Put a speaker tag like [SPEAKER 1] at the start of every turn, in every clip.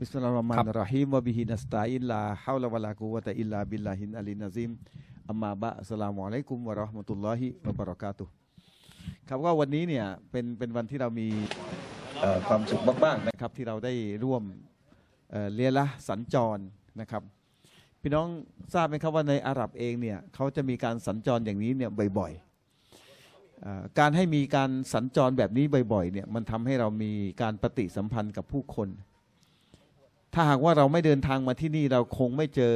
[SPEAKER 1] บิสมิลลาฮิรเราะห์มานิรเราะฮีมวะบิฮินัสตะอินลาฮาวลาวะลากุวะตะอิลลาบิลลาฮินอะลีนะซีมอัมมาบะอัสลามุอะลัยกุมวะเราะห์มะตุลลอฮิวะบะเราะกาตุฮ์ครับก็วันนี้เนี่ยเป็นเป็นวันที่เรามีความสุขมากๆนะครับที่เราได้ร่วมเลียละสัญจรนะครับ พี่น้องทราบไหมครับว่าในอาหรับเองเนี่ยเขาจะมีการสัญจรอย่างนี้เนี่ยบ่อยๆการให้มีการสัญจรแบบนี้บ่อยๆเนี่ยมันทำให้เรามีการปฏิสัมพันธ์กับผู้คนถ้าหากว่าเราไม่เดินทางมาที่นี่เราคงไม่เจอ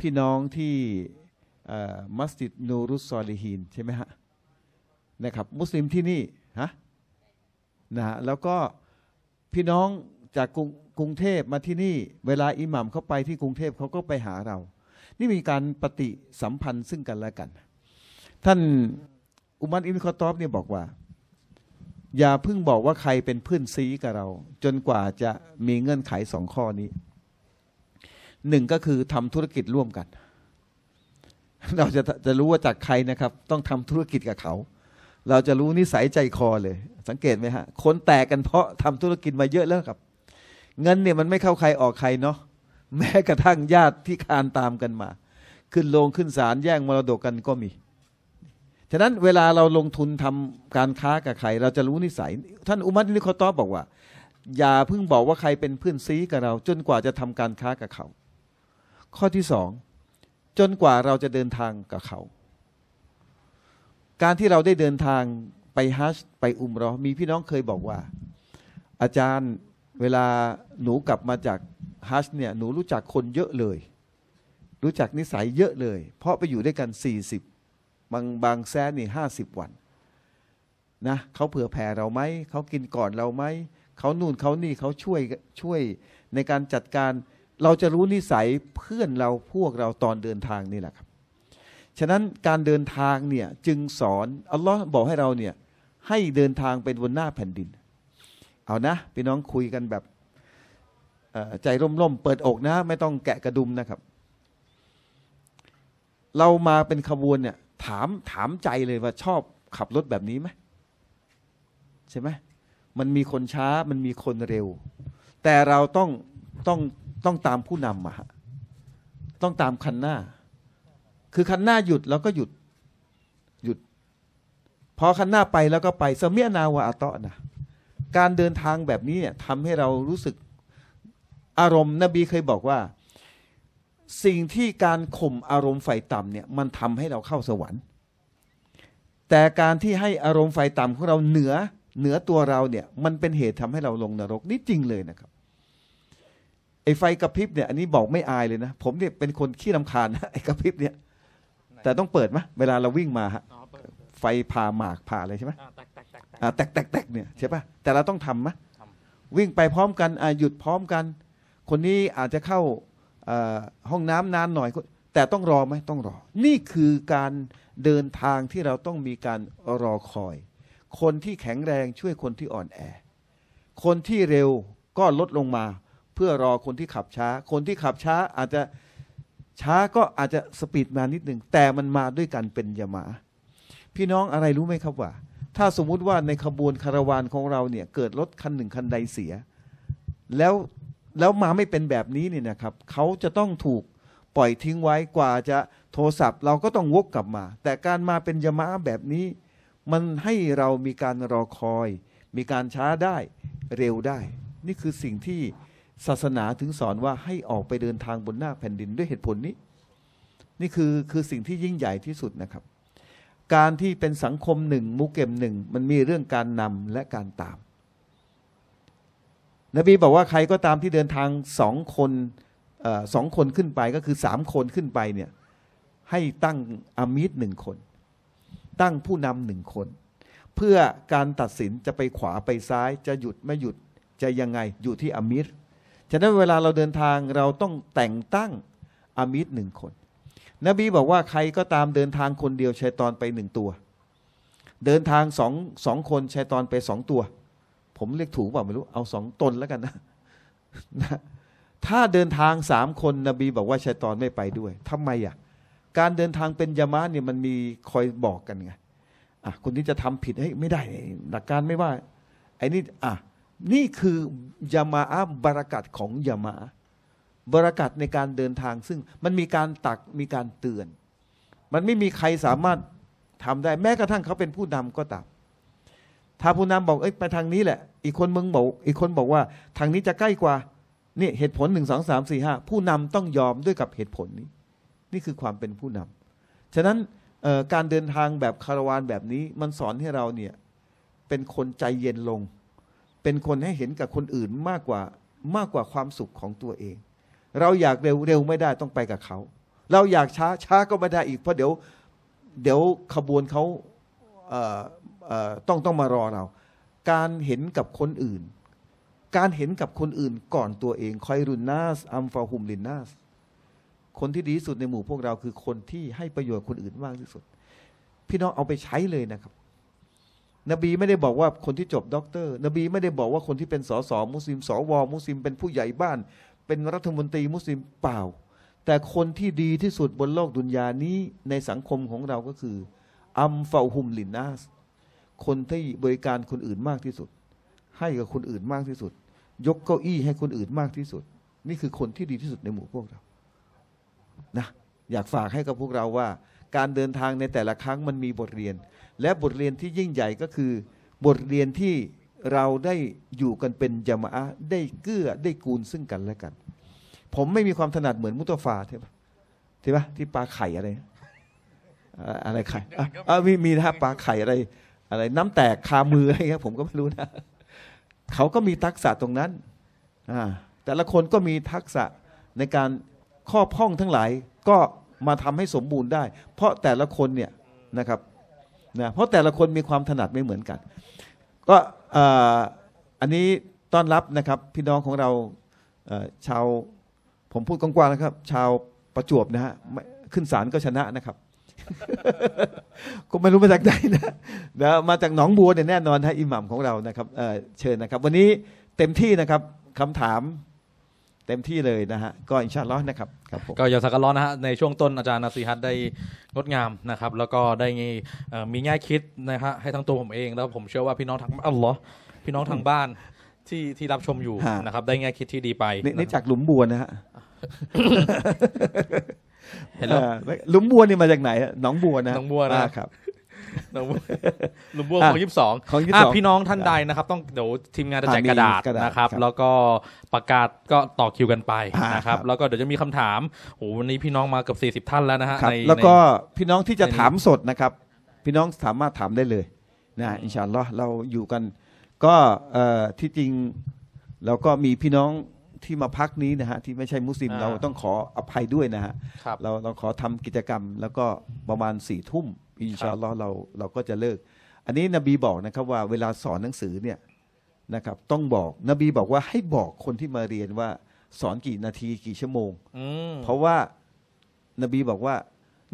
[SPEAKER 1] พี่น้องที่มัสยิดนูรุสซอลีฮีนใช่ไหมฮะนะครับมุสลิมที่นี่ฮะนะฮะแล้วก็พี่น้องจากกรุงกรุงเทพมาที่นี่ เวลาอิหมัมเขาไปที่กรุงเทพเขาก็ไปหาเรานี่มีการปฏิสัมพันธ์ซึ่งกันและกัน ท่านอุมัรอิมคอตอบเนี่ยบอกว่าอย่าเพิ่งบอกว่าใครเป็นเพื่อนซีกับเราจนกว่าจะมีเงื่อนไขสองข้อนี้หนึ่งก็คือทำธุรกิจร่วมกัน เราจะจะรู้ว่าจากใครนะครับ ต้องทำธุรกิจกับเขา เราจะรู้นิสัยใจคอเลย สังเกตไหมฮะคนแตกกันเพราะทำธุรกิจมาเยอะแล้วครับ เงินเนี่ยมันไม่เข้าใครออกใครเนาะแม้กระทั่งญาติที่คานตามกันมา ขึ้นลงขึ้นศาลแย่งมรดกกันก็มีฉะนั้นเวลาเราลงทุนทำการค้ากับใครเราจะรู้นิสัย ท่านอุมัตนิโคตอบอกว่า อย่าเพิ่งบอกว่าใครเป็นเพื่อนซีกับเรา จนกว่าจะทำการค้ากับเขา ข้อที่สองจนกว่าเราจะเดินทางกับเขา การที่เราได้เดินทางไปฮัชไปอุมรอมีพี่น้องเคยบอกว่า อาจารย์เวลาหนูกลับมาจากฮัชเนี่ยหนูรู้จักคนเยอะเลย รู้จักนิสัยเยอะเลยเพราะไปอยู่ด้วยกัน40บางบางแซนนี่ห้าสิบวันนะเขาเผื่อแผ่เราไหมเขากินก่อนเราไหมเขานู่นเขานี่เขาช่วยช่วยในการจัดการ เราจะรู้นิสัยเพื่อนเราพวกเราตอนเดินทางนี่แหละครับฉะนั้นการเดินทางเนี่ยจึงสอนอัลลอฮ์บอกให้เราเนี่ยให้เดินทางไปบนหน้าแผ่นดินเอานะพี่น้องคุยกันแบบใจร่มๆเปิดอกนะไม่ต้องแกะกระดุมนะครับ เรามาเป็นขบวนเนี่ยถามถามใจเลยว่าชอบขับรถแบบนี้ไหมใช่ไหมมันมีคนช้ามันมีคนเร็ว แต่เราต้องต้องต้องตามผู้นำอะต้องตามคันหน้า คือคันหน้าหยุดเราก็หยุดหยุดพอคันหน้าไป แล้วก็ไปเสมียนาวาอตะนะการเดินทางแบบนี้เนี่ยทำให้เรารู้สึกอารมณ์นบีเคยบอกว่าสิ่งที่การข่มอารมณ์ไฟต่ำเนี่ยมันทำให้เราเข้าสวรรค์ แต่การที่ให้อารมณ์ไฟต่ำของเราเหนือเหนือตัวเราเนี่ย มันเป็นเหตุทำให้เราลงนรกนี่จริงเลยนะครับไอ้ไฟกระพริบเนี่ยอันนี้บอกไม่อายเลยนะ ผมเนี่ยเป็นคนขี้ลำคาญนะไอ้กระพริบเนี่ย แต่ต้องเปิดไหมเวลาเราวิ่งมาฮะไฟผ่าหมากผ่าอะไรใช่ไหมแตกแตกแตกเนี่ยใช่ป่ะแต่เราต้องทำไหมวิ่งไปพร้อมกันอหยุดพร้อมกัน คนนี้อาจจะเข้าห้องน้ำนานหน่อยแต่ต้องรอไหมต้องรอ นี่คือการเดินทางที่เราต้องมีการรอคอย คนที่แข็งแรงช่วยคนที่อ่อนแอ คนที่เร็วก็ลดลงมา เพื่อรอคนที่ขับช้า คนที่ขับช้าอาจจะช้าก็อาจจะสปีดมานิดหนึ่งแต่มันมาด้วยกันเป็นยามาพี่น้องอะไรรู้ไหมครับว่า ถ้าสมมุติว่าในขบวนคาราวานของเราเนี่ย เกิดรถคันหนึ่งคันใดเสียแล้วแล้วมาไม่เป็นแบบนี้เนี่ยนะครับ เขาจะต้องถูกปล่อยทิ้งไว้กว่าจะโทรศัพท์เราก็ต้องวกกลับมา แต่การมาเป็นยามะแบบนี้ มันให้เรามีการรอคอย มีการช้าได้เร็วได้ นี่คือสิ่งที่ศาสนาถึงสอนว่าให้ออกไปเดินทางบนหน้าแผ่นดินด้วยเหตุผลนี้ นี่คือคือสิ่งที่ยิ่งใหญ่ที่สุดนะครับ การที่เป็นสังคมหนึ่งมุกเกมหนึ่ง มันมีเรื่องการนำและการตามนบีบอกว่าใครก็ตามที่เดินทางสองคนสองคนขึ้นไปก็คือสามคนขึ้นไปเนี่ยให้ตั้งอามิดหนึ่งคน ตั้งผู้นำหนึ่งคน เพื่อการตัดสินจะไปขวาไปซ้าย จะหยุดไม่หยุดจะยังไงอยู่ที่อามิดฉะนั้นเวลาเราเดินทางเราต้องแต่งตั้งอามิดหนึ่งคน นบีบอกว่าใครก็ตามเดินทางคนเดียวชัยตอนไปหนึ่งตัว เดินทางสองสองคนชัยตอนไปสองตัวผมเรียกถูกเปล่าไม่รู้เอาสองตนแล้วกันนะนะถ้าเดินทางสามคนนบีบอกว่าชัยตอนไม่ไปด้วยทำไมอ่ะการเดินทางเป็นยามาเนี่ยมันมีคอยบอกกันไงอ่ะคนที่จะทำผิดเฮ้ยไม่ได้ หลักการไม่ว่าไอ้นี่อ่ะนี่คือยามาอับบารากัดของยามาบารากัดในการเดินทางซึ่ง มันมีการตักมีการเตือน มันไม่มีใครสามารถทำได้แม้กระทั่งเขาเป็นผู้นำก็ตามถ้าผู้นำบอกเอ้ยไปทางนี้แหละ อีกคนมึงบอก อีกคนบอกว่า ทางนี้จะใกล้กว่า นี่เหตุผลหนึ่งสองสามสี่ห้าผู้นำต้องยอมด้วยกับเหตุผลนี้ นี่คือความเป็นผู้นำ ฉะนั้นการเดินทางแบบคาราวานแบบนี้มันสอนให้เราเนี่ยเป็นคนใจเย็นลง เป็นคนให้เห็นกับคนอื่นมากกว่ามากกว่าความสุขของตัวเอง เราอยากเร็วเร็วไม่ได้ต้องไปกับเขา เราอยากช้าช้าก็ไม่ได้อีกเพราะเดี๋ยวเดี๋ยวขบวนเขาต้องต้องมารอเรา การเห็นกับคนอื่น การเห็นกับคนอื่นก่อนตัวเองคอยรุนนาส อัมฟาหุมลินนาสคนที่ดีที่สุดในหมู่พวกเราคือคนที่ให้ประโยชน์คนอื่นมากที่สุด พี่น้องเอาไปใช้เลยนะครับ นบีไม่ได้บอกว่าคนที่จบด็อกเตอร์ นบีไม่ได้บอกว่าคนที่เป็นสสมุสลิมสวมุสลิมเป็นผู้ใหญ่บ้าน เป็นรัฐมนตรี มุสลิมเปล่า แต่คนที่ดีที่สุดบนโลกดุนยานี้ในสังคมของเราก็คือ อัมฟาหุมลินนาสคนที่บริการคนอื่นมากที่สุด ให้กับคนอื่นมากที่สุด ยกเก้าอี้ให้คนอื่นมากที่สุด นี่คือคนที่ดีที่สุดในหมู่พวกเรานะอยากฝากให้กับพวกเราว่า การเดินทางในแต่ละครั้งมันมีบทเรียน และบทเรียนที่ยิ่งใหญ่ก็คือ บทเรียนที่เราได้อยู่กันเป็นยามะได้เกื้อได้กูลซึ่งกันและกัน ผมไม่มีความถนัดเหมือนมุตฟาใช่ปะใช่ปะที่ปลาไข่อะไรอะไรไข่อ่ะมีมีนะปลาไข่อะไรอะไรน้ำแตก คามืออะไรเงี้ยผมก็ไม่รู้นะเขาก็มีทักษะตรงนั้น แต่ละคนก็มีทักษะในการครอบพ้องทั้งหลาย ก็มาทำให้สมบูรณ์ได้ เพราะแต่ละคนเนี่ยนะครับนะเพราะแต่ละคนมีความถนัดไม่เหมือนกัน ก็อันนี้ต้อนรับนะครับพี่น้องของเราชาวผมพูดกว้างๆนะครับ ชาวประจวบนะฮะขึ้นศาลก็ชนะนะครับก็ไม่รู้มาจากไหนนะมาจากหนองบัวเนี่ยแน่นอนฮะอิหมัมของเรานะครับเชิญนะครับ วันนี้เต็มที่นะครับ คำถามเต็มที่เลยนะฮะก็อินชาลอ้นะครับคร
[SPEAKER 2] ับผมก็อย่าสักล้อนะฮะในช่วงต้น อาจารย์นาซีฮัตได้งดงามนะครับ แล้วก็ได้มีง่ายคิดนะฮะให้ทั้งตัวผมเอง แล้วผมเชื่อว่าพี่น้องทางอัลลอฮ์พี่น้องทางบ้านที่ที่รับชมอยู่นะครับ ได้ง่ายคิดที่ดีไปนี่
[SPEAKER 1] จากหลุมบัวนะฮะเห็นแล้วลุมบัวนี่มาจากไหนหนองบัวนะหนองบัวนะครับ
[SPEAKER 2] หนองบัวหลุมบัวของยี่สิบสอง พี่น้องท่านใดนะครับ ต้องเดี๋ยวทีมงานจะแจกกระดาษนะครับ แล้วก็ประกาศก็ต่อคิวกันไปนะครับ แล้วก็เดี๋ยวจะมีคำถาม โอ้หวันนี้พี่น้องมาเกือบสี่สิบท่านแล้วนะฮะแล้วก็
[SPEAKER 1] พี่น้องที่จะถามสดนะครับ พี่น้องสามารถถามได้เลยนะอินชาอัลลอฮ์เราอยู่กันก็ที่จริงเราก็มีพี่น้องที่มาพักนี้นะฮะที่ไม่ใช่มุสลิมเราต้องขออภัยด้วยนะฮะรเราเราขอทำกิจกรรมแล้วก็ประมาณสี่ทุ่มอินชาอัลลอฮ์เราเราก็จะเลิกอันนี้นบีบอกนะครับ ว่า เวลาสอนหนังสือเนี่ยนะครับ ต้องบอกนบีบอกว่าให้บอกคนที่มาเรียนว่าสอนกี่นาที กี่ชั่วโมง อืเพราะว่านบีบอกว่า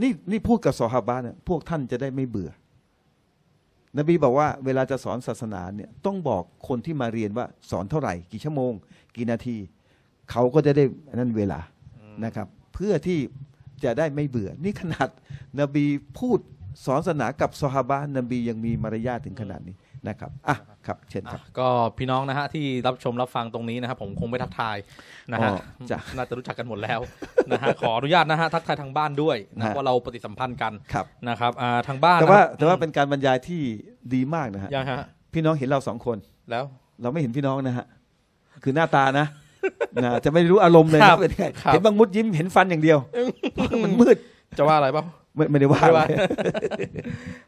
[SPEAKER 1] นี่นี่พูดกับสหฮาบะเนี่ยพวกท่านจะได้ไม่เบื่อ นบีบอกว่าเวลาจะสอนศาสนาเนี่ยต้องบอกคนที่มาเรียนว่าสอนเท่าไหร่ กี่ชั่วโมง กี่นาทีเขาก็จะได้อนั้นเวลานะครับ เพื่อที่จะได้ไม่เบื่อนี่ขนาดนบีพูดสอนศาสนากับสฮาบะนบียังมีมารยาทถึงขนาดนี้นะครับอ่ะครับ เช่นครับ
[SPEAKER 2] ก็พี่น้องนะฮะที่รับชมรับฟังตรงนี้นะครับ ผมคงไม่ทักทายนะฮะน่าจะรู้จักกันหมดแล้วนะฮะขออนุญาตนะฮะทักทายทางบ้านด้วยนะว่าเราปฏิสัมพันธ์กันนะครับทางบ้านแต่ว่า แต
[SPEAKER 1] ่ว่าเป็นการบรรยายที่ดีมากนะฮะพี่น้องเห็นเราสองคนแล้ว เราไม่เห็นพี่น้องนะฮะคือหน้าตานะนะจะไม่รู้อารมณ์เลยนะเห็นบางมุดยิ้มเห็นฟันอย่างเดียว มันมืด
[SPEAKER 2] จะว่าอะไรเปล่า ไม่ไม่ได้ว่าอะไร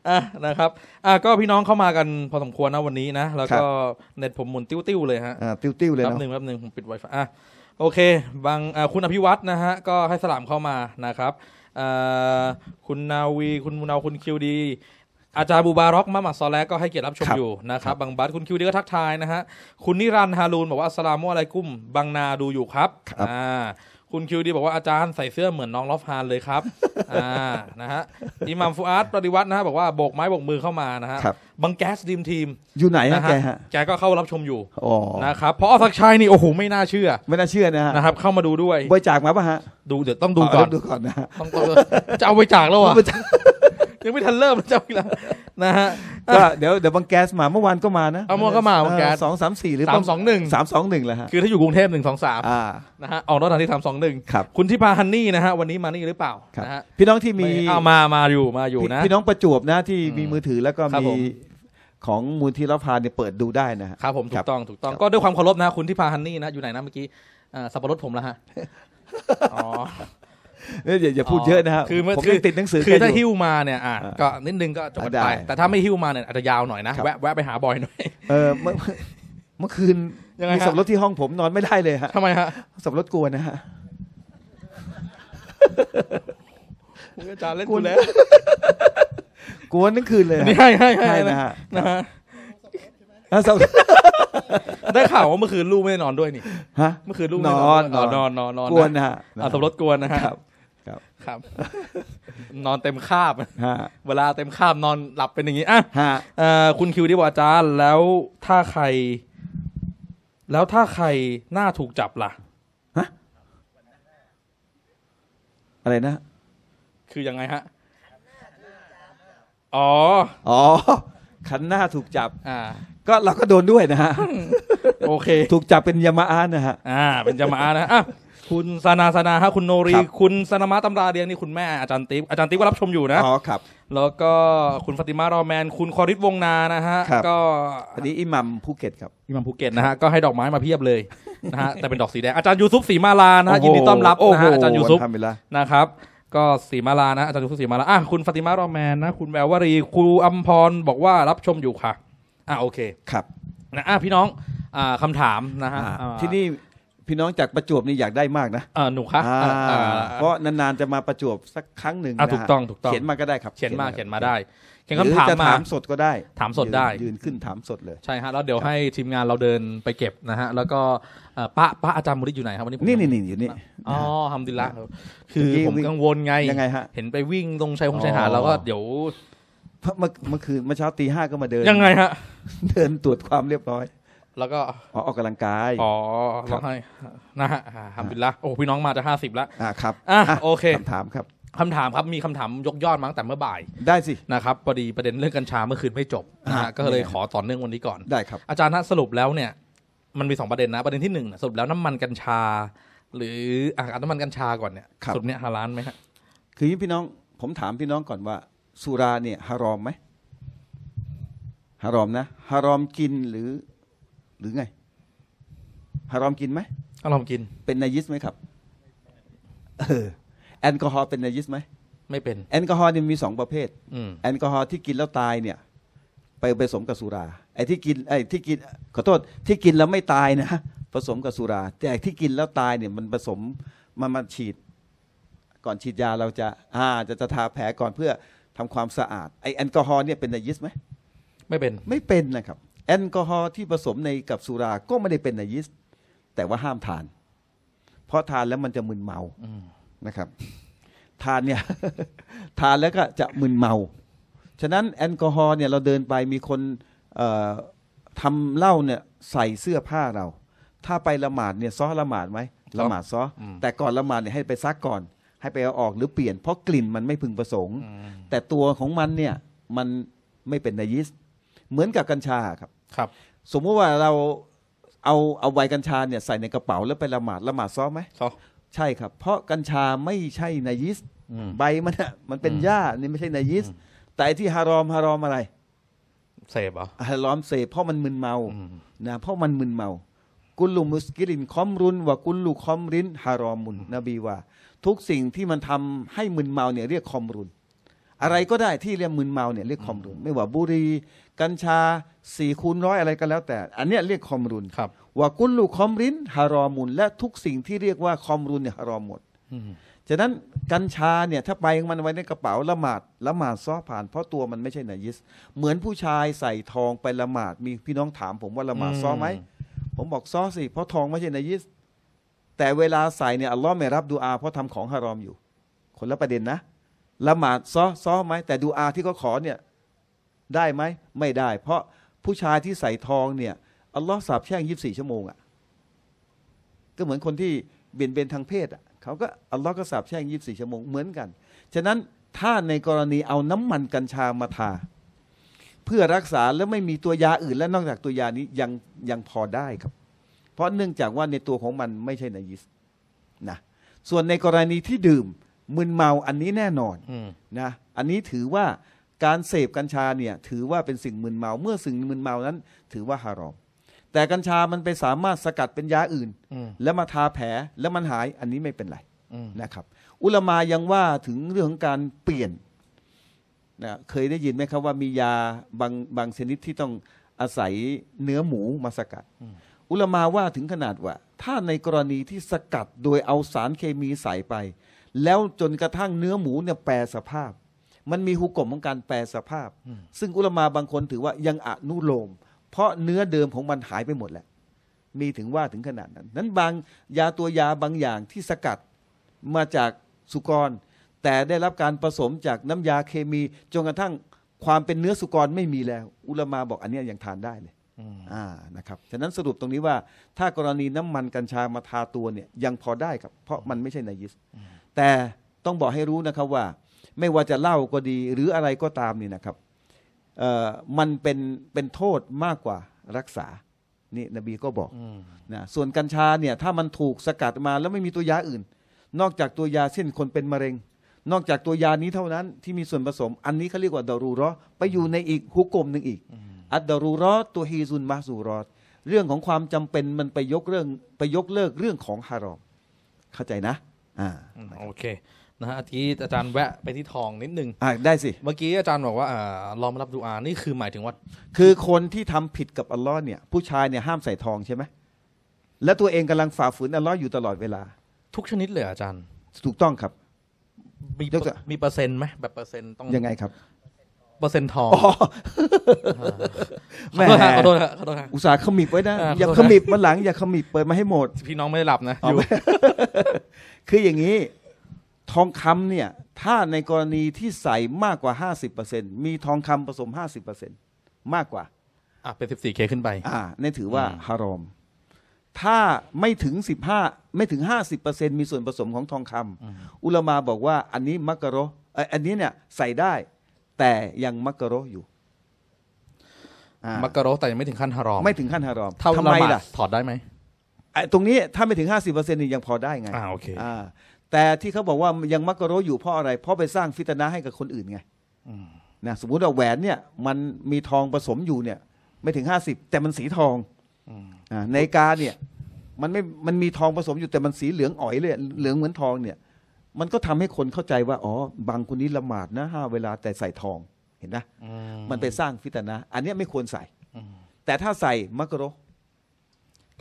[SPEAKER 2] อ่ะนะครับ อ่ะก็พี่น้องเข้ามากันพอสมควรนะวันนี้นะ แล้วก็เน็ตผมหมุนติ้วติ้วเลยฮะ อ่าติ้วติ้วเลยนะแป๊บหนึ่งแป๊บหนึ่งผมปิดไวไฟอ่ะโอเค บางคุณอภิวัตนะฮะ ก็ให้สลามเข้ามานะครับอ่าคุณนาวีคุณมูนาคุณคิวดีอาจารย์บูบารอกมามัซอแลก็ให้เกียรติรับชมอยู่นะครับบางบัตคุณคิวดีก็ทักทายนะฮะคุณนิรันฮารูน บอกว่าอัสลามุอะลัยกุมบางนาดูอยู่ครับอ่าคุณคิวดีบอกว่าอาจารย์ใส่เสื้อเหมือนน้องลอฟฮานเลยครับอ่านะฮะอิมัมฟูอาร์ตปฏิวัตินะฮะบอกว่าโบกไม้โบกมือเข้ามานะฮะบังแก๊สดีมทีมอยู่ไหนนะแกฮะ แกก็เข้ารับชมอยู่นะครับเพราะสักชัยนี่โอ้โหไม่น่าเชื่อไม่น่าเชื่อนะฮะนะครับเข้ามาดูด้วยบปจากมาป่ะฮะ ดูเดี๋ยวต้องดูก่อนต้องดูก่อนนะต้องจะเอาไปจากแล้วอ่ะยังไม่ทันเริ่มนะเจ้าอีกแล้วนะฮะก็เดี๋ยวเดี๋ยวบางแก๊สมาเมื่อวานก็มานะ
[SPEAKER 1] เอาเมื่อวานก็มาบางแก๊สสองสามสี่หรือสามสอง
[SPEAKER 2] หนึ่งสามสองหนึ่งแหละฮะ คือถ้าอยู่กรุงเทพหนึ่งสองสามอ่านะฮะออกนอกทางที่สามสองหนึ่งครับคุณที่พาฮันนี่นะฮะวันนี้มานี่หรือเปล่านะฮะพ
[SPEAKER 1] ี่น้องที่มีมเอามามาอยู่มาอยู่นะพี่น้องประจวบนะที่มีมือถือแล้วก็มี ของมูลที่รับพาเนี่ยเปิดดูได้นะครับผม ถูกต้องถูกต้อง
[SPEAKER 2] ก็ด้วยความเคารพนะคุณที่พาฮันนี่นะอยู่ไหนนะเมื่อกี้สับปะรดผมละฮะอ๋ออย่าอย่าพูดเยอะนะครับคือเมื่อคืยติดหนังสือคือถ้าหิ้วมาเนี่ยอ่ะก็นิดนึงก็จบไปแต่ถ้าไม่หิ้วมาเนี่ยอาจจะยาวหน่อยนะแวะแวะไปหาบอยหน่อย
[SPEAKER 1] เออเมื่อคืนมีสับรถที่ห้องผมนอนไม่ได้เลยฮะทำไมฮะสับรถกวนนะฮะอาจารย์เล่นกูแล้ว
[SPEAKER 2] กวนทั้งคืนเลยนี่ให้ให้ให้นะฮะนะฮะได้ข่าวว่าเมื่อคืนลูกไม่ได้นอนด้วยนี่ฮะเมื่อคืนลูกนอนนอนนอนนอนกวนนะฮะสับรถกวนนะครับครับ นอนเต็มคาบเวลาเต็มคาบนอนหลับเป็นอย่างนี้อ่ะคุณคิวที่บอกอาจารย์ แล้วถ้าใคร แล้วถ้าใครหน้าถูกจับล่ะฮะอะไรนะคือยังไงฮะอ๋อ อ๋อขันหน้าถูกจับอ่า
[SPEAKER 1] ก็เราก็โดนด้วยนะฮะโอเค ถูกจับเป็นยามาอานะฮะ
[SPEAKER 2] อ่าเป็นยามาอานะอ่ะคุณสนาสนาฮะคุณโนรีคุณสนามะตำราเรียงนี่คุณแม่อาจารย์ติ๊บอาจารย์ติ๊บก็รับชมอยู่นะอ๋อครับ แล้วก็คุณฟติมารอแมน คุณคอริสวงนานะฮะก็อันนี้อิมัมภูเก็ตครับอิมัมภูเก็ตนะฮะก็ให้ดอกไม้มาเพียบเลยนะฮะแต่เป็นดอกสีแดงอาจารย์ยูซุปสีมาลานะฮะยินดีต้อนรับนะฮะอาจารย์ยูซุปนะครับ ก็สีมาลานะอาจารย์ยูซุปสีมาลาอ่ะคุณฟติมารอแมนนะคุณแวววรีครูอัมพรบอกว่ารับชมอยู่ค่ะอ่ะโอเคครับนะอ่ะพี่น้องอ่าคำถามนะฮะที่นี่พี่น้องจากประจวบนี่อยากได้มากนะ หนูคะเพรา
[SPEAKER 1] ะนานๆจะมาประจวบสักครั้ง
[SPEAKER 2] หนึ่งถูกต้องถูกต้องเขียนมาก็ได้ครับ เขียนมาเขียนมาได้เขียนคำถามมาถามสดก็ได้ ถามสดได้ ยืนขึ้นถามสดเลย ใช่ฮะ แล้วเดี๋ยวให้ทีมงานเราเดินไปเก็บนะฮะ แล้วก็ป้าป้าอาจารย์มุริอยู่ไหนครับวันนี้ นี่นี่อยู่นี่ อ๋อทำดีละคือผมกังวลไงยังไงฮะเห็นไปวิ่งตรงชายคงชายหาดแล้วก็เดี๋ยว
[SPEAKER 1] เมื่อคืนเมื่อเช้าตีห้าก็มาเดิน ยังไงฮะ เดินตรวจความเรียบร้อยแล้วก็อ๋อออกกำลังกาย อ๋อร้องไห้
[SPEAKER 2] นะฮะทำบิลละโอ้ พี่น้องมาจะห้าสิบละอ่าครับ อ่าโอเคคำถามครับคำถามครับ มีคำถามยกยอดมั้งแต่เมื่อบ่าย ได้สิ นะครับ พอดีประเด็นเรื่องกัญชาเมื่อคืนไม่จบนะก็เลยขอต่อเนื่องวันนี้ก่อน ได้ครับ อาจารย์นะสรุปแล้วเนี่ย มันมีสองประเด็นนะ ประเด็นที่หนึ่งสรุปแล้วน้ำมันกัญชา หรืออ่าน้ำมันกัญชาก่อนเนี่ย สุดเนี่ยฮาลานไหมฮะคือพี่น้
[SPEAKER 1] อง ผมถามพี่น้องก่อนว่า สุราเนี่ยฮารอมไหมฮารอมนะ ฮารอมกินหรือหรือไงฮารอมกินไหมฮารอมกินเป็นนายิสไหมครับเออ แอลกอฮอล์เป็นนายิสไหม ไม่เป็น แอลกอฮอล์นี่มีสองประเภทแอลกอฮอล์ที่กินแล้วตายเนี่ยไปผสมกับสุรา ไอ้ที่กิน ไอ้ที่กินขอโทษที่กินแล้วไม่ตายนะผสมกับสุราแต่ที่กินแล้วตายเนี่ย มันผสมมันมาฉีด ก่อนฉีดยาเราจะ อ่า จะจะทาแผลก่อนเพื่อทำความสะอาด ไอแอลกอฮอล์เนี่ยเป็นนายิสไหมไม่เป็นไม่เป็นนะครับแอลกอฮอล์ที่ผสมในกับสุราก็ไม่ได้เป็นอายิสแต่ว่าห้ามทาน เพราะทานแล้วมันจะมึนเมานะครับ ทานเนี่ยทานแล้วก็จะมึนเมาฉะนั้นแอลกอฮอล์เนี่ยเราเดินไปมีคนทำเหล้าเนี่ยใส่เสื้อผ้าเรา ถ้าไปละหมาดเนี่ยซ้อละหมาดไหมละหมาดซ้อแต่ก่อนละหมาดเนี่ยให้ไปซักก่อน ให้ไปเอาออกหรือเปลี่ยน เพราะกลิ่นมันไม่พึงประสงค์ แต่ตัวของมันเนี่ยมันไม่เป็นนายิสเหมือนกับกัญชาครับครับสมมุติว่าเราเอาเอาใบกัญชาเนี่ยใส่ในกระเป๋าแล้วไปละหมาดละหมาดซ้อมไหมซ้อมใช่ครับ เพราะกัญชาไม่ใช่นายิส ใบมันอะมันเป็นหญ้านี่ไม่ใช่นายิส แต่ที่ฮารอมฮารอมอะไรเสพเหรอ ฮารอมเสพเพราะมันมึนเมา นะเพราะมันมึนเมา กุลุมุสกิรินคอมรุนว่ากุลูคอมรินฮารอมุน นบีว่าทุกสิ่งที่มันทำให้มึนเมาเนี่ยเรียกคอมรุนอะไรก็ได้ที่เรียกมึนเมาเนี่ยเรียกคอมรุนไม่ว่าบุรีกัญชาสี่คูณร้อยอะไรก็แล้วแต่ อันเนี้ยเรียกคอมรุนครับ ว่ากุลูคอมรินฮารอมุนและทุกสิ่งที่เรียกว่าคอมรุนเนี่ยฮารอมหมดฉะนั้นกัญชาเนี่ยถ้าไปมันไว้ในกระเป๋าละหมาด ละหมาดซ้อผ่านเพราะตัวมันไม่ใช่นายิสเหมือนผู้ชายใส่ทองไปละหมาด มีพี่น้องถาม ผมว่าละหมาดซ้อไหมผมบอกซ้อสิเพราะทองไม่ใช่นายิสแต่เวลาใส่เนี่ยอัลลอฮ์ไม่รับดูอาเพราะทำของฮารอมอยู่คนละประเด็นนะละหมาดซ้อซ้อไหมแต่ดูอาที่เขาขอเนี่ย ได้ไหมไม่ได้ เพราะผู้ชายที่ใส่ทองเนี่ยอัลลอฮ์สาบแช่งยีิบสี่ชั่วโมงอะ่ะก็เหมือนคนที่เบียนเบนทางเพศอะ่ะเขาก็อัลลอฮ์ก็สาบแช่งยีิบสี่ชั่วโมงเหมือนกันฉะนั้นถ้าในกรณีเอาน้ำมันกัญชามาทา เพื่อรักษาแล้วไม่มีตัวยาอื่นและนอกจากตัวยา นี้ยังยังพอได้ครับ เพราะเนื่องจากว่าในตัวของมันไม่ใช่นายิสนะส่วนในกรณีที่ดื่มมึนเมาอันนี้แน่นอนนะ อันนี้ถือว่าการเสพกัญชาเนี่ย ถือว่าเป็นสิ่งมึนเมาเมื่อสิ่งมึนเมานั้นถือว่าฮารอม แต่กัญชามันไปสามารถสกัดเป็นยาอื่น แล้วมาทาแผลแล้วมันหายอันนี้ไม่เป็นไรนะครับ อุลมายังว่าถึงเรื่องของการเปลี่ยนนะเคยได้ยินไหมครับว่ามียาบางบางชนิดที่ต้องอาศัยเนื้อหมูมาสกัดอุลมาว่าถึงขนาดว่า ถ้าในกรณีที่สกัดโดยเอาสารเคมีใส่ไปแล้วจนกระทั่งเนื้อหมูเนี่ยแปรสภาพ มันมีหุกกลมของการแปรสภาพ ซึ่งอุลมาบางคนถือว่ายังอนุโลม เพราะเนื้อเดิมของมัน หายไปหมดแล้วมีถึงว่าถึงขนาดนั้น นั้นบางยาตัวยา บางอย่างที่สกัดมาจากสุกร แต่ได้รับการผสมจากน้ำยาเคมี จนกระทั่งความเป็นเนื้อสุกร ไม่มีแล้ว อุลมาบอกอันนี้ยังทานได้เลย อ่า นะครับ ฉะนั้นสรุปตรงนี้ว่าถ้ากรณีน้ำมันกัญชามาทาตัวเนี่ยยังพอได้ครับ เพราะมันไม่ใช่นายิสแต่ต้องบอกให้รู้นะครับว่า ไม่ว่าจะเล่าก็ดีหรืออะไรก็ตามนี่นะครับมันเป็นเป็นโทษมากกว่ารักษานี่นบีก็บอกนะส่วนกัญชาเนี่ยถ้ามันถูกสกัดมาแล้วไม่มีตัวยาอื่น นอกจากตัวยาเช่นคนเป็นมะเร็ง นอกจากตัวยานี้เท่านั้นที่มีส่วนผสม อันนี้เขาเรียกว่าดารูรอไปอยู่ในอีกหุกกลมหนึ่งอีก อัดดารูรอตัวฮีซุนมาซูรอเรื่องของความจำเป็นมันไปยกเรื่องไปยกเลิกเรื่อง
[SPEAKER 2] ของฮารอมเข้าใจนะอ่าโอเคนะฮะทีอาจารย์แวะไปที่ทองนิดนึงอ่าได้สิเมื่อกี้อาจารย์บอกว่าลองมารับดูอานี่คือหมายถึงว่า คือค
[SPEAKER 1] นที่ทำผิดกับอัลลอฮ์เนี่ย ผู้ชายเนี่ยห้ามใส่ทองใช่ไหมและตัวเองกำลังฝ่าฝืนอั
[SPEAKER 2] ลลอฮ์อยู่ตลอดเวลา ทุกชนิดเลยอาจารย์ถูกต้องครับ มีมีเปอร์เซ็นต์ไหมแบบเปอร์เซ็นต์ต้องยังไงครับ เปอร์เซ็นต์ทองขมโทขอโทษฮะขอโทษอุตส่าห์ขมิบไว้นะ อย่าขมิบมาหลัง อย่าขมิบเปิดมาให้หมด พี่น้องไม่ได้หลั
[SPEAKER 1] บนะ อยู่ คืออย่างนี้ ทองคำเนี่ย ถ้าในกรณีที่ใส่มากกว่า 50%มีทองคำผสม 50%มากกว่าอ่ะเป็น 14K ขึ้นไป อ่านี่ถือว่าฮารอม ถ้าไม่ถึง15ไม่ถึง 50%มีส่วนผสมของทองคำอุลามาบอกว่า อันนี้มักกะโรอ่ออันนี้เนี่ยใส่ได้แต่ยังมักกะโรอยู่มักกะโรแต่ยังไม่ถึงขั้นฮารอมไม่ถึงขั้นฮารอมทำไมล่ะ ถอดได้ไหมไอ้ตรงนี้ถ้าไม่ถึงห้าสิบเเปอร์ซ็นี่ยังพอได้ไงอ่าโอเคอ่าแต่ที่เขาบอกว่ายังมักกะโรอยู่เพราะอะไร เพราะไปสร้างฟิตนะให้กับคนอื่นไงนะสมมุติว่าแหวนเนี่ย มันมีทองผสมอยู่เนี่ย ไม่ถึงห้าสิบแต่มันสีทองอ่าในกาเนี่ย มันไม่มันมีทองผสมอยู่แต่มันสีเหลืองอ๋อยเลยเหลืองเหมือนทองเนี่ย มันก็ทำให้คนเข้าใจว่าอ๋อบางคนนี้ละหมาดนะห้าเวลาแต่ใส่ทองเห็นนะมันไปสร้างฟิตนะ อันนี้ไม่ควรใส่
[SPEAKER 2] แต่ถ้าใส่มักโร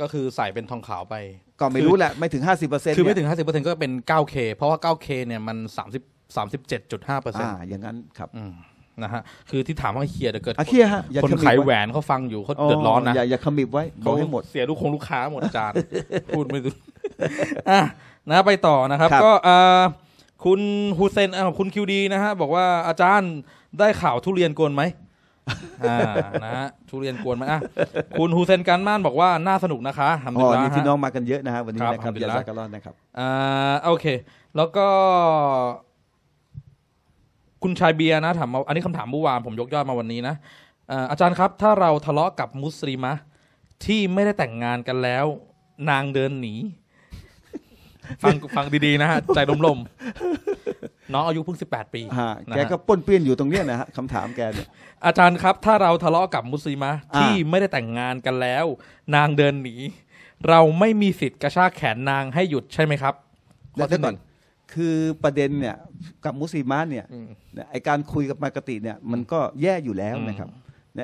[SPEAKER 2] ก็คือใส่เป็นทองขาวไป ก็ไม่รู้แหละไม่ถึง 50%คือไม่ถึง 50%ก็เป็น 9K เพราะว่า 9K เนี่ยมัน3้า7 5อ่าอย่างนั้นครับนะฮะคือที่ถามว่าเคียเดี๋ยวเกิด คนขายแหวนเขาฟังอยู่เขาเดือดร้อนนะ อย่าอย่าขมิบไว้เขาให้หมดเสียลูกคงลูกค้าหมดอาจารย์พูดไม่ถูกอ่ะนะไปต่อนะครับ ก็คุณฮูเซนคุณคิวดีนะฮะบอกว่าอาจารย์ได้ข่าวทุเรียนกวนไหมอ่า นะฮะ ทุเรียนกวนไหมอ่ะ คุณฮูเซนการ์ม่านบอกว่า น่าสนุกนะคะทำอ๋ดีอนละนีพี่น้องมากันเยอ
[SPEAKER 1] ะนะฮะ วันนี้นะครับ อยาลาฮซากรอนนะครับ
[SPEAKER 2] อ่า โอเค แล้วก็คุณชายเบียร์นะ ถามมา อันนี้คำถามเมื่อวาน ผมยกยอดมาวันนี้นะอ่อาจารย์ครับ ถ้าเราทะเลาะกับมุสลิมะ ที่ไม่ได้แต่งงานกันแล้วนางเดินหนีฟังฟังดีๆนะฮะใจลมลมน้องอายุเพิ่งสิบแปดปีแกก็ป้นเปี้ยนอยู่ตรงเนี้ยนะฮะคำถามแกเนี่ยอาจารย์ครับ ถ้าเราทะเลาะกับมุสลิมะาที่ไม่ได้แต่งงานกันแล้ว นางเดินหนีเราไม่มีสิทธิ์กระชากแขนนางให้หยุดใช่ไหมครับล้วกี่หน่คือประเด็นเนี่ยกับมุสลิมะเน
[SPEAKER 1] ี่ยไอการคุยกับมากติเนี่ยมันก็แย่อยู่แล้วนะครับ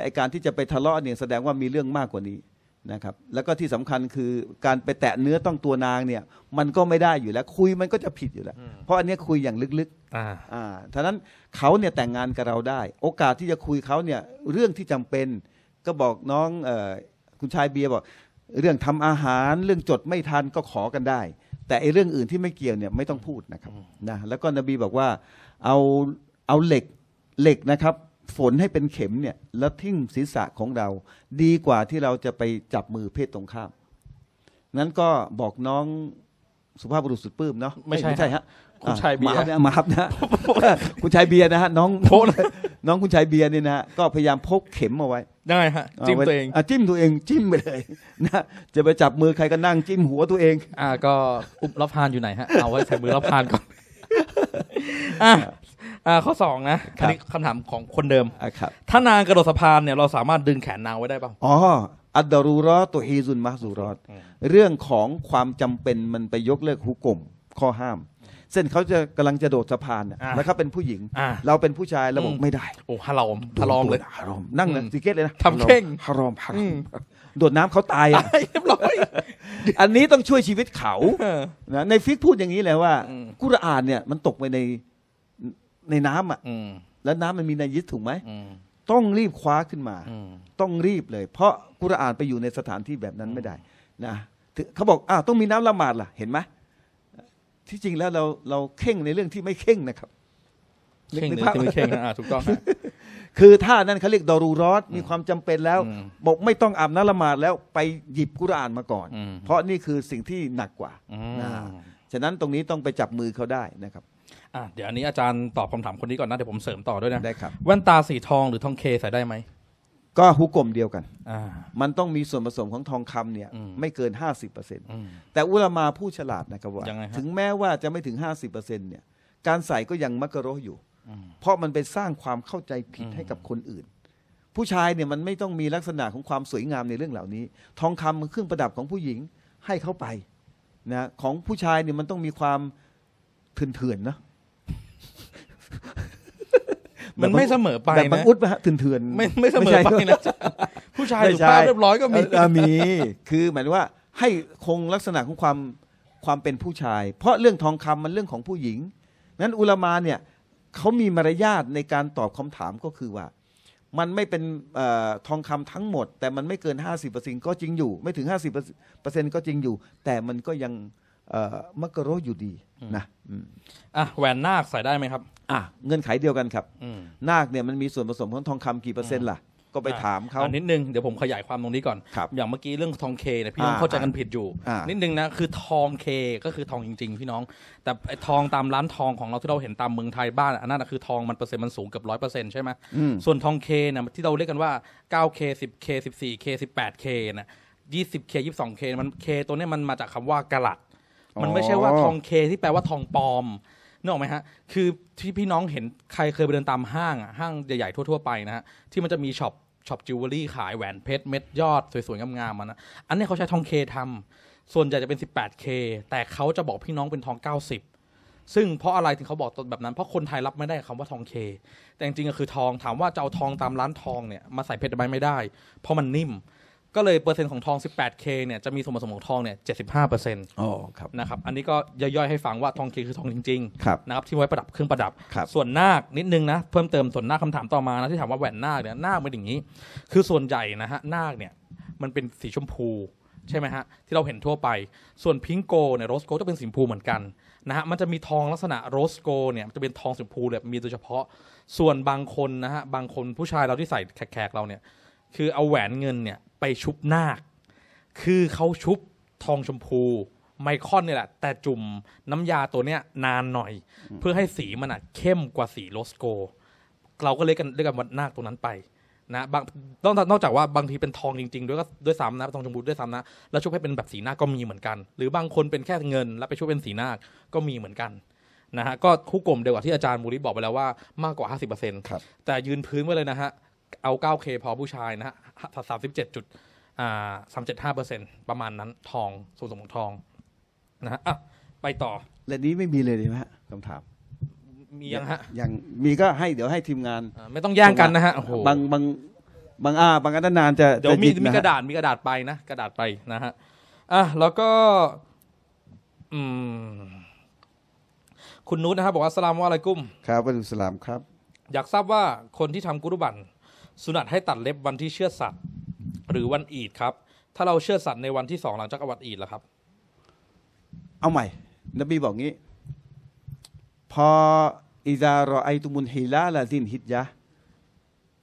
[SPEAKER 1] ไอการที่จะไปทะเลาะเนี่ยแสดงว่ามีเรื่องมากกว่านี้นะครับแล้วก็ที่สำคัญคือการไปแตะเนื้อต้องตัวนางเนี่ยมันก็ไม่ได้อยู่แล้วคุยมันก็จะผิดอยู่แล้ว เพราะอันนี้คุยอย่างลึกๆอ่าท่านั้นเขาเนี่ยแต่งงานกับเราได้ โอกาสที่จะคุยเขาเนี่ยเรื่องที่จำเป็นก็บอกน้องอคุณชายเบียร์บอกเรื่องทำอาหารเรื่องจดไม่ทันก็ขอกันได้ แต่ไอ้เรื่องอื่นที่ไม่เกี่ยวเนี่ยไม่ต้องพูดนะครับนะแล้วก็นบีบอกว่าเอาเอาเหล็กเหล็กนะครับฝนให้เป็นเข็มเนี่ยแล้วทิ้งศีรษะของเรา ดีกว่าที่เราจะไปจับมือเพศตรงข้าม นั้นก็บอกน้อง สุภาพบุรุษสุดปื้มเนาะไม่ใช่ไม่ใช่ฮะ คุณชายเบียร์มาครับนะคุณชายเบียร์นะฮะน้องน้องคุณชายเบียร์เนี่ยนะก็พยายามพกเข็มเอาไว้ ได้ฮะ จิ้มตัวเอง จิ้มตัวเอง จิ้มไปเลยนะจะไปจับมือใครก็นั่งจิ้มหัวตัวเอง อ่า
[SPEAKER 2] ก็อุบรับพานอยู่ไหนฮะเอาไว้ใส่มือรับพานก่อนอ่าข้อสองนะคันนี้คำถามของคนเดิมอ่ะครับถ้านางกระโดดสะพานเนี่ยเราสามารถดึงแขนนางไว้ได้ป่ะ
[SPEAKER 1] อ๋ออัดดรูรอตวฮีซุนมาซูรอตเรื่องของความจำเป็นมันไปยกเลิกฮุกกลมข้อห้าม เส้นเขาจะกำลังจะโดดสะพานนะอ่ะแล้วเขาเป็นผู้หญิงอ่เราเป็นผู้ชายเราบอกไม่ได้ โอ้ฮารอมฮารอมเลยฮารอมนั่งเลยสิเกตเลยนะทำเข่งฮารอมฮารอมโดดน้ำเขาตายอ่ะอเรียบร้อยอันนี้ต้องช่วยชีวิตเขานะในฟิกพูดอย่างนี้เลยว่ากุรอานเนี่ยมันตกไปในในน้ำอ่ะแล้วน้ำมันมีนายิสถูกไหมต้องรีบคว้าขึ้นมาต้องรีบเลย เพราะกุรอานไปอยู่ในสถานที่แบบนั้นไม่ได้ นะเขาบอกอ้าวต้องมีน้ำละหมาดล่ะเห็นไหมที่จริงแล้วเราเราเข่งในเรื่องที่ไม่เข่งนะครับเข่งในที่ไม่เข่งนะถูกต้องะคือถ้านั้นเขาเรียกดอรูรอดมีความจำเป็นแล้ว บอกไม่ต้องอาบน้ำละหมาดแล้วไปหยิบกุรอานมาก่อน เพราะนี่คือสิ่งที่หนักกว่านะฉะนั้นตรงนี้ต้องไปจับมือเขาได้นะครับ
[SPEAKER 2] อ่ะเดี๋ยวอันนี้อาจารย์ตอบคำถามคนนี้ก่อนนะ เดี๋ยวผมเสริมต่อด้วยนะได้ครับ
[SPEAKER 1] แว่นตาสีทองหรือทองเคใส่ได้ไหม ก็หุกกลมเดียวกันมันต้องมีส่วนผสมของทองคำเนี่ยมไม่เกิน 50%อแต่อุลามาผู้ฉลาดนะครับว่า ถึงแม้ว่าจะไม่ถึง 50%เนี่ย การใส่ก็ยังมักกะโรอยู่เพราะมันไปสร้างความเข้าใจผิดให้กับคนอื่น ผู้ชายเนี่ยมันไม่ต้องมีลักษณะของความสวยงามในเรื่องเหล่านี้ทองคำมันเครื่องประดับของผู้หญิงให้เข้าไปนะของผู้ชายเนี่ยมันต้องมีความเถื่อนๆ นะ
[SPEAKER 2] มันไม่เสมอไปแบบบังนะอุดปะฮะเถื่อนๆ ไม่ไม่เสมอไปนะ ผู้ชายหรืสุ้ภาพเรียบร้อยก็มีมี
[SPEAKER 1] คือหมายถึงว่าให้คงลักษณะของความ ความเป็นผู้ชาย เพราะเรื่องทองคำมันเรื่องของผู้หญิงนั้นอุลมาเนี่ยเขามีมารยาทในการตอบคำถามก็คือว่า มันไม่เป็นอทองคำทั้งหมด แต่มันไม่เกิน 50%ก็จริงอยู่ ไม่ถึง 50%ก็จริงอยู่ แต่มันก็ยังมัก็รู้อยู่ดีนะ
[SPEAKER 2] อ่ะแหวนนาคใส่ได้ไหมครับ อ่ะ เง
[SPEAKER 1] ื่อนไขเดียวกันครับ นาคเนี่ยมันมีส่วนผสมของทองคำกี่เปอร์เซ็นต์ล่ะ ก็ไปถามเขาอันนิด
[SPEAKER 2] นึงเดี๋ยวผมขยายความตรงนี้ก่อน อย่างเมื่อกี้เรื่องทองเคเนี่ยพี่น้องเข้าใจกันผิดอยู่ นิด นึงนะคือทองเคก็คือทองจริง ๆ พี่น้อง แต่ทองตามร้านทองของเราที่เราเห็น ตามเมืองไทยบ้านอันนั้นคือทองมันเปอร์เซ็นต์มันสูงเกือบร้อยเปอร์เซ็นต์ใช่ไหมส่วนทองเคเนี่ยที่เราเรียกกันว่า 9K 10K 14K 18K นะ 20K 22K มัน K ตัวนี้มันมาจากคำว่ากะลัดมันไม่ใช่ว่าทองเคที่แปลว่าทองปลอมนึกออกไหมฮะ คือที่พี่น้องเห็นใครเคยไปเดินตามห้างอ่ะห้างใหญ่ๆทั่วๆไปนะฮะที่มันจะมีช็อปช็อปจิวเวลรี่ขายแหวนเพชร เม็ดยอดสวยๆงามๆมันนะอันนี้เขาใช้ทองเคทำ ส่วนใหญ่จะเป็น 18K แต่เขาจะบอกพี่น้องเป็นทอง 90 ซึ่งเพราะอะไรถึงเขาบอกแบบนั้น เพราะคนไทยรับไม่ได้คำว่าทองเค แต่จริงๆก็คือทองถามว่าจะเอาทองตามร้านทองเนี่ยมาใส่เพชรไปไม่ได้เพราะมันนิ่มก็เลยเปอร์เซ็นต์ของทอง 18K เนี่ยจะมีส่วนผสมของทองเนี่ย75เปอร์เซ็นต์อ๋อ ครับ นะครับ อันนี้ก็ย่อยๆให้ฟังว่าทองเคคือทองจริงครับนะครับที่ไว้ประดับเครื่องประดับ ส่วนนาคนิดนึงนะ เพิ่มเติมส่วนนาคคำถามต่อมานะที่ถามว่าแหวนนาคเนี่ยนาคเป็นอย่างนี้ คือส่วนใหญ่นะฮะนาคเนี่ย มันเป็นสีชมพูใช่ไหมฮะ ที่เราเห็นทั่วไปส่วนพิงโกเนี่ยโรสโกจะเป็นสีชมพูเหมือนกันนะฮะมันจะมีทองลักษณะโรสโกเนี่ยจะเป็นทองสีชมพูแบบมีโดยเฉพาะ ส่วนบางคนนะฮะบางคนผู้ชายเราที่ใส่แขกเราเนี่ยคือเอาแหวนเงินเนี่ยไปชุบนาค คือเขาชุบทองชมพูไมคอนเนี่ยแหละ แต่จุ่มน้ำยาตัวเนี้ยนานหน่อย เพื่อให้สีมันอ่ะเข้มกว่าสีโรสโก เราก็เลยกันเรียกกันว่านาคตัวนั้นไปนะ บางนอกนอกจากว่าบางทีเป็นทองจริงๆด้วยก็ด้วยซ้ำนะทองชมพูด้วยซ้ำนะแล้วชุบให้เป็นแบบสีหน้าก็มีเหมือนกัน หรือบางคนเป็นแค่เงิน แล้วไปชุบเป็นสีหน้าก็มีเหมือนกันนะฮะก็คู่กลมเดียวกับที่อาจารย์มูริบอกไปแล้วว่ามากกว่า50%แต่ยืนพื้นไว้เลยนะฮะเอา 9K พอผู้ชายนะฮะสามสิบเจ็ดจุด อ่าสามเจ็ดห้าเปอร์เซ็นประมาณนั้น ทองสูตรสมของทองนะฮะอ่ะ ไปต่อ
[SPEAKER 1] และนี้ไม่มีเลยดีไหมฮะคำถาม
[SPEAKER 2] มียังฮะ ยัง
[SPEAKER 1] มีก็ให้ เดี๋ยวให้ทีมงาน ไม่ต้องแย่งกันนะฮะ โอ้โหบางบางบางอาบางอันนานจะ เดี๋ยวจะมีมีกระดา
[SPEAKER 2] ษ มีกระดาษไปนะ กระดาษไปนะฮะ อ่ะ แล้วก็ อืม คุณนุชนะครับบอกว่าสลามว่าอะไรกุ้ม
[SPEAKER 1] ครับวัสดุสลาม
[SPEAKER 2] ครับ อยากทราบว่าคนที่ทำกุรุบันสุนัตให้ตัดเล็บวันที่เชื่อสัตว์หรือวันอีดครับ ถ้าเราเชื่อสัตว์ในวันที่สองหลังจากอวัดอีดล้วครับ
[SPEAKER 1] เอาใหม่ นบีบอกงี้ พออิซารอไอตุมุนฮิลาลาซินฮิตยะ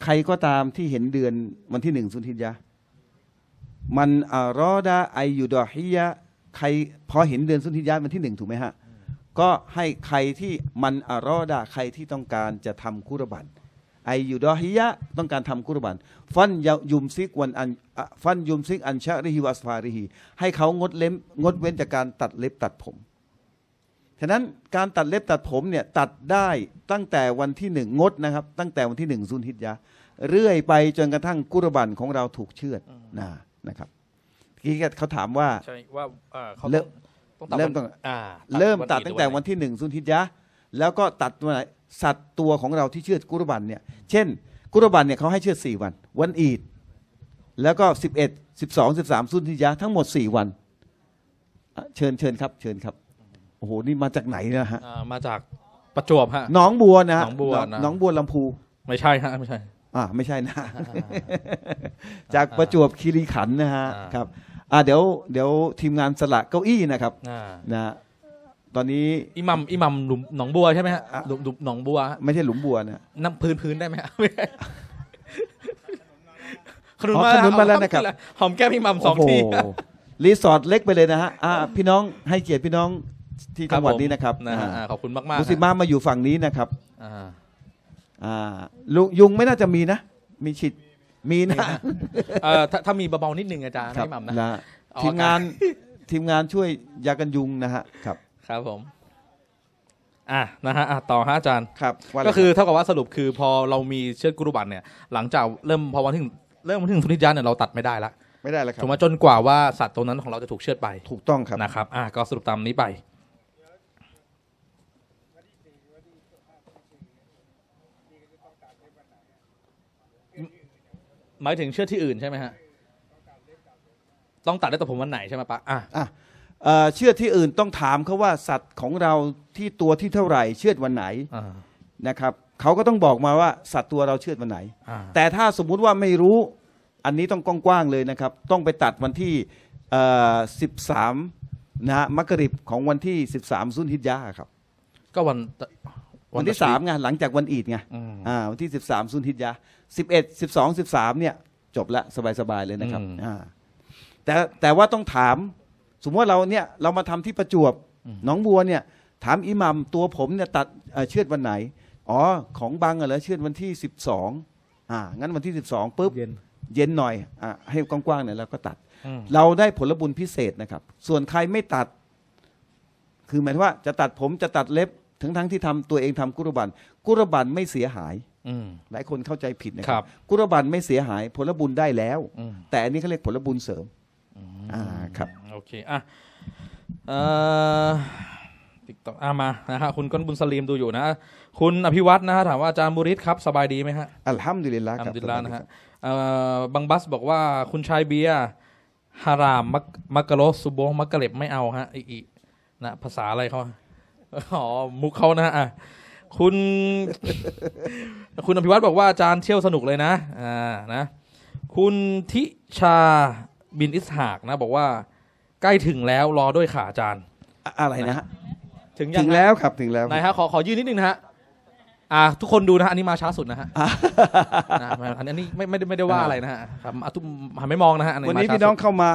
[SPEAKER 1] ใครก็ตามที่เห็นเดือนวันที่หนึ่งสุนทิยะมันอารอดาไอยูดอฮิยะใครพอเห็นเดือนสุนทิยะวันที่หนึ่งถูกไหมฮะก็ให้ใครที่มันอารอดาใครที่ต้องการจะทำคุรบันไอยูดอฮิยะต้องการทำกุรบานฟันยุมซิกวันอัน ฟันยุมซิกอันชะริฮิวัสฟาริฮิให้เขางดเล็บงดเว้นจากการตัดเล็บตัดผมฉะนั้นการตัดเล็บตัดผมเนี่ยตัดได้ตั้งแต่วันที่หนึ่งงดนะครับ ตั้งแต่วันที่หนึ่งซุนฮิตยะเรื่อยไปจนกระทั่งกุรบันของเราถูกเชือนะนะครับทีเขาถามว่าว่าเริ่มเริ่มตัดตั้งแต่วันที่หนึ่งซุนฮิตยะแล้วก็ตัดตัวไหนสัตว์ตัวของเราที่เชื่อกุรบันเนี่ย เช่น กุรบันเนี่ยเขาให้เชื่อสี่วัน วันอีด แล้วก็สิบเอ็ดสิบสองสิบสามสุนทิยะทั้งหมดสี่วัน เชิญเชิญครับ เชิญครับ โอ้โหนี่มาจากไหนนะฮะมาจากประจวบฮะหนองบัวนะหนองบัวนะหนอง
[SPEAKER 2] บัวลำพูไม่ใช่ฮะไม่ใช่
[SPEAKER 1] อ่าไม่ใช่นะ จากประจวบคีรีขันนะฮะครับอ่าเดี๋ยวเดี๋ยวทีมงานสละเก้าอี้นะครับอ่า
[SPEAKER 2] นะตอนนี้อิหมัมอิหมัมหลุมหนองบัว ใช่ไหมฮะหลุมหลุมหนองบัวไม่ใช่ หลุมบัวเนี่ยน้ำพื้นพื้นได้ไหมขนุนอ๋อมาขนุนมาแล้วนะครับหอมแก้มอิหมัมสองที
[SPEAKER 1] รีสอร์ทเล็กไปเลยนะฮะพี่น้องให้เกียรติพี่น้องที่จังหวัดนี้นะครับขอบ
[SPEAKER 2] คุณมากมากมุสิมา
[SPEAKER 1] มาอยู่ฝั่งนี้นะครับ
[SPEAKER 2] อ
[SPEAKER 1] ่าลุงยุงไม่น่าจะมีนะมีฉีดมีนะ
[SPEAKER 2] ถ้ามีเบาๆนิดนึงอาจารย์อิหมัมนะนะทีมงาน
[SPEAKER 1] ทีมงานช่วยยากันยุง
[SPEAKER 2] นะฮะครับครับผมอ่ะนะฮะอ่ะต่อฮะอาจารย์ครับก็คือเท่ากับว่าสรุปคือ พอเรามีเชือกกุรุบัตเนี่ย หลังจากเริ่มพอวันที่เริ่มวันที่สุนิจันเนี่ยเราตัดไม่ได้ละไม่ได้แล้วครับถูกมาจนกว่าว่าสัตว์ตัวนั้นของเราจะถูกเชือดไป ถูกต้องครับนะครับอ่ะก็สรุปตามนี้ไป หมายถึงเชือดที่อื่นใช่ไหมฮะต้องตัดได้แต่ผมวันไหนใช่ไหมปะอ่ะอ่ะ
[SPEAKER 1] เชือดที่อื่นต้องถามเขาว่าสัตว์ของเราที่ตัวที่เท่าไหร่เชือดวันไหนนะครับ เขาก็ต้องบอกมาว่าสัตว์ตัวเราเชือดวันไหนแต่ถ้าสมมุติว่าไม่รู้ อันนี้ต้องกว้างๆเลยนะครับ ต้องไปตัดวันที่13นะฮะมกริบของวันที่13ซุนฮิจยาครับ ก็วันวันที่สามไงหลังจากวันอีดไงอ่าวันที่13สซุนทิยา11 12 13 เนี่ย จบละสบายๆเลยนะครับอ่าแต่แต่ว่าต้องถามสมมติว่าเราเนี่ยเรามาทำที่ประจวบหนองบัวเนี่ย ถามอิหมัมตัวผมเนี่ยตัดเชือดวันไหนอ๋อของบางเหรอเชือดวันที่สิบสองอ่า งั้นวันที่สิบสองปุ๊บเย็น เย็นหน่อยอ่าให้กว้างๆหน่อยแล้วก็ตัด เราได้ผลบุญพิเศษนะครับ ส่วนใครไม่ตัด คือหมายว่าจะตัดผมจะตัดเล็บทั้งทั้งที่ทำตัวเองทำกุรบันกุรบันไม่เสียหายอหลายคนเข้าใจผิดนะครับ กุรบันไม่เสียหายผลบุญได้แล้วแต่อันนี้เขาเรียกผลบุญเสริมอ่าครับ
[SPEAKER 2] อเค อ่ะเอ่อติ๊กต็อกอ่ะ มา นะฮะ คุณก้นบุญสลีมดูอยู่นะ คุณ อภิวัตนะฮะ ถามว่าอาจารย์บุริศครับสบายดีไหมฮะ อัลฮัมดุลิลลาะอัลฮัมดุลิลล์นะฮะเอ่อบังบัสบอกว่า คุณชายเบียฮาราม มักมักกะโรสุโบมักกะเล็บไม่เอาฮะอีอีนะ ภาษาอะไรเขาอ๋อ มุกเขานะอ่ะ คุณ คุณ อภิวัตบอกว่าอาจารย์เที่ยวสนุกเลยนะ อ่า นะ คุณทิชา บินอิสหากนะ บอกว่าใกล้ถึงแล้วรอด้วยขาอาจารย์ อะไรนะ ถึงถึงแล้วครับถึงแล้วไหนฮะขอขอยืนนิดนึงนะฮะอ่าทุกคนดูนะฮะอันนี้มาช้าสุดนะฮะอันนี้ไม่ไม่ได้ว่าอะไรนะฮะครับอ่ตทุกหันไม่มองนะฮะอัวันนี้พี่น้องเข้ามา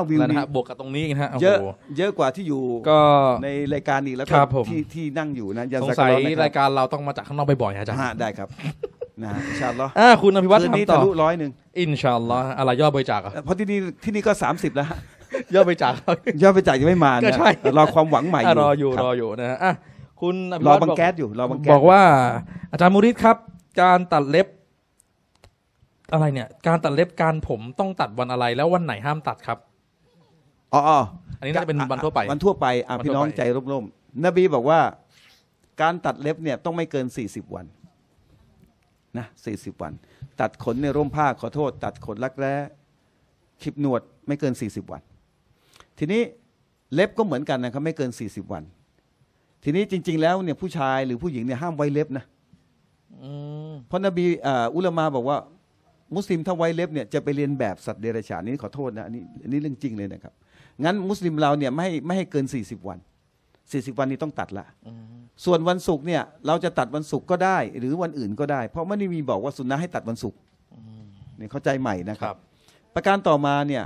[SPEAKER 2] 55วิววนะีฮะบวกกับตรงนี้นะฮะเยอะ เยอะกว่าที่อยู่ก็
[SPEAKER 1] ในรายการอีกแล้วครับที่ที่นั่งอยู่นะยังสงสัยรายการเราต้องมาจากข้างนอกบ่อยๆน
[SPEAKER 2] ะอาจารย์ะได้ครับ
[SPEAKER 1] นะอินชาอัลลอฮ์อ่าคุณอภิวัตรนนี้ทำต่ะอลุ
[SPEAKER 2] ร้อยหนึ่งอินชาอัลลอฮ์อะไรยอดบริจาคอะเพราะที่นี่ที่นี่ก็ 30แล้วย่อไปจากย่อไปจากยังไม่มาก็ใช่รอความหวังใหม่รออยู่รออยู่นะฮะคุณรอบังแก๊สอยู่รอบังแก๊สบอกว่า อาจารย์มูริสครับ การตัดเล็บอะไรเนี่ย การตัดเล็บการผมต้องตัดวันอะไร แล้ววันไหนห้ามตัดครับอ๋ออันนี้น่าจะเป็นวันทั่วไปวันทั่วไปอ่ะพี่น้องใจร่มๆนบีบอกว่าการตัดเล็บเนี่ยต้องไม่เกินสี่สิบวัน
[SPEAKER 1] นะสี่สิบวัน ตัดขนในร่มผ้าขอโทษ ตัดขนรักแร้คลิปหนวดไม่เกินสี่สิบวันทีนี้เล็บก็เหมือนกันนะครับ ไม่เกิน40วัน ทีนี้จริงๆแล้วเนี่ย ผู้ชายหรือผู้หญิงเนี่ยห้ามไว้เล็บนะเพราะนบีอุลมาบอกว่า มุสลิมถ้าไว้เล็บเนี่ยจะไปเรียนแบบสัตว์เดรัจฉานนี่ขอโทษนะอันนี้อันนี้เรื่องจริงเลยนะครับ งั้นมุสลิมเราเนี่ยไม่ไม่ให้เกิน 40 วัน 40 วันนี้ต้องตัดละส่วนวันศุกร์เนี่ยเราจะตัดวันศุกร์ก็ได้หรือวันอื่นก็ได้ เพราะไม่ได้มีบอกว่าสุนนะให้ตัดวันศุกร์เนี่ยเข้าใจใหม่นะครับ ประการต่อมาเนี่ย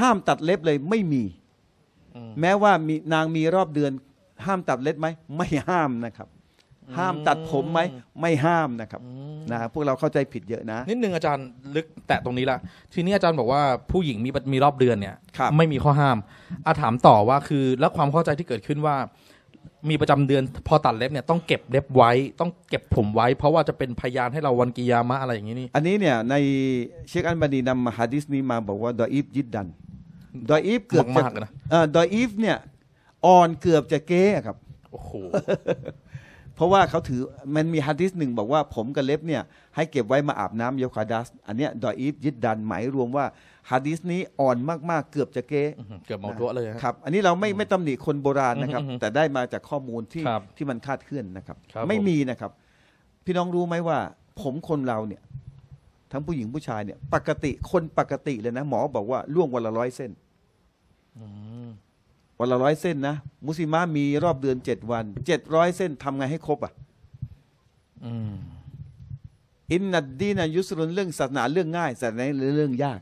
[SPEAKER 1] ห้ามตัดเล็บเลยไม่มีแม้ว่ามีนางมีรอบเดือนห้ามตัดเล็บไหมไม่ห้ามนะครับ ห้ามตัดผมไหม
[SPEAKER 2] ไม่ห้ามนะครับนะพวกเราเข้าใจผิดเยอะนะนิดนึงอาจารย์ลึกแตะตรงนี้ละทีนี้อาจารย์บอกว่าผู้หญิงมีมีรอบเดือนเนี่ยไม่มีข้อห้ามอาถามต่อว่าคือแล้วความเข้าใจที่เกิดขึ้นว่ามีประจำเดือนพอตัดเล็บเนี่ยต้องเก็บเล็บไว้ ต้องเก็บผมไว้ เพราะว่าจะเป็นพยานให้เราวันกิยามะอะไรอย่างนี้นี่อันนี้เนี่ยในเชคอัน
[SPEAKER 1] บันดีนำมฮะดิษนี้มาบอกว่าดออิบยิดดันดอยอีฟเกือบจะดอยอีฟเนี่ยอ่อนเกือบจะเก้ครับ โอ้โหเพราะว่าเขาถือมันมีฮะดิษหนึ่งบอกว่าผมกับเล็บเนี่ย ให้เก็บไว้มาอาบน้ำยกคาดัสอันเนี้ยดอยอีฟยึดดันหมายรวมว่าฮะดิษนี้อ่อนมากๆเกือบจะเก้เกือบเมาตัวเลยครับ อันนี้เราไม่ไม่ตำหนิคนโบราณนะครับ แต่ได้มาจากข้อมูลที่ที่มันคาดเคลื่อนนะครับ ไม่มมีนะครับ พี่น้องรู้ไหมว่า ผมคนเราเนี่ย ทั้งผู้หญิงผู้ชายเนี่ย ปกติคนปกติเลยนะหมอ บอกว่าล่วงวันละร้อยเส้นวันละร้อยเส้นนะมุสลิมะมีรอบเดือนเจ็ดวันเจ็ดร้อยเส้นทำไงให้ครบอ่ะอินนัดดีนะยุสรุนเรื่องศาสนาเรื่องง่ายศาสนาเรื่องยาก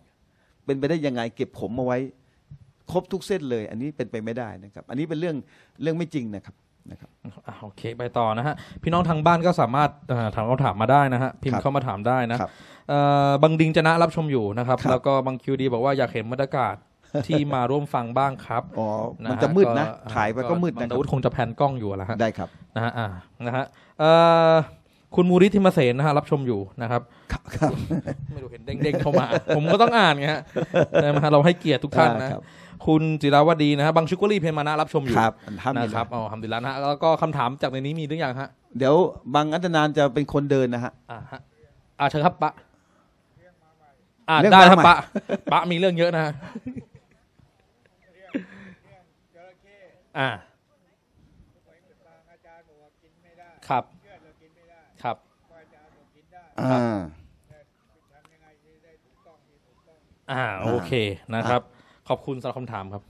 [SPEAKER 1] เป็นไปได้ยังไง เก็บผมมาไว้ ครบทุกเส้นเลย อันนี้เป็นไปไม่ได้นะครับ อันนี้เป็นเรื่องเรื่องไม่จริงนะครับนะคร
[SPEAKER 2] ับโอเคไปต่อนะฮะพี่น้องทางบ้านก็สามารถถามเราถามมาได้นะฮะพิมพ์เข้ามาถามได้นะบังดิงจะนะรับชมอยู่นะครับแล้วก็บังคิวดี บอกว่าอยากเห็นบรรยากาศที่มาร่วมฟังบ้างครับ อ๋อ มันจะมืดนะ ถ่ายไปก็มืดนะแต่วุฒคงจะแพนกล้องอยู่และฮะ ได้ครับ นะฮะนะฮะคุณมูริทิมาเสนนะฮะ รับชมอยู่นะครับ ครับ ไม่รู้เห็นเด้งๆเข้ามา ผมก็ต้องอ่านไงฮะเราให้เกียรติทุกท่านนะ คุณจิราวดีนะฮะบางชุกรีเพนมานะรับชมอยู่ครับ นะครับอ๋อทำดีแล้วนะ แล้วก็คำถามจากในนี้มีหรือยังฮะ เดี๋ยวบ
[SPEAKER 1] างอัตนานจะเป็นคนเดินนะฮะ อ่าฮะ อ่าเชิญครับป
[SPEAKER 2] ะอ่าได้ครับปะ ปะมีเรื่องเยอะนะอ่าครับครับอ่าอ่าโอเค นะครับ ขอบคุณสำหรับคำถามครับ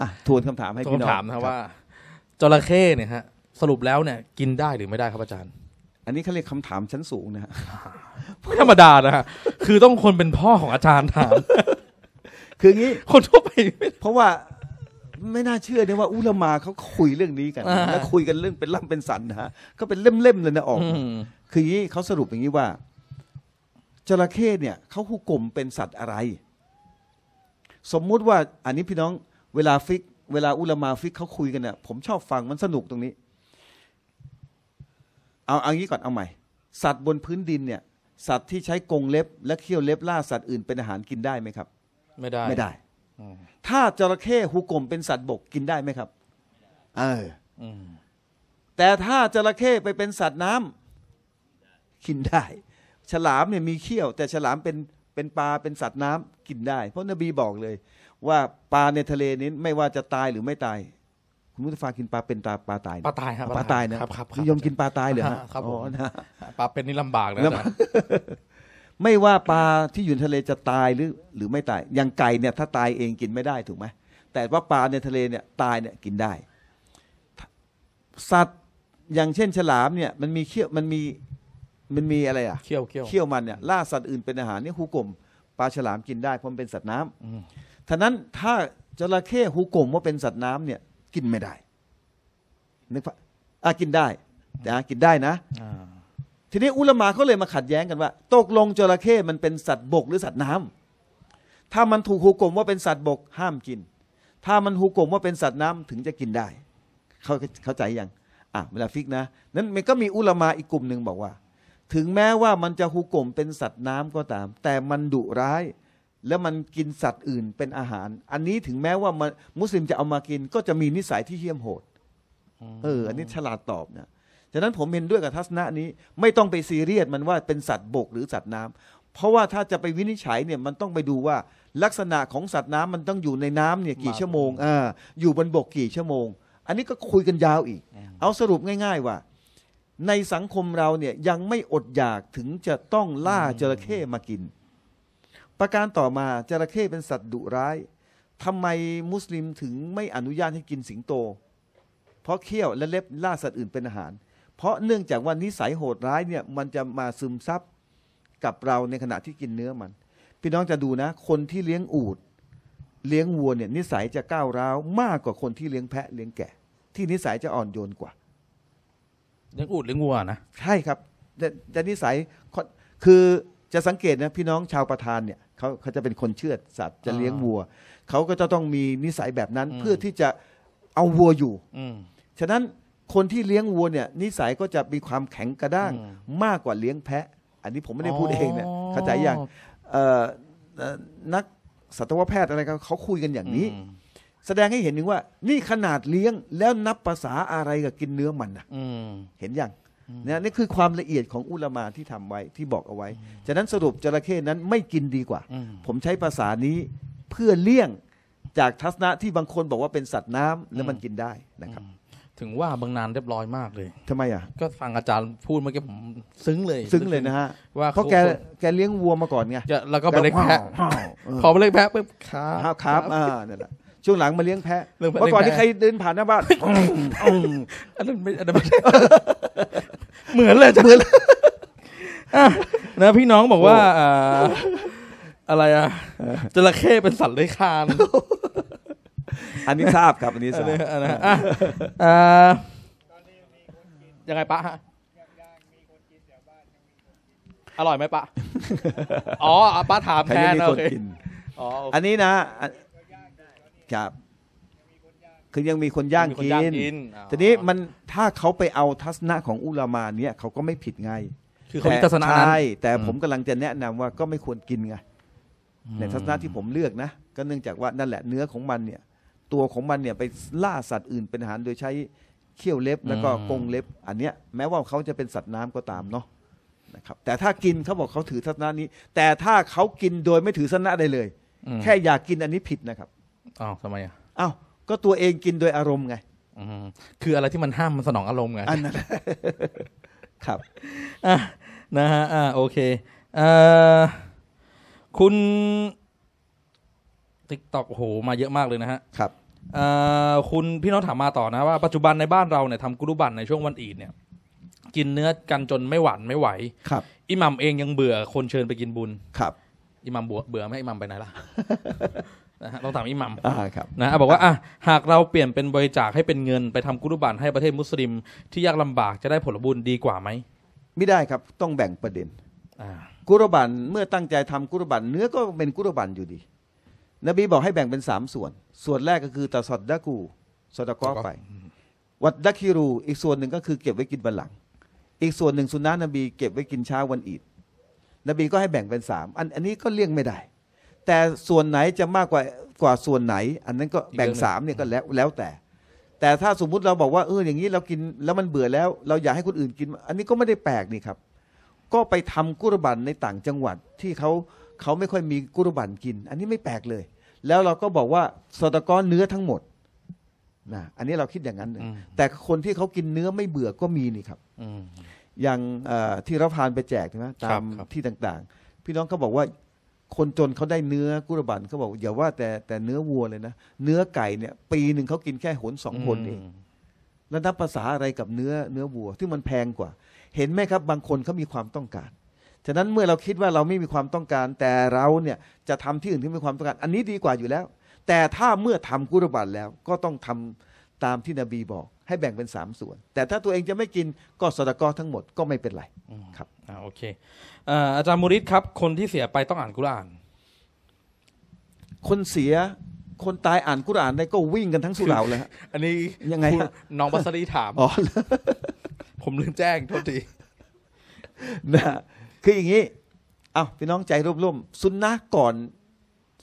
[SPEAKER 2] อ่ะทวนคำถามให้พี่น้องถามนะว่าจระเข้เนี่ยฮะสรุปแล้วเนี่ย กินได้หรือไม่ได้ครับอาจารย์ อันนี้เขาเรียกคำถามชั้นสูงนะฮะธรรมดานะฮะคือต้องคนเป็นพ่อของอาจารย์ถาม คืองี้คนทั่วไปเพราะว่า
[SPEAKER 1] ไม่น่าเชื่อเนี่ยว่าอุลามาเขาคุยเรื่องนี้กันแล้วคุยกันเรื่องเป็นล่าเป็นสันนะฮะก็เป็นเล่มๆเลยนะออกคืออย่างนี้เขาสรุปอย่างนี้ว่า จระเข้เนี่ยเขาหุกลมเป็นสัตว์อะไร สมมุติว่าอันนี้พี่น้อง เวลาฟิก เวลาอุลามาฟิกเขาคุยกันเนี่ยผมชอบฟังมันสนุกตรงนี้ เอาเอางี้ก่อนเอาใหม่สัตว์บนพื้นดินเนี่ย สัตว์ที่ใช้กรงเล็บและเขี้ยวเล็บล่าสัตว์อื่นเป็นอาหารกินได้ไหมครับ ไม่ได้ ไม่ได้ถ้าจระเข้ฮูกลมเป็นสัตว์บกกินได้ไหมครับเออแต่ถ้าจระเข้ไปเป็นสัตว์น้ำกินได้ ฉลามเนี่ยมีเขี้ยวแต่ฉลามเป็นเป็นปลาเป็นสัตว์น้ำกินได้ เพราะนบีบอกเลยว่าปลาในทะเลนี้ไม่ว่าจะตายหรือไม่ตาย คุณมุตฟากินปลาเป็นตาปลาตายปลาตายครับปลาตายนะครับครับ
[SPEAKER 2] ยมกินปลาตายเหรอครับผมปลาเป็นนี่ลำบากนะ
[SPEAKER 1] ไม่ว่าปลาที่อยู่ในทะเลจะตายหรือหรือไม่ตายอย่างไก่เนี่ย ถ้าตายเองกินไม่ได้ถูกไหม แต่ว่าปลาในทะเลเนี่ย ตายเนี่ย กินได้ สัตว์อย่างเช่น ฉลามเนี่ยมันมีเขี้ยวมันมีมันมีอะไรอ่ะเขี้ยวเขี้ยวเขี้ยวมันเนี่ยล่าสัตว์อื่นเป็นอาหารนี่ฮูกลมปลาฉลามกินได้เพราะมันเป็นสัตว์น้ำท่านั้นถ้าจระเข้ฮูกลมว่าเป็นสัตว์น้ำเนี่ย กินไม่ได้นึกว่าอ่ะกินได้นะกินได้นะทีนี้อุลมะเขาเลยมาขัดแย้งกันว่าตกลงจระเข้มันเป็นสัตว์บกหรือสัตว์น้ำ ถ้ามันถูกหุกกลมว่าเป็นสัตว์บกห้ามกิน ถ้ามันหุกกลมว่าเป็นสัตว์น้ำถึงจะกินได้ เขาเข้าใจยังอ่ะเวลาฟิกนะนั้นมันก็มีอุลมะอีกกลุ่มหนึ่งบอกว่า ถึงแม้ว่ามันจะหุกกลมเป็นสัตว์น้ำก็ตาม แต่มันดุร้าย แล้วมันกินสัตว์อื่นเป็นอาหาร อันนี้ถึงแม้ว่ามุสลิมจะเอามากินก็จะมีนิสัยที่เหี้ยมโหดเอออันนี้ฉลาดตอบเนี่ยฉะนั้นผมเห็นด้วยกับทัศนะนี้ไม่ต้องไปซีเรียสมันว่าเป็นสัตว์บกหรือสัตว์น้ำ เพราะว่าถ้าจะไปวินิจฉัยเนี่ยมันต้องไปดูว่าลักษณะของสัตว์น้ำ มันต้องอยู่ในน้ำเนี่ยกี่ชั่วโมงอ่าอยู่บนบกกี่ชั่วโมง อันนี้ก็คุยกันยาวอีก เอาสรุปง่ายๆว่า ในสังคมเราเนี่ยยังไม่อดอยากถึงจะต้องล่าจระเข้มากิน ประการต่อมาจระเข้เป็นสัตว์ดุร้ายทำไมมุสลิมถึงไม่อนุญาตให้กินสิงโต เพราะเขี้ยวและเล็บล่าสัตว์อื่นเป็นอาหารเพราะเนื่องจากว่านิสัยโหดร้ายเนี่ย มันจะมาซึมซับกับเราในขณะที่กินเนื้อมัน พี่น้องจะดูนะคนที่เลี้ยงอูดเลี้ยงวัวเนี่ย นิสัยจะก้าวร้าวมากกว่าคนที่เลี้ยงแพะ เลี้ยงแกะ ที่นิสัยจะอ่อนโยนกว่าเลี้ยงอูดเลี้ยงวัวนะใช่ครับแต่นิสัยคือจะสังเกตนะพี่น้องชาวประธานเนี่ยเขาเขาจะเป็นคนเชื่อสัตว์จะเลี้ยงวัว เขาก็จะต้องมีนิสัยแบบนั้นเพื่อที่จะเอาวัวอยู่ฉะนั้นคนที่เลี้ยงวัวเนี่ยนิสัยก็จะมีความแข็งกระด้างมมากกว่าเลี้ยงแพะ อันนี้ผมไม่ได้พูดเองเนี่ยเข้าใจยัง่นักสัตวแพทย์อะไรเขาเขาคุยกันอย่างนี้ แสดงให้เห็นถึงว่า นี่ขนาดเลี้ยงแล้วนับภาษาอะไรกับกินเนื้อมันนะเห็นยังนียนี่คือความละเอียดของอุลามาที่ทำไว้ที่บอกเอาไว้ฉะนั้นสรุปจระเข้นั้นไม่กินดีกว่า ผมใช้ภาษานี้เพื่อเลี่ยงจากทัศนะที่บางคนบอกว่าเป็น
[SPEAKER 2] สัตว์น้ำแล้วมันกินได้นะครับถึงว่าบางนานเรียบร้อยมากเลยทำไมอ่ะ ก็ฟังอาจารย์พูดเมื่อกี้ผมซึ้งเลย ซึ้งเลยนะฮะ ว่าเพราะแกแกเลี้ยงวัวมาก่อนไงจแล้ว
[SPEAKER 1] ก็ไปเลี้ยงแพะพอไปเลี้ยงแพะปุ๊บ ครับ ครับ อ่านั่นแหละช่วงหลังมาเลี้ยงแพะเมื่อก่อนที่ใคร
[SPEAKER 2] เดินผ่านหน้าบ้านอันนั้นไม่อันนั้นไม่เหมือนเลยเหมือนนะพี่น้องบอกว่าอะไรอ่ะจระเข้เป็นสัตว์เลื้อยคลานอันนี้ทราบครับอันนี้ทราบยังไงปะฮะอร่อยไหมปะอ๋อป้าถามแทนโอเคอัน
[SPEAKER 1] นี้นะครับคือยังมีคนย่างกินทีนี้มันถ้าเขาไปเอาทัศนะของอุลามาเนี่ย เขาก็ไม่ผิดไง คือเขาทัศนะใช่แต่ผมกำลังจะแนะนำว่าก็ไม่ควรกินไงในทัศนะที่ผมเลือกนะก็เนื่องจากว่านั่นแหละเนื้อของมันเนี่ยตัวของมันเนี่ยไปล่าสัตว์อื่นเป็นอาหารโดยใช้เขี้ยวเล็บแล้วก็กรงเล็บ อันเนี้ยแม้ว่าเขาจะเป็นสัตว์น้ำก็ตามเนาะนะครับ แต่ถ้ากินเขาบอกเขาถือศาศนานี้แต่ถ้าเขากินโดยไม่ถือศาศนาใดเลย แค่อยากกินอันนี้ผิดนะครับอ้าวทำไมอ่ะอ้าวก็ต
[SPEAKER 2] ัวเองกินโดยอารมณ์ไงคืออะไรที่มันห้ามมันสนองอารมณ์ไงอันนั้นครับอ่ะนะฮะอ่ะโอเคเอ่อคุณติ๊กตอกโหมาเยอะมากเลยนะฮะครับคุณพี่น้องถามมาต่อนะว่าปัจจุบันในบ้านเราเนี่ยทำกุรุบันในช่วงวันอีดเนี่ย กินเนื้อกันจนไม่หวานไม่ไหวครับ อิหมัมเองยังเบื่อคนเชิญไปกินบุญครับ อิหมัมเบื่อไหมอิหมัมไปไหนล่ะนะต้องถามอิหมัมอ่าครับนะบอกว่าอ่ะหากเราเปลี่ยนเป็นบริจาคให้เป็นเงินไปทำกุรุบันให้ประเทศมุสลิมที่ยากลำบากจะได้ผลบุญดีกว่าไหมไม่ได้ครับต้องแบ่งประเด็นกุรบันเมื่อตั้งใจทำกุรบั
[SPEAKER 1] นเนื้อก็เป็นกุรบันอยู่ดีนบีบอกให้แบ่งเป็นสามส่วนส่วนแรกก็คือตัดสอดดักูสอดกอไปวัดดักคิรูอีกส่วนหนึ่งก็คือเก็บไว้กินบันหลัง อีกส่วนหนึ่งสุนัขนบี เก็บไว้กินเช้าวันอีดนบีก็ให้แบ่งเป็นสามอันอันนี้ก็เลี่ยงไม่ได้ แต่ส่วนไหนจะมากกว่ากว่าส่วนไหน อันนั้นก็แบ่งสามเนี่ยก็แล้วแล้วแต่ แต่ถ้าสมมุติเราบอกว่าเอออย่างนี้เรากินแล้วมันเบื่อแล้วเราอยากให้คนอื่นกิน อันนี้ก็ไม่ได้แปลกนี่ครับ ก็ไปทำกุรบันในต่างจังหวัดที่เขาเขาไม่ค่อยมีกุรบันกิน อันนี้ไม่แปลกเลยแล้วเราก็บอกว่าสตกรเนื้อทั้งหมดนะอันนี้เราคิดอย่างนั้น แต่คนที่เขากินเนื้อไม่เบื่อก็มีนี่ครับอย่างที่เราพานไปแจกใช่ไหมตามที่ต่าง ๆ พี่น้องเขาบอกว่าคนจนเขาได้เนื้อกุรบันเขาบอกอย่าว่าแต่แต่เนื้อวัวเลยนะเนื้อไก่เนี่ยปีหนึ่งเขากินแค่หนสองคนเอง แล้วนับภาษาอะไรกับเนื้อเนื้อวัวที่มันแพงกว่า เห็นไหมครับบางคนเขามีความต้องการฉะนั้นเมื่อเราคิดว่าเราไม่มีความต้องการ แต่เราเนี่ยจะทำที่อื่นที่มีความต้องการ อันนี้ดีกว่าอยู่แล้ว แต่ถ้าเมื่อทำกุรบัตแล้วก็ต้องทำตามที่นบีบอก ให้แบ่งเป็น3ส่วน แต่ถ้าตัวเองจะไม่กินก็สตะกอทั้
[SPEAKER 2] งหมดก็ไม่เป็นไรครับอ่าโอเคอาจารย์มูริดครับ คนที่เสียไปต้องอ่านกุรานคนเสียคนตายอ่านกุรานได้ก็วิ่งกันทั้งส
[SPEAKER 1] ุหราเลยฮะ อันนี้ยังไงน้องบัสรีถามอ๋อผมลืมแจ้งโทษทีนะคืออย่างนี้ เอาพี่น้องใจร่วมๆสุนนะก่อน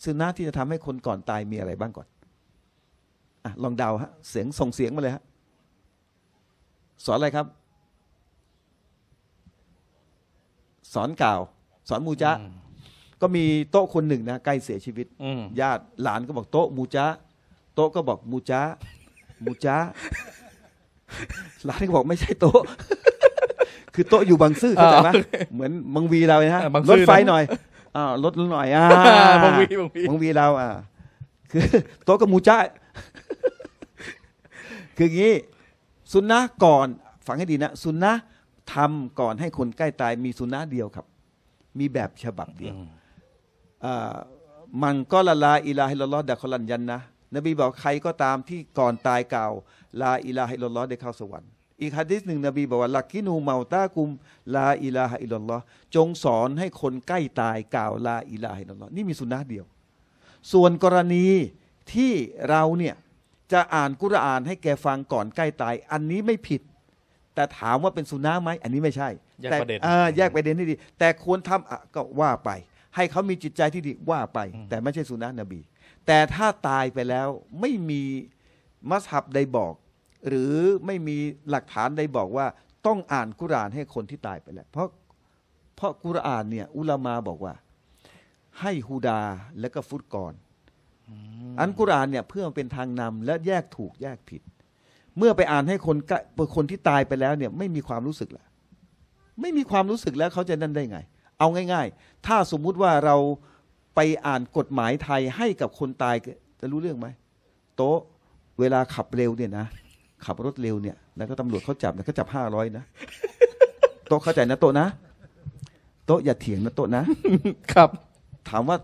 [SPEAKER 1] สุนนะที่จะทำให้คนก่อนตายมีอะไรบ้างก่อนอลองเดาฮะ เสียงส่งเสียงมาเลยฮะ สอนอะไรครับ สอนกล่าว สอนมูจะก็มีโต๊ะคนหนึ่งนะใกล้เสียชีวิตญาติ หลานก็บอกโต๊ะ มูจะโต๊ะก็บอกมูจะมูจะหลานก็บอกไม่ใช่โต๊ะคือโต๊ะอยู่บางซื่อเข้าใจหมเหมือนบางวีเราเนี่ยฮะรถไฟหน่อยอ่ารถหน่อยอ่าบางวีบางวีบางวีเราอ่าคือโต๊ะกับมูจ้าคืองี้สุนนะก่อนฟังให้ดีนะสุนนะทำก่อนให้คนใกล้ตายมีสุนนะเดียวครับ มีแบบฉบับเดียวมันก็ละลาอิลาฮิลลอฮ์ดคอลันยันนะนบีบอกใครก็ตามที่ก่อนตายเก่าลาอิลาฮิลลอฮ์ได้เข้าสวรรค์อีกฮะดิษหนึ่งนบีบอกว่าลักกินูเมาตากุม ลาอิลาฮอิลลอห์จงสอนให้คนใกล้ตายกล่าวลาอิลาฮอิลลอห์นี่มีสุนนะเดียว ส่วนกรณีที่เราเนี่ยจะอ่านกุรอานให้แกฟังก่อนใกล้ตาย อันนี้ไม่ผิด แต่ถามว่าเป็นสุนนะไหมอันนี้ไม่ใช่แยกประเด็นแยกประเด็นให้ดี แต่ควรทำก็ว่าไป ให้เขามีจิตใจที่ดีว่าไป แต่ไม่ใช่สุนนะนบี แต่ถ้าตายไปแล้วไม่มีมัสฮับใดบอกหรือไม่มีหลักฐานใดบอกว่า ต้องอ่านกุรานให้คนที่ตายไปแล้วเพราะเพราะกุรานเนี่ย อุลามาบอกว่า ให้ฮูดาและก็ฟุตกรอันกุรานเนี่ยเพื่อเป็นทางนำและแยกถูกแยกผิด เมื่อไปอ่านให้คนคนที่ตายไปแล้วเนี่ย ไม่มีความรู้สึกแล้วไม่มีความรู้สึกแล้วเขาจะนั่นได้ไง เอาง่าย ๆ ถ้าสมมุติว่าเราไปอ่านกฎหมายไทยให้กับคนตายจะรู้เรื่องไหมโต๊ะเวลาขับเร็วเนี่ยนะขับรถเร็วเนี่ย แล้วก็ตำรวจเขาจับเนี่ยเขาจับห้าร้อยนะโต๊ะเข้าใจนะโต๊ะนะ โต๊ะอย่าเถียงนะโต๊ะนะ ครับ ถามว่า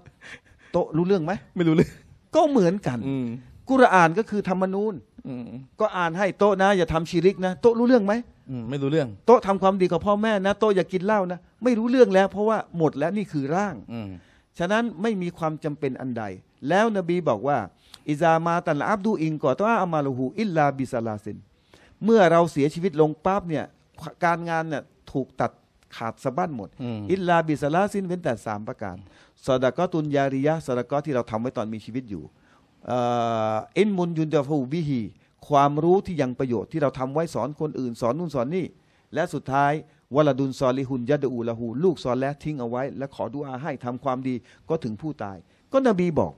[SPEAKER 1] โต๊ะรู้เรื่องไหมไม่รู้เรื่องก็เหมือนกันอืมกุรอานก็คือธรรมนูญอืมก็อ่านให้โต๊ะนะอย่าทำชีริกนะโต๊ะรู้เรื่องไหมอืมไม่รู้เรื่อง โต๊ะทำความดีกับพ่อแม่นะโต๊ะอย่ากินเหล้านะไม่รู้เรื่องแล้ว เพราะว่าหมดแล้วนี่คือร่าง อืมฉะนั้นไม่มีความจำเป็นอันใด แล้วนบีบอกว่าอิซามาตันอับดูอิงก่อตัวอามาลูหูอิลลาบิซาลาซิน เมื่อเราเสียชีวิตลงปั๊บเนี่ย การงานเนี่ยถูกตัดขาดสะบั้นหมด อิลลาบิสลาซินเว้นแต่สามประการสอดก็ตุนยาริยะสอดก็ที่เราทำไว้ตอนมีชีวิตอยู่ เอ็นมุนยุนดฟูบิฮีความรู้ที่ยังประโยชน์ที่เราทำไว้สอนคนอื่นสอนนู่นสอนนี่ และสุดท้ายวลาดุนซอลิฮุนยะดูละหูลูกซอนและทิ้งเอาไว้ และขอดุอาให้ทำความดีก็ถึงผู้ตาย ก็นบีบอก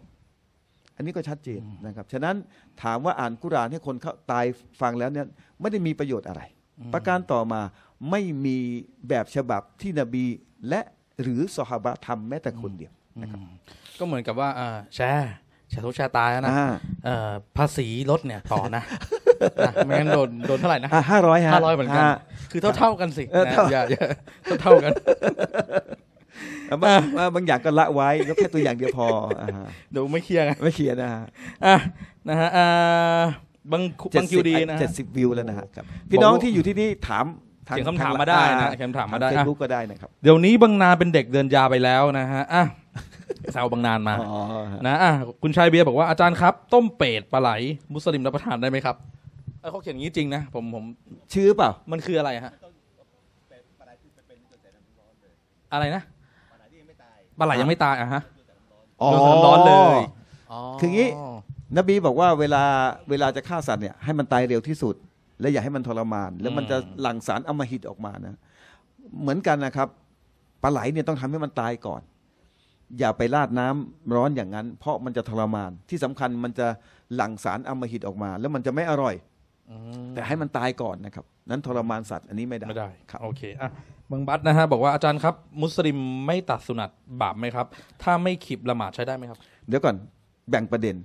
[SPEAKER 1] อันนี้ก็ชัดเจนนะครับ ฉะนั้นถามว่าอ่านกุรานให้คนเขาตายฟังแล้วเนี่ย ไม่ได้มีประโยชน์อะไร ประการต่อมาไม่มีแบบฉบับที่นบีและหรือสหบะทำแม้แต่คนเดียวนะครับ
[SPEAKER 2] ก็เหมือนกับว่าแชร์แชร์ทุกชาตายนะภาษีรถเนี่ยต่อนะไม่งั้นโดนโดนเท่าไหร่นะห้าร้อยห้าร้อยเหมือนกันคือเท่าเท่ากันสิอย่าเท่าเท่ากัน
[SPEAKER 1] บางบางอย่างก็ละไว้ก็แ
[SPEAKER 2] ค่ตัวอย่างเดียวพอเดี๋ยวไม่เคลียร์ไม่เคลียร์นะฮะอ่ะนะฮะบางบางคิวดีนะเจ็ดสิบวิวแล้วนะฮะพี่น้องที่อยู่ที่นี่ถาม
[SPEAKER 1] เขียนคำถามมาได้นะเขียนถามมาได้เฟซบุ๊กก็ได้นะครับ
[SPEAKER 2] เดี๋ยวนี้บางนาเป็นเด็กเดินยาไปแล้วนะฮะอ่ะแซวบางนานมานะอ่ะคุณชายเบียร์บอกว่าอาจารย์ครับ ต้มเป็ดปลาไหล มุสลิมรับประทานได้ไหมครับเออเขาเขียนอย่างนี้จริงนะผมผมชื่อเปล่า มันคืออะไรฮะอะไรนะปลาไหลยังไม่ตายอ่ะฮะ
[SPEAKER 1] โดนน้ำร้อนเลยคืองี้ นบีบอกว่าเวลา เวลาจะฆ่าสัตว์เนี่ยให้มันตายเร็วที่สุด และอย่าให้มันทรมาน แล้วมันจะหลั่งสารอมหิตออกมานะ เหมือนกันนะครับปลาไหลเนี่ยต้องทำให้มันตายก่อน อย่าไปราดน้ำร้อนอย่างนั้น เพราะมันจะทรมานที่สำคัญมันจะหลั่งสารอมหิตออกมา
[SPEAKER 2] แล้วมันจะไม่อร่อยแต่ให้มันตายก่อนนะครับนั้นทรมานสัตว์อันนี้ไม่ได้ไม่ได้ครับโอเคอ่ะเมืองบัตนะฮะ บอกว่าอาจารย์ครับมุสลิมไม่ตัดสุนัตบาปไหมครับ ถ้าไม่ขีบละหมาดใช้ได้ไหมครับ
[SPEAKER 1] เดี๋ยวก่อนแบ่งประเด็น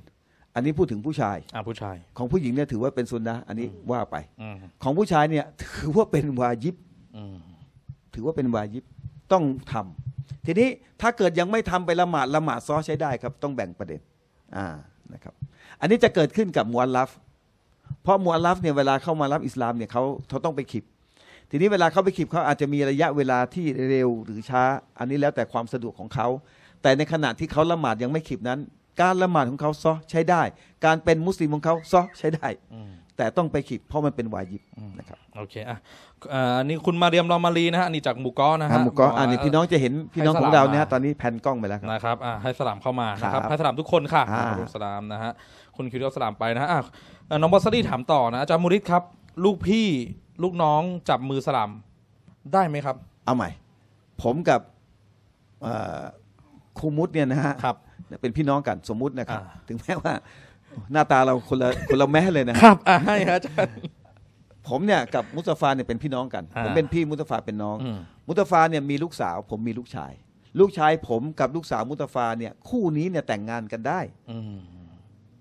[SPEAKER 1] อันนี้พูดถึงผู้ชายอ่าผู้ชาย ของผู้หญิงเนี่ยถือว่าเป็นสุนนะอันนี้ว่าไปอของผู้ชายเนี่ยถือว่าเป็นวาญิบถือว่าเป็นวาญิบต้องทำทีนี้ถ้าเกิดยังไม่ทำไปละหมาดละหมาดซ้อใช้ได้ครับ ต้องแบ่งประเด็นอ่านะครับ อันนี้จะเกิดขึ้นกับมวลลัฟเพราะมวลลัฟเนี่ยเวลาเข้ามารับอิสลามเนี่ยเขาเขาต้องไปขีบทีนี้เวลาเขาไปขีบเขาอาจจะมีระยะเวลาที่เร็วหรือช้าอันนี้แล้วแต่ความสะดวกของเขา แต่ในขณะที่เขาละหมาดยังไม่ขีบนั้น การละหมาดของเขาซอใช้ได้ การเป็นมุสลิมของเขาซอใช้ได้ แต่ต้องไปขีดเพราะมันเป็นวายิบนะคร
[SPEAKER 2] ับโอเคอ่ะอันนี้คุณมาเรียมรอมารีนะฮะอันนี้จากหมู่ก้อนะฮะหมู่ก้ออันนี้พี่น้องจะเห็นพี่น้องของเราเนี่ย
[SPEAKER 1] ตอนนี้แผ่นกล้องไปแล้วน
[SPEAKER 2] ะครับอ่าให้สลามเข้ามานะครับ ให้สลามทุกคนค่ะคุณสลามนะฮะคุณคิวเรียสลามไปนะฮะน้องบอสซี่ถามต่อนะ อาจารย์มูริสครับลูกพี่ลูกน้องจับมือสลัมได้ไหมครับ
[SPEAKER 1] เอาใหม่ ผมกับคูมุดเนี่ยนะฮะเป็นพี่น้องกันสมมุตินะครับ ถึงแม้ว่า หน้าตาเราคนละคนละแม่เลยนะครับให้ครับอาจารย์ผมเนี่ยกับมุสตาฟาเนี่ยเป็นพี่น้องกันผมเป็นพี่มุสตาฟาเป็นน้อง มุุตาฟาเนี่ยมีลูกสาว ผมมีลูกชาย ลูกชายผมกับลูกสาวมุตาฟาเนี่ยคู่นี้เนี่ยแต่งงานกันได้ อื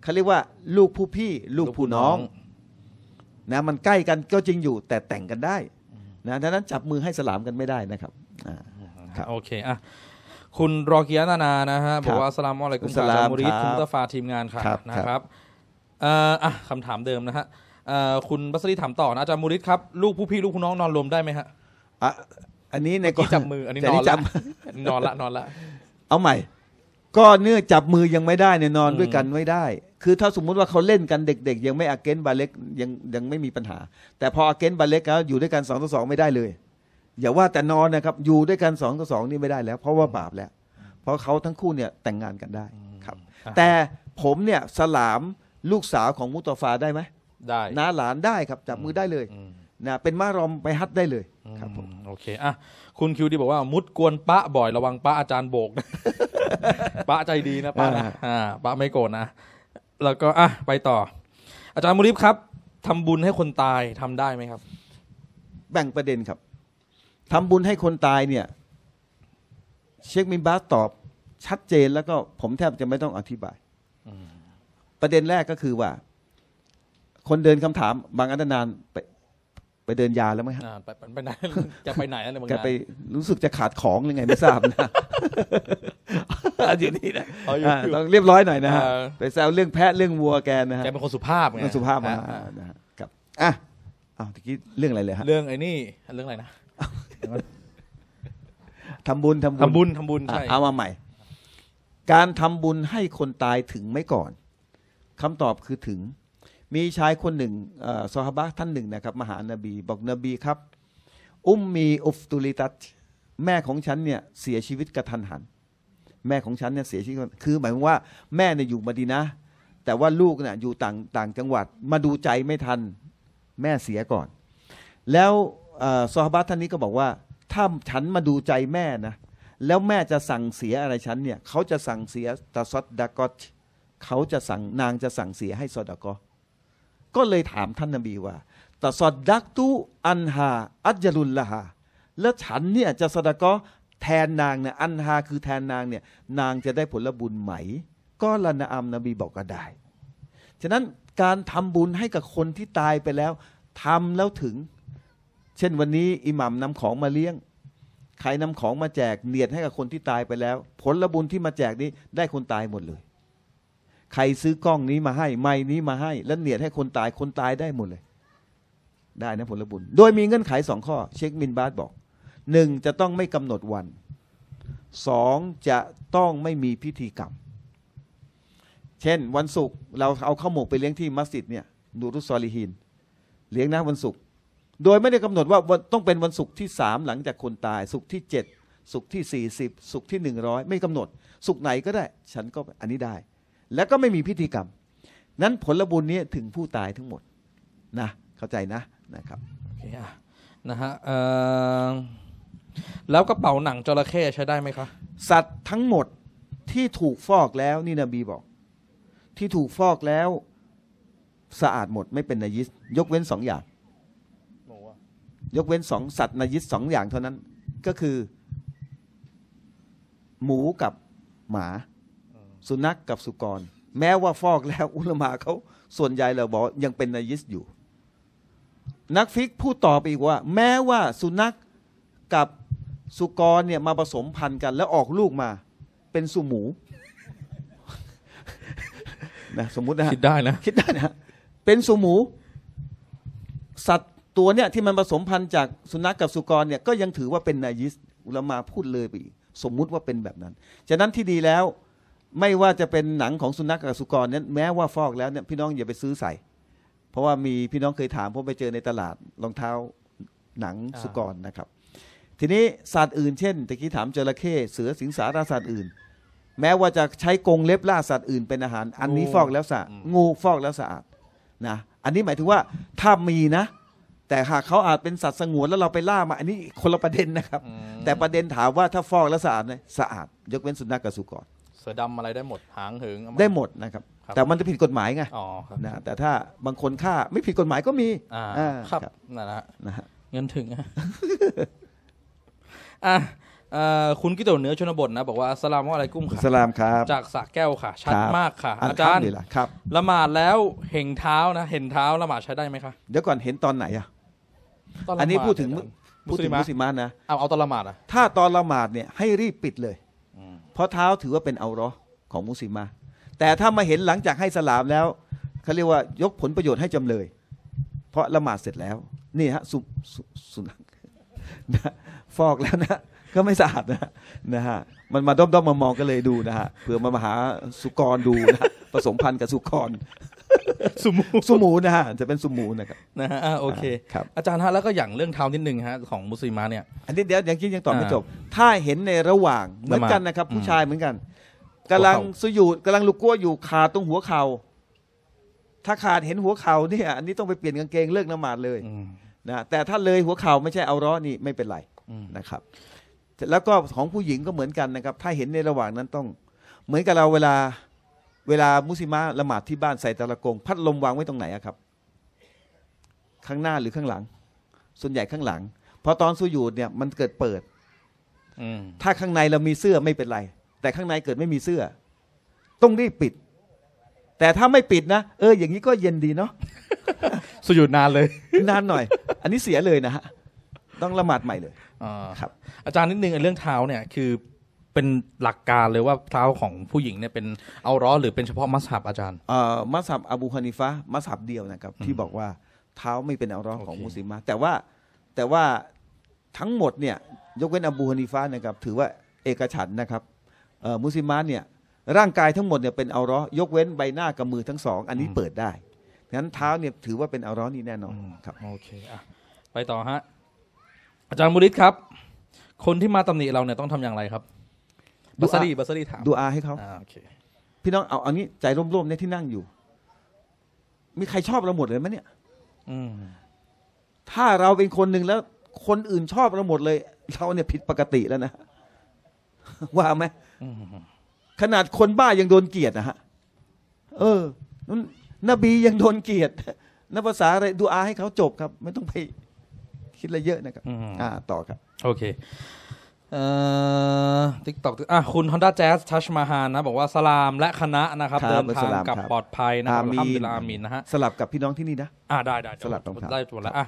[SPEAKER 1] เขาเรียกว่า ลูกผู้พี่ลูกผู้น้องนะมันใกล้กันก็จริงอยู่ แต่แต่งกันได้นะดังนั้นจับมื
[SPEAKER 2] อให้สลามกันไม่ได้นะครับครับโอเคอ่ะคุณรอเกียนานานะฮะบอกว่าสลามอะไรกุณสลามมุริคุณตาฟาทีมงานค่ะนะครับ เอ่ออ่ะคำถามเดิมนะฮะเอ่อคุณบัสรีถามต่อนะอาจารย์มุริครับ ลูกผู้พี่ลูกผู้น้องนอนรวมได้ไหมฮะ
[SPEAKER 1] อ่ะอันนี้ในกอจับมือ อันนี้นอนละนอนละนอนละ เอาใหม่ ก็เนื้อจับมือยังไม่ได้เนี่ยนอนด้วยกันไม่ได้คือถ้าสมมุติว่าเขาเล่นกันเด็กๆ ยังไม่อาเกนบาเล็กยังยังไม่มีปัญหา แต่พออาเกนบาเล็กแล้วอยู่ด้วยกันสองต่อสองไม่ได้เลย อย่าว่าแต่นอนนะครับ อยู่ด้วยกันสองต่อสองนี่ไม่ได้แล้ว เพราะว่าบาปแล้ว เพราะเขาทั้งคู่เนี่ยแต่งงานกันได้ครับ แต่ผมเนี่ยสลามลูกสาวของมุตฟาได้
[SPEAKER 2] ไหมได้ น้าหลานได้ครับจับมือได้เลยนะเป็นมารอมไปฮัดได้เลยครับผมโอเคอ่ะคุณคิวดีบอกว่ามุดกวนปะบ่อยระวังปะอาจารย์โบกปะใจดีนะปะนะอ่าปะไม่โกรธนะแล้วก็ อ่ะ ไปต่อ อาจารย์มูริฟครับ ทำบุญให้คนตายทำได้ไหมครับ แบ่งประเด็นครับ
[SPEAKER 1] ทำบุญให้คนตายเนี่ย เชคมินบาสตอบ ชัดเจนแล้วก็ผมแทบจะไม่ต้องอธิบายประเด็นแรกก็คือว่า คนเดินคำถามบางอันนานไไปเดินยาแล้วไหมฮะไ
[SPEAKER 2] ปไปไหน จะไปไหนอะไรบางอย่างไป
[SPEAKER 1] รู้สึกจะขาดของยังไงไม่ทราบนะอันย่
[SPEAKER 2] นี้นะต้อง
[SPEAKER 1] เรียบร้อยหน่อยนะฮะ ไปแซวเรื่องแพะเรื่องวัวแกนะฮะแกเป็นคนสุภาพไงสุภาพมาอนะครับอ่ะอ้าวตะกี้เรื่องอะไรเลยฮะ
[SPEAKER 2] เรื่องไอ้นี่ เรื่องอะไรนะ
[SPEAKER 1] ทำบุญทำบุญทำบุญทำบุญ ใช่ เอามาใหม่ การทำบุญให้คนตายถึงไม่ก่อน คำตอบคือถึงมีชายคนหนึ่งซอฮาบะท่านหนึ่งนะครับมาหานบี บอกนบีครับ อุมมีอุฟตุลิตัตแม่ของฉันเนี่ยเสียชีวิตกระทันหัน แม่ของฉันเนี่ยเสียชีวิตคือหมายความว่าแม่เนี่ยอยู่มาดีนะแต่ว่าลูกเนี่ยอยู่ต่างต่างจังหวัดมาดูใจไม่ทันแม่เสียก่อน แล้วซอฮาบะท่านนี้ก็บอกว่า ถ้าฉันมาดูใจแม่นะแล้วแม่จะสั่งเสียอะไรฉันเนี่ยเขาจะสั่งเสียตาซอดดากอตเขาจะสั่งนางจะสั่งเสียให้ซอดากอตก็เลยถามท่านนบีว่า แต่สอดดักตุอันฮาอัจลุลละฮา แล้วฉันเนี่ยจะสดก็แทนนางเนี่ยอันฮาคือแทนนางเนี่ยนางจะได้ผลบุญไหม ก็ละนะอัมนบีบอกก็ได้ ฉะนั้นการทำบุญให้กับคนที่ตายไปแล้ว ทำแล้วถึง เช่นวันนี้อิหมัมนำของมาเลี้ยง ใครนำของมาแจกเนียดให้กับคนที่ตายไปแล้ว ผลบุญที่มาแจกนี้ ได้คนตายหมดเลยใครซื้อกล้องนี้มาให้ไม้นี้มาให้ แล้วเนียดให้คนตายคนตายได้หมดเลย ได้นะผลบุญ โดยมีเงื่อนไขสองข้อ เช็คมินบาสบอกหนึ่งจะต้องไม่กำหนดวันสองจะต้องไม่มีพิธีกรรม เช่นวันศุกร์เราเอาข้าวหมกไปเลี้ยงที่มัสยิดเนี่ยนูรุสซอลิฮินเลี้ยงนะวันศุกร์โดยไม่ได้กำหนดว่าต้องเป็นวันศุกร์ที่สามหลังจากคนตายศุกร์ที่เจ็ดศุกร์ที่สี่สิบศุกร์ที่หนึ่งร้อยไม่กำหนดศุกร์ไหนก็ได้ ฉันก็อันนี้ได้แล้วก็ไม่มีพิธีกรรม นั้นผลบุญนี้ถึงผู้ตาย
[SPEAKER 2] ทั้งหมด นะ เข้าใจนะ นะครับนะฮะแล้วกระเป๋าหนังจระเข้ใช้ได้ไหมคะ สัตว์ทั้งหมดที่
[SPEAKER 1] ถูกฟอกแล้ว นี่นบีบอก ที่ถูกฟอกแล้ว สะอาดหมดไม่เป็นนายิส ยกเว้นสองอย่าง ยกเว้นสองสัตว์นายิสสองอย่างเท่านั้น ก็คือ หมูกับหมาสุนัขกกับสุกร แม้ว่าฟอกแล้วอุลมาเขาส่วนใหญ่เราบอกยังเป็นนายิสอยู่ นักฟิกพูดต่อไปอีกว่า แม้ว่าสุนัขกกับสุกรเนี่ยมาผสมพันธุ์กันแล้วออกลูกมา เป็นสุหมูนะสมมุตินะคิดได้นะ คิดได้นะเป็นสุหมูสัตว์ตัวเนี่ยที่มันผสมพันธุ์จากสุนัขกกับสุกรเนี่ยก็ยังถือว่าเป็นนายิสอุลมาพูดเลยไปสมมุติว่าเป็นแบบนั้นฉะนั้นที่ดีแล้วไม่ว่าจะเป็นหนังของสุนัขกับสุกรนั้นแม้ว่าฟอกแล้วเนี่ยพี่น้องอย่าไปซื้อใส่เพราะว่ามีพี่น้องเคยถามผมไปเจอในตลาดรองเท้าหนังสุกรนะครับ ทีนี้สัตว์อื่นเช่นตะกี้ถามจระเข้เสือสิงสาราสัตว์อื่น แม้ว่าจะใช้กรงเล็บล่าสัตว์อื่นเป็นอาหาร อันนี้ฟอกแล้วสะงูฟอกแล้วสะอาดนะอันนี้หมายถึงว่าถ้ามีนะ แต่หากเขาอาจเป็นสัตว์สงวนแล้วเราไปล่ามาอันนี้คนละประเด็นนะครับ แต่ประเด็นถามว่าถ้าฟอกแล้วสะอาดไหมสะอาดยกเว้นสุนัขกับสุกร
[SPEAKER 2] เสือดำอะไรได้หมดหางหึงเได้หมด
[SPEAKER 1] นะครับ แต่มันจะผิดกฎหมายไง อ๋อนะแต่ถ้าบางคน
[SPEAKER 2] ฆ่าไม่ผิดกฎหมายก็
[SPEAKER 1] มีอ่าครับนั่นแหละนะเงิน
[SPEAKER 2] ถึงอ่ะคุณกิตตเหนื้อชนบทนะ บอกว่าสลามว่าอะไรกุ้มค่ะสลามครับจากสะแก้วค่ะ ชัดมากค่ะ อาจารย์นีละครับละหมาดแล้วเห็นเท้านะ เห็นเท้าละหมาดใช้ได้ไหมคะ
[SPEAKER 1] เดี๋ยวก่อนเห็นตอนไหนอ่ะ
[SPEAKER 2] ตละหมาอันนี้พูดถึงพูดถึงมุสลิ
[SPEAKER 1] มานะเอาเอาตอนละหมาดอะถ้าตอนละหมาดเนี่ยให้รีบปิดเลยเพราะเท้าถือว่าเป็นเอารอของมุสลิมา แต่ถ้ามาเห็นหลังจากให้สลามแล้วเขาเรียกว่ายกผลประโยชน์ให้จาเลย เพราะละหมาดเสร็จแล้วนี่ฮะสุสุนัะฟอกแล้วนะก็ไม่สะอาดนะนะฮะมันมาด้อมๆมามองก็เลยดูนะฮะเผื่อ
[SPEAKER 2] มาหาสุกรดูนะผสมพันธุ์กับสุกร
[SPEAKER 1] สุมูสมูนะฮะจะเป็นสุมูนะครับ
[SPEAKER 2] นะฮะโอเคครับอาจารย์ฮะแล้วก็อย่างเรื่องเท้านิดนึงฮะของมุสลิมเนี่ย อันนี้เดี๋ยวยังคิดยังตอบไม่จบ ถ้าเห็นในระหว่างเหมือนกันนะครับ ผู้ชายเหมือนกัน
[SPEAKER 1] กำลังสุยูดกำลังลูกกั้วอยู่ขาตรงหัวเข่าถ้าขาดเห็นหัวเข่าเนี่ย อันนี้ต้องไปเปลี่ยนกางเกงเลิกนมาดเลยนะแต่ถ้าเลยหัวเข่าไม่ใช่เอาร้อนี่ไม่เป็นไรนะครับแล้วก็ของผู้หญิงก็เหมือนกันนะครับ ถ้าเห็นในระหว่างนั้นต้อง เหมือนกับเราเวลาเวลามุสิมะละหมาดที่บ้านใส่ตะละกงพัดลมวางไว้ตรงไหนอะครับ ข้างหน้าหรือข้างหลัง ส่วนใหญ่ข้างหลังพอตอนสุยูดเนี่ยมันเกิดเปิดถ้าข้างในเรามีเสื้อไม่เป็นไร แต่ข้างในเกิดไม่มีเสื้อต้องรีบปิด แต่ถ้าไม่ปิดนะเออ อย่างนี้ก็เย็นดีเนาะ
[SPEAKER 2] สุยูดนานเลย นานหน่อย อันนี้เสียเลยนะฮะต้องละหมาดใหม่เลยครับ อาจารย์นิดนึงเรื่องเท้าเนี่ยคือเป็นหลักการเลยว่าเท้าของผู้หญิงเนี่ยเป็นเอาร้อหรือเป็นเฉพาะมัสฮับอาจารย์เอ่อมัสฮับอบูฮานิฟะมัสฮับเดียวนะคร
[SPEAKER 1] ับที่บอกว่าเท้าไม่เป็นเอาร้อของมุสลิมะแต่ว่าแต่ว่าทั้งหมดเนี่ยยกเว้นอบูฮานิฟะนะครับถือว่าเอกฉันนะครับมุสลิมะเนี่ยร่างกายทั้งหมดเนี่ยเป็นเอาร้อ ยกเว้นใบหน้ากับมือทั้งสอง อันนี้เปิดได้งั้นเท้าเนี่ย
[SPEAKER 2] ถือว่าเป็นเอาร้อนนี่แน่นอนครับโอเคอ่ะไปต่อฮะอาจารย์มุริศครับคนที่มาตำหนิเราเนี่ยต้องทำอย่างไรครับบัสรีบัสรีถามดูอาให้เขา
[SPEAKER 1] พี่น้องเอา อันนี้ ใจร่มๆในที่นั่งอยู่ มีใครชอบเราหมดเลยไหมเนี่ยถ้าเราเป็นคนหนึ่งแล้ว คนอื่นชอบเราหมดเลยเราเนี่ยผิดปกติแล้วนะว่าไหมขนาดคนบ้ายังโดนเกียดนะฮะ เออนนบียังโดนเกียดนัภาษาอะไรดูอาให้เขาจบครับ ไม่ต้องไปคิดอะไรเยอะนะครับ
[SPEAKER 2] อ่า ต่อครับโอเคติกตอกอ่ะคุณ Honda Jazz ทัชมาฮานนะบอกว่า สลามและคณะนะครับ เดินทางกับปลอดภัยนะครับอามีนอามีนนะฮะสลับกับพี่น้องที่นี่นะอ่าได้ได้สลับตรงได้ตัวแล้ว อ่ะ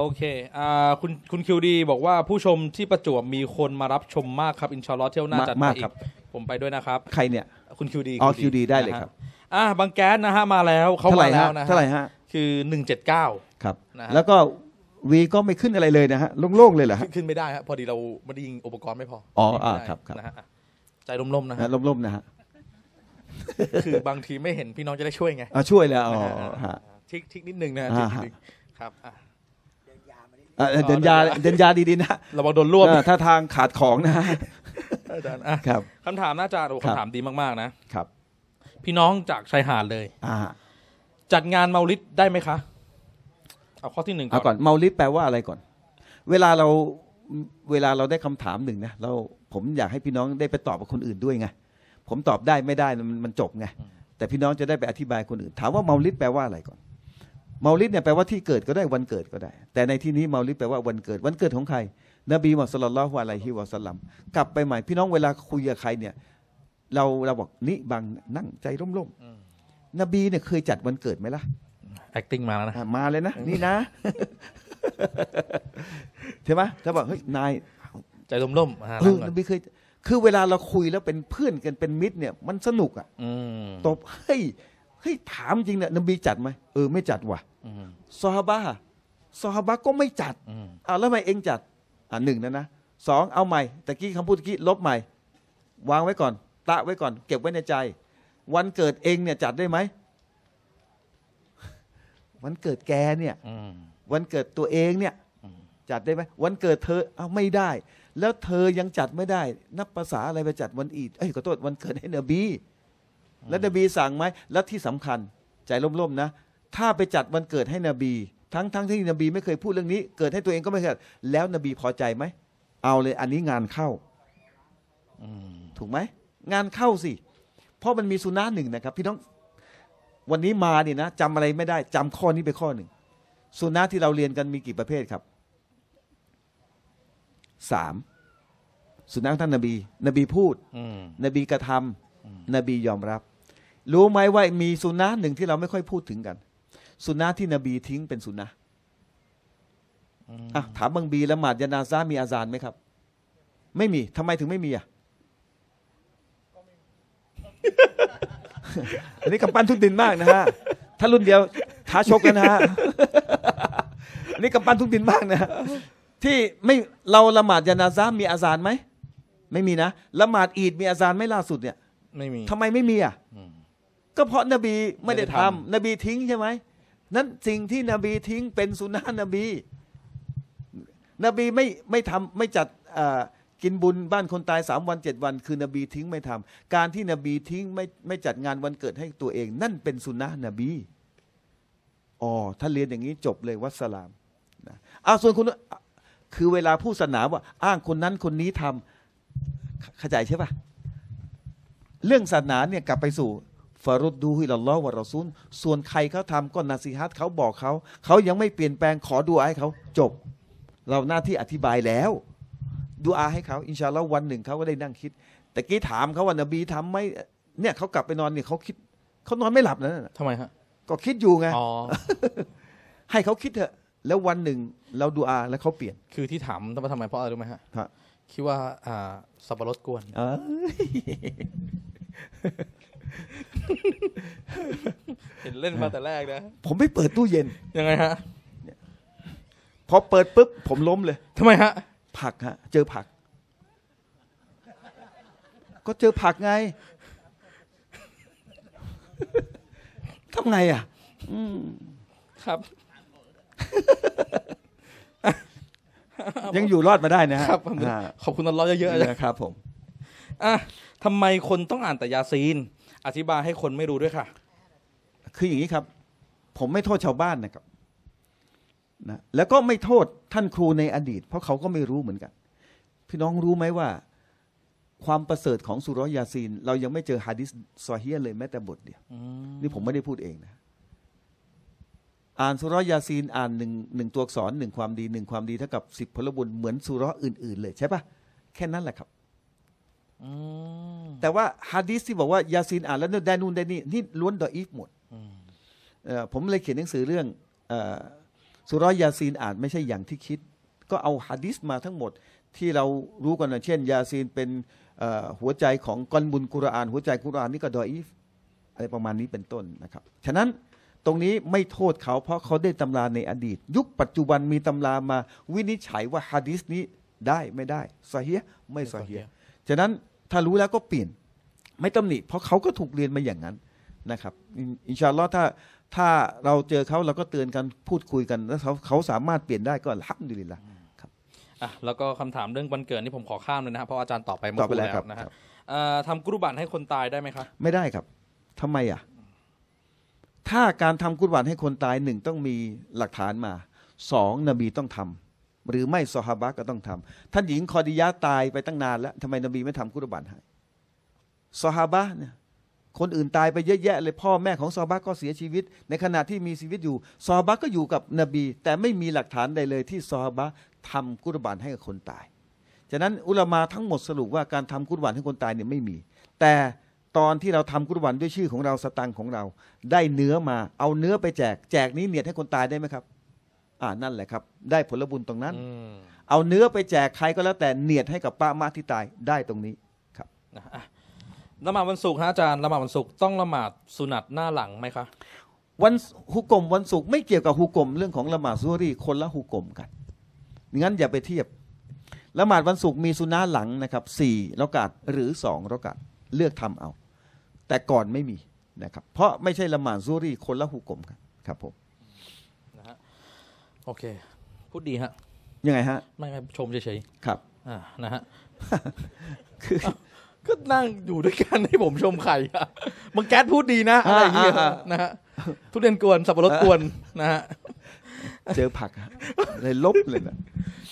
[SPEAKER 2] โอเคอ่าคุณคุณคิวดีบอกว่าผู้ชมที่ประจวบมีคนมารับชมมากครับอินชาลอเที่ยวหน้าจัดมาอีก ผมไปด้วยนะครับ ใครเนี่ย คุณคิวดีอ๋อคิวดีได้เลยครับอ่าบางแก๊สนะฮะมาแล้วเขามาแล้วนะฮะเท่าไหร่ฮะคือหนึ่งเจ็ดเก้า
[SPEAKER 1] ครับแล้วก็วีก็ไม่ขึ้นอะไรเลยนะฮะโล่งๆ เลยเหรอฮะ
[SPEAKER 2] ขึ้นไม่ได้ครับพอดีเราไม่ได้ยิงอุปกรณ์ไม่พออ๋ออ่าครับครับใจล่มๆนะฮะล่มๆนะฮะคือบางทีไม่เห็นพี่น้องจะได้ช่วยไงอ่าช่วยแล้วอ๋อทิกทิกนิดนึงนะทิกบิดนึงครับเ
[SPEAKER 1] ดินยาเดินยาดีๆนะระวังโดนรวบถ้าทางขาดของนะ
[SPEAKER 2] อาจารย์ครับคำถามน่าจะโอ้คำถามดีมากๆนะครับ พี่น้องจากชายหาดเลยอ่าจัดงานเมาลิดได้ไหมคะเอาข้อที่หนึ่งเอาก่
[SPEAKER 1] อน เมาลิดแปลว่าอะไรก่อน เวลาเรา เวลาเราได้คำถามหนึ่งนะเราผมอยากให้พี่น้องได้ไปตอบกับคนอื่นด้วยไง ผมตอบได้ไม่ได้ มันมันจบไง แต่พี่น้องจะได้ไปอธิบายคนอื่น ถามว่าเมาลิดแปลว่าอะไรก่อน เมาลิดเนี่ยแปลว่าที่เกิดก็ได้วันเกิดก็ได้ แต่ในที่นี้เมาลิดแปลว่าวันเกิด วันเกิดของใคร นบีมุฮัมมัดสุลลัละฮุอะลัยฮิวะสัลลัม กลับไปใหม่ พี่น้องเวลาคุยกับใครเนี่ย เราเราบอกนิบังนั่งใจร่มๆนบีเนี่ยเคยจัดวันเกิดไหมล่ะ acting มาแล้วนะ มาเลยนะ นี่นะ ใช่ไหมถ้าบอกเฮ้ยนายใจล่มๆเออไม่เคยคือเวลาเราคุยแล้วเป็นเพื่อนกันเป็นมิตรเนี่ย มันสนุกอ่ะตบ เฮ้ยเฮ้ยถามจริงเนี่ยนบีจัดไหมเออ ไม่จัดว่ะซอฮาบะซอฮาบะก็ไม่จัดอ้าว แล้วทำไมเองจัด อ่าหนึ่งนะนะสองเอาใหม่ตะกี้คำพูดตะกี้ลบใหม่ วางไว้ก่อนตะไว้ก่อน เก็บไว้ในใจ วันเกิดเองเนี่ยจัดได้ไหมวันเกิดแกเนี่ยวันเกิดตัวเองเนี่ยจัดได้ไหม วันเกิดเธอเอาไม่ได้ แล้วเธอยังจัดไม่ได้ นับภาษาอะไรไปจัดวันอีดเอ้ยขอโทษวันเกิดให้เนบี แล้วนบีสั่งไหมแล้วที่สำคัญ ใจล่มๆนะถ้าไปจัดวันเกิดให้นบี ทั้งๆทที่นบีไม่เคยพูดเรื่องนี้เกิดให้ตัวเองก็ไม่เคยแล้วนบีพอใจไหมเอาเลยอันนี้งานเข้าถูกไหมงานเข้าสิเพราะมันมีสุนัขหนึ่งนะครับ พี่น้องวันนี้มาเนี่ยนะจำอะไรไม่ได้จำข้อนี้ไปข้อหนึ่งสุนนะที่เราเรียนกันมีกี่ประเภทครับ สามสุนนะท่านนบี นบีพูดนบีกระทำนบียอมรับ รู้ไหมว่ามีสุนนะหนึ่งที่เราไม่ค่อยพูดถึงกัน สุนนะที่นบีทิ้งเป็นสุนนะอะถามบางบีละหมาดยานาซามีอาจารย์ไหมครับ ไม่มีทำไมถึงไม่มีอ่ะอันนี้กำปั้นทุนดินมากนะฮะ ถ้ารุ่นเดียวท้าชกกันะฮะ อันนี้กำปั้นทุนดินมากนะ ที่ไม่เราละหมาดยานาซามีอาซานไหม ไม่มีนะ ละหมาดอีดมีอาซานไม่ล่าสุดเนี่ย ไม่มีทำไมไม่มีอ่ะก็เพราะนบีไม่ได้ทำนบีทิ้งใช่ไหม นั้น สิ่งที่นบีทิ้งเป็นสุนนะนบี นบีไม่ไม่ทำไม่จัดอ่อกินบุญ บ้านคนตายสามวันเจ็ดวัน คือ นบีทิ้งไม่ทำ การที่นบีทิ้งไม่ไม่จัดงานวันเกิดให้ตัวเอง นั่นเป็นสุนนะนบี อ๋อ ถ้าเรียนอย่างนี้ จบเลยวัสลามนะอ้าส่วนคุณ คือเวลาผู้ศาสนาว่าอ้างคนนั้นคนนี้ทำเข้าใจใช่ปะเรื่องศาสนาเนี่ย กลับไปสู่ฟารุดดูฮิลลอ์วะรอซุนส่วนใครเขาทาก็นาซีฮัตเขาบอกเขาเขายังไม่เปลี่ยนแปลงขอดูให้เขาจบ เราหน้าที่อธิบายแล้วดูอาให้เขาอินชาัล้ววันหนึ่งเขาก็ได้นั่งคิดแต่กี้ถามเขาว่านบี ทำไหมเนี่ยเขากลับไปนอนเนี่ยเขาคิดเขานอนไม่หลับนะทำไมฮะ ก็คิดอยู่ไง
[SPEAKER 2] ให้เขาคิดเถอะ แล้ววันหนึ่ง เราดูอาแล้วเขาเปลี่ยนคือที่ถามต้องมาทำไมเพราะอะไรรู้ไหมฮะคิดว่า อ่าสับปะรดกวนเห็นเล่นมาแต่แรกนะผมไม่เปิดตู้เย็น
[SPEAKER 1] ยังไงฮะพอเปิดปุ๊บผมล้มเลยทำไมฮะผักฮะเจอผัก ก็เจอผักไงทำไงอ่ะ
[SPEAKER 2] ครับ ยังอยู่รอดมาได้นะครับ ขอบคุณนลอดเยอะๆนะครับผมอ่ะทำไมคนต้องอ่านแต่ยาซีน อธิบายให้คนไม่รู้ด้วยค่ะ คืออย่างนี้ครับ ผมไม่โทษชาวบ้า
[SPEAKER 1] นนะครับนะแล้วก็ไม่โทษท่านครูในอดีตเพราะเขาก็ไม่รู้เหมือนกัน พี่น้องรู้ไหมว่าความประเสริฐของสุรยาซีน เรายังไม่เจอฮะดิษซอฮีเลยแม้แต่บทเดียวนี่ผมไม่ได้พูดเองนะ อ่านสุรยาซีนอ่านหนึ่งหนึ่งตัวอักษรหนึ่งความดีหนึ่งความดีเท่ากับสิบพลบุญเหมือนสุรอื่นๆเลย ใช่ปะแค่นั้นแหละครับแต่ว่าฮะดิษที่บอกว่า ยาซีนอ่านแล้วได้นู่นได้นี่นี่ล้วนดออีฟหมดผมเลยเขียนหนังสือเรื่องสุรยาซีนอาจไม่ใช่อย่างที่คิด ก็เอาฮะดิษมาทั้งหมดที่เรารู้กันนะเช่น ยาซีนเป็นหัวใจของกอนบุญกุรอานหัวใจกุรอานนี่ก็ดอยอีฟอะไรประมาณนี้เป็นต้นนะครับ ฉะนั้นตรงนี้ไม่โทษเขาเพราะเขาได้ตำราในอดีต ยุคปัจจุบันมีตำรามา วินิจฉัยว่าฮะดิษนี้ได้ไม่ได้สเฮียไม่สเฮียฉะนั้นถ้ารู้แล้วก็เปลี่ยนไม่ตำหนิเพราะเขาก็ถูกเรียนมาอย่างนั้นนะครับ อินชาอัลลอฮ์ถ้าถ้าเราเจอเขาเราก็เตือนกันพูดคุยกัน แล้วเขาเขาสามารถเปลี่ยนได้ก็รับดีลละครับ
[SPEAKER 2] อ่ะแล้วก็คำถามเรื่องวันเกิดนี่ผมขอข้ามเลยนะครับเพราะอาจารย์ตอบไปหมดแล้วนะครับทำกุรุบัตให้คนตายได้ไหมครับ
[SPEAKER 1] ไม่ได้ครับ ทำไมอ่ะถ้าการทำกุรุบัตให้คนตายหนึ่งต้องมีหลักฐานมาสองนบีต้องทำ หรือไม่ซอฮาบะก็ต้องทำ ท่านหญิงคอดิยะตายไปตั้งนานแล้วทำไมนบีไม่ทำกุรุบัตให้ซอฮาบะเนี่ยคนอื่นตายไปเยอะแยะเลยพ่อแม่ของซอบักก็เสียชีวิต ในขณะที่มีชีวิตอยู่ซอบักก็อยู่กับนบี แต่ไม่มีหลักฐานใดเลยที่ซอบักทำกุรบานให้กับคนตายฉะนั้นอุลามาทั้งหมดสรุปว่าการทำกุรบานให้คนตายเนี่ยไม่มี แต่ตอนที่เราทำกุรบานด้วยชื่อของเราสตังของเรา ได้เนื้อมาเอาเนื้อไปแจกแจกนี้เนียดให้คนตายได้ไหมครับ อ่านั่นแหละครับ ได้ผลบุญตรงนั้นเอาเนื้อไปแจกใครก็แล้วแต่เนียดให้กับป้ามาที่ตายได้ตรงนี้ครับ
[SPEAKER 2] ละหมาดวันศุกร์ฮะอาจารย์ละหมาดวันศุกร์ต้องละหมาดสุนัตหน้าหลังไหมคะวันฮุกกลมวันศุกร์ไม่เก
[SPEAKER 1] ี่ยวกับฮุกกลมเรื่องของละหมาดซุรีคนละฮุกกลมกันงั้น อย่าไปเทียบละหมาดวันศุกร์มีสุนัตหลังนะครับสี่รากาศหรือสองรากาศเลือกทำเอา แต่ก่อนไม่มีนะครับเพราะไม่ใช่ละหมาดซุรีคนละฮุกกลมกัน ครับผม
[SPEAKER 2] นะฮะโอเค พูดดีฮะ ยังไงฮะ ไม่ไม่ชมเฉยๆครับอ่านะฮะคือก็นั่งอยู่ด้วยกันให้ผมชมไข่มังแก๊สพูดดีนะ อะไรอย่างเงี้ยนะฮะ ทุเรียนกวนสับปะรดกวนนะฮะ เจอผักเลยลบเลยนะ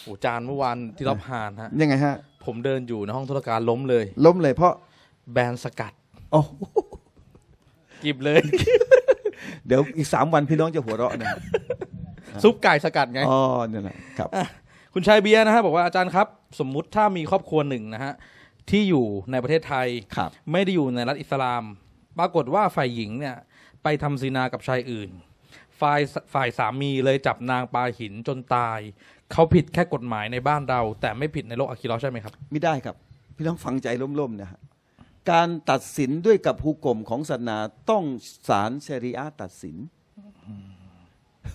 [SPEAKER 2] โอ้จานเมื่อวานที่รับหานฮะ ยังไงฮะ ผมเดินอยู่ในห้องธุรการล้มเลย ล้มเลยเพราะ แบนสกัดโอ้กิบเลย เดี๋ยวอีกสามวันพี่น้องจะหัวเราะนะซุปไก่สกัดไงอ๋อเนี่ยนะครับคุณชายเบียร์นะฮะ บอกว่าอาจารย์ครับ สมมุติถ้ามีครอบครัวหนึ่งนะฮะที่อยู่ในประเทศไทยครับไม่ได้อยู่ในรัฐอิสลาม ปรากฏว่าฝ่ายหญิงเนี่ย ไปทำซีนากับชายอื่น ฝ่ายฝ่ายสามีเลยจับนางปาหินจนตาย เขาผิดแค่กฎหมายในบ้านเรา แต่ไม่ผิดในโลกอะคิลรใช่ไหมครับ ไม่ได้ครับ
[SPEAKER 1] พี่ต้องฟังใจร่มๆนะ
[SPEAKER 2] การตัดสินด้วย
[SPEAKER 1] กับฮุกกลมของศาสนาต้องศาลเชรีอาตัดสิน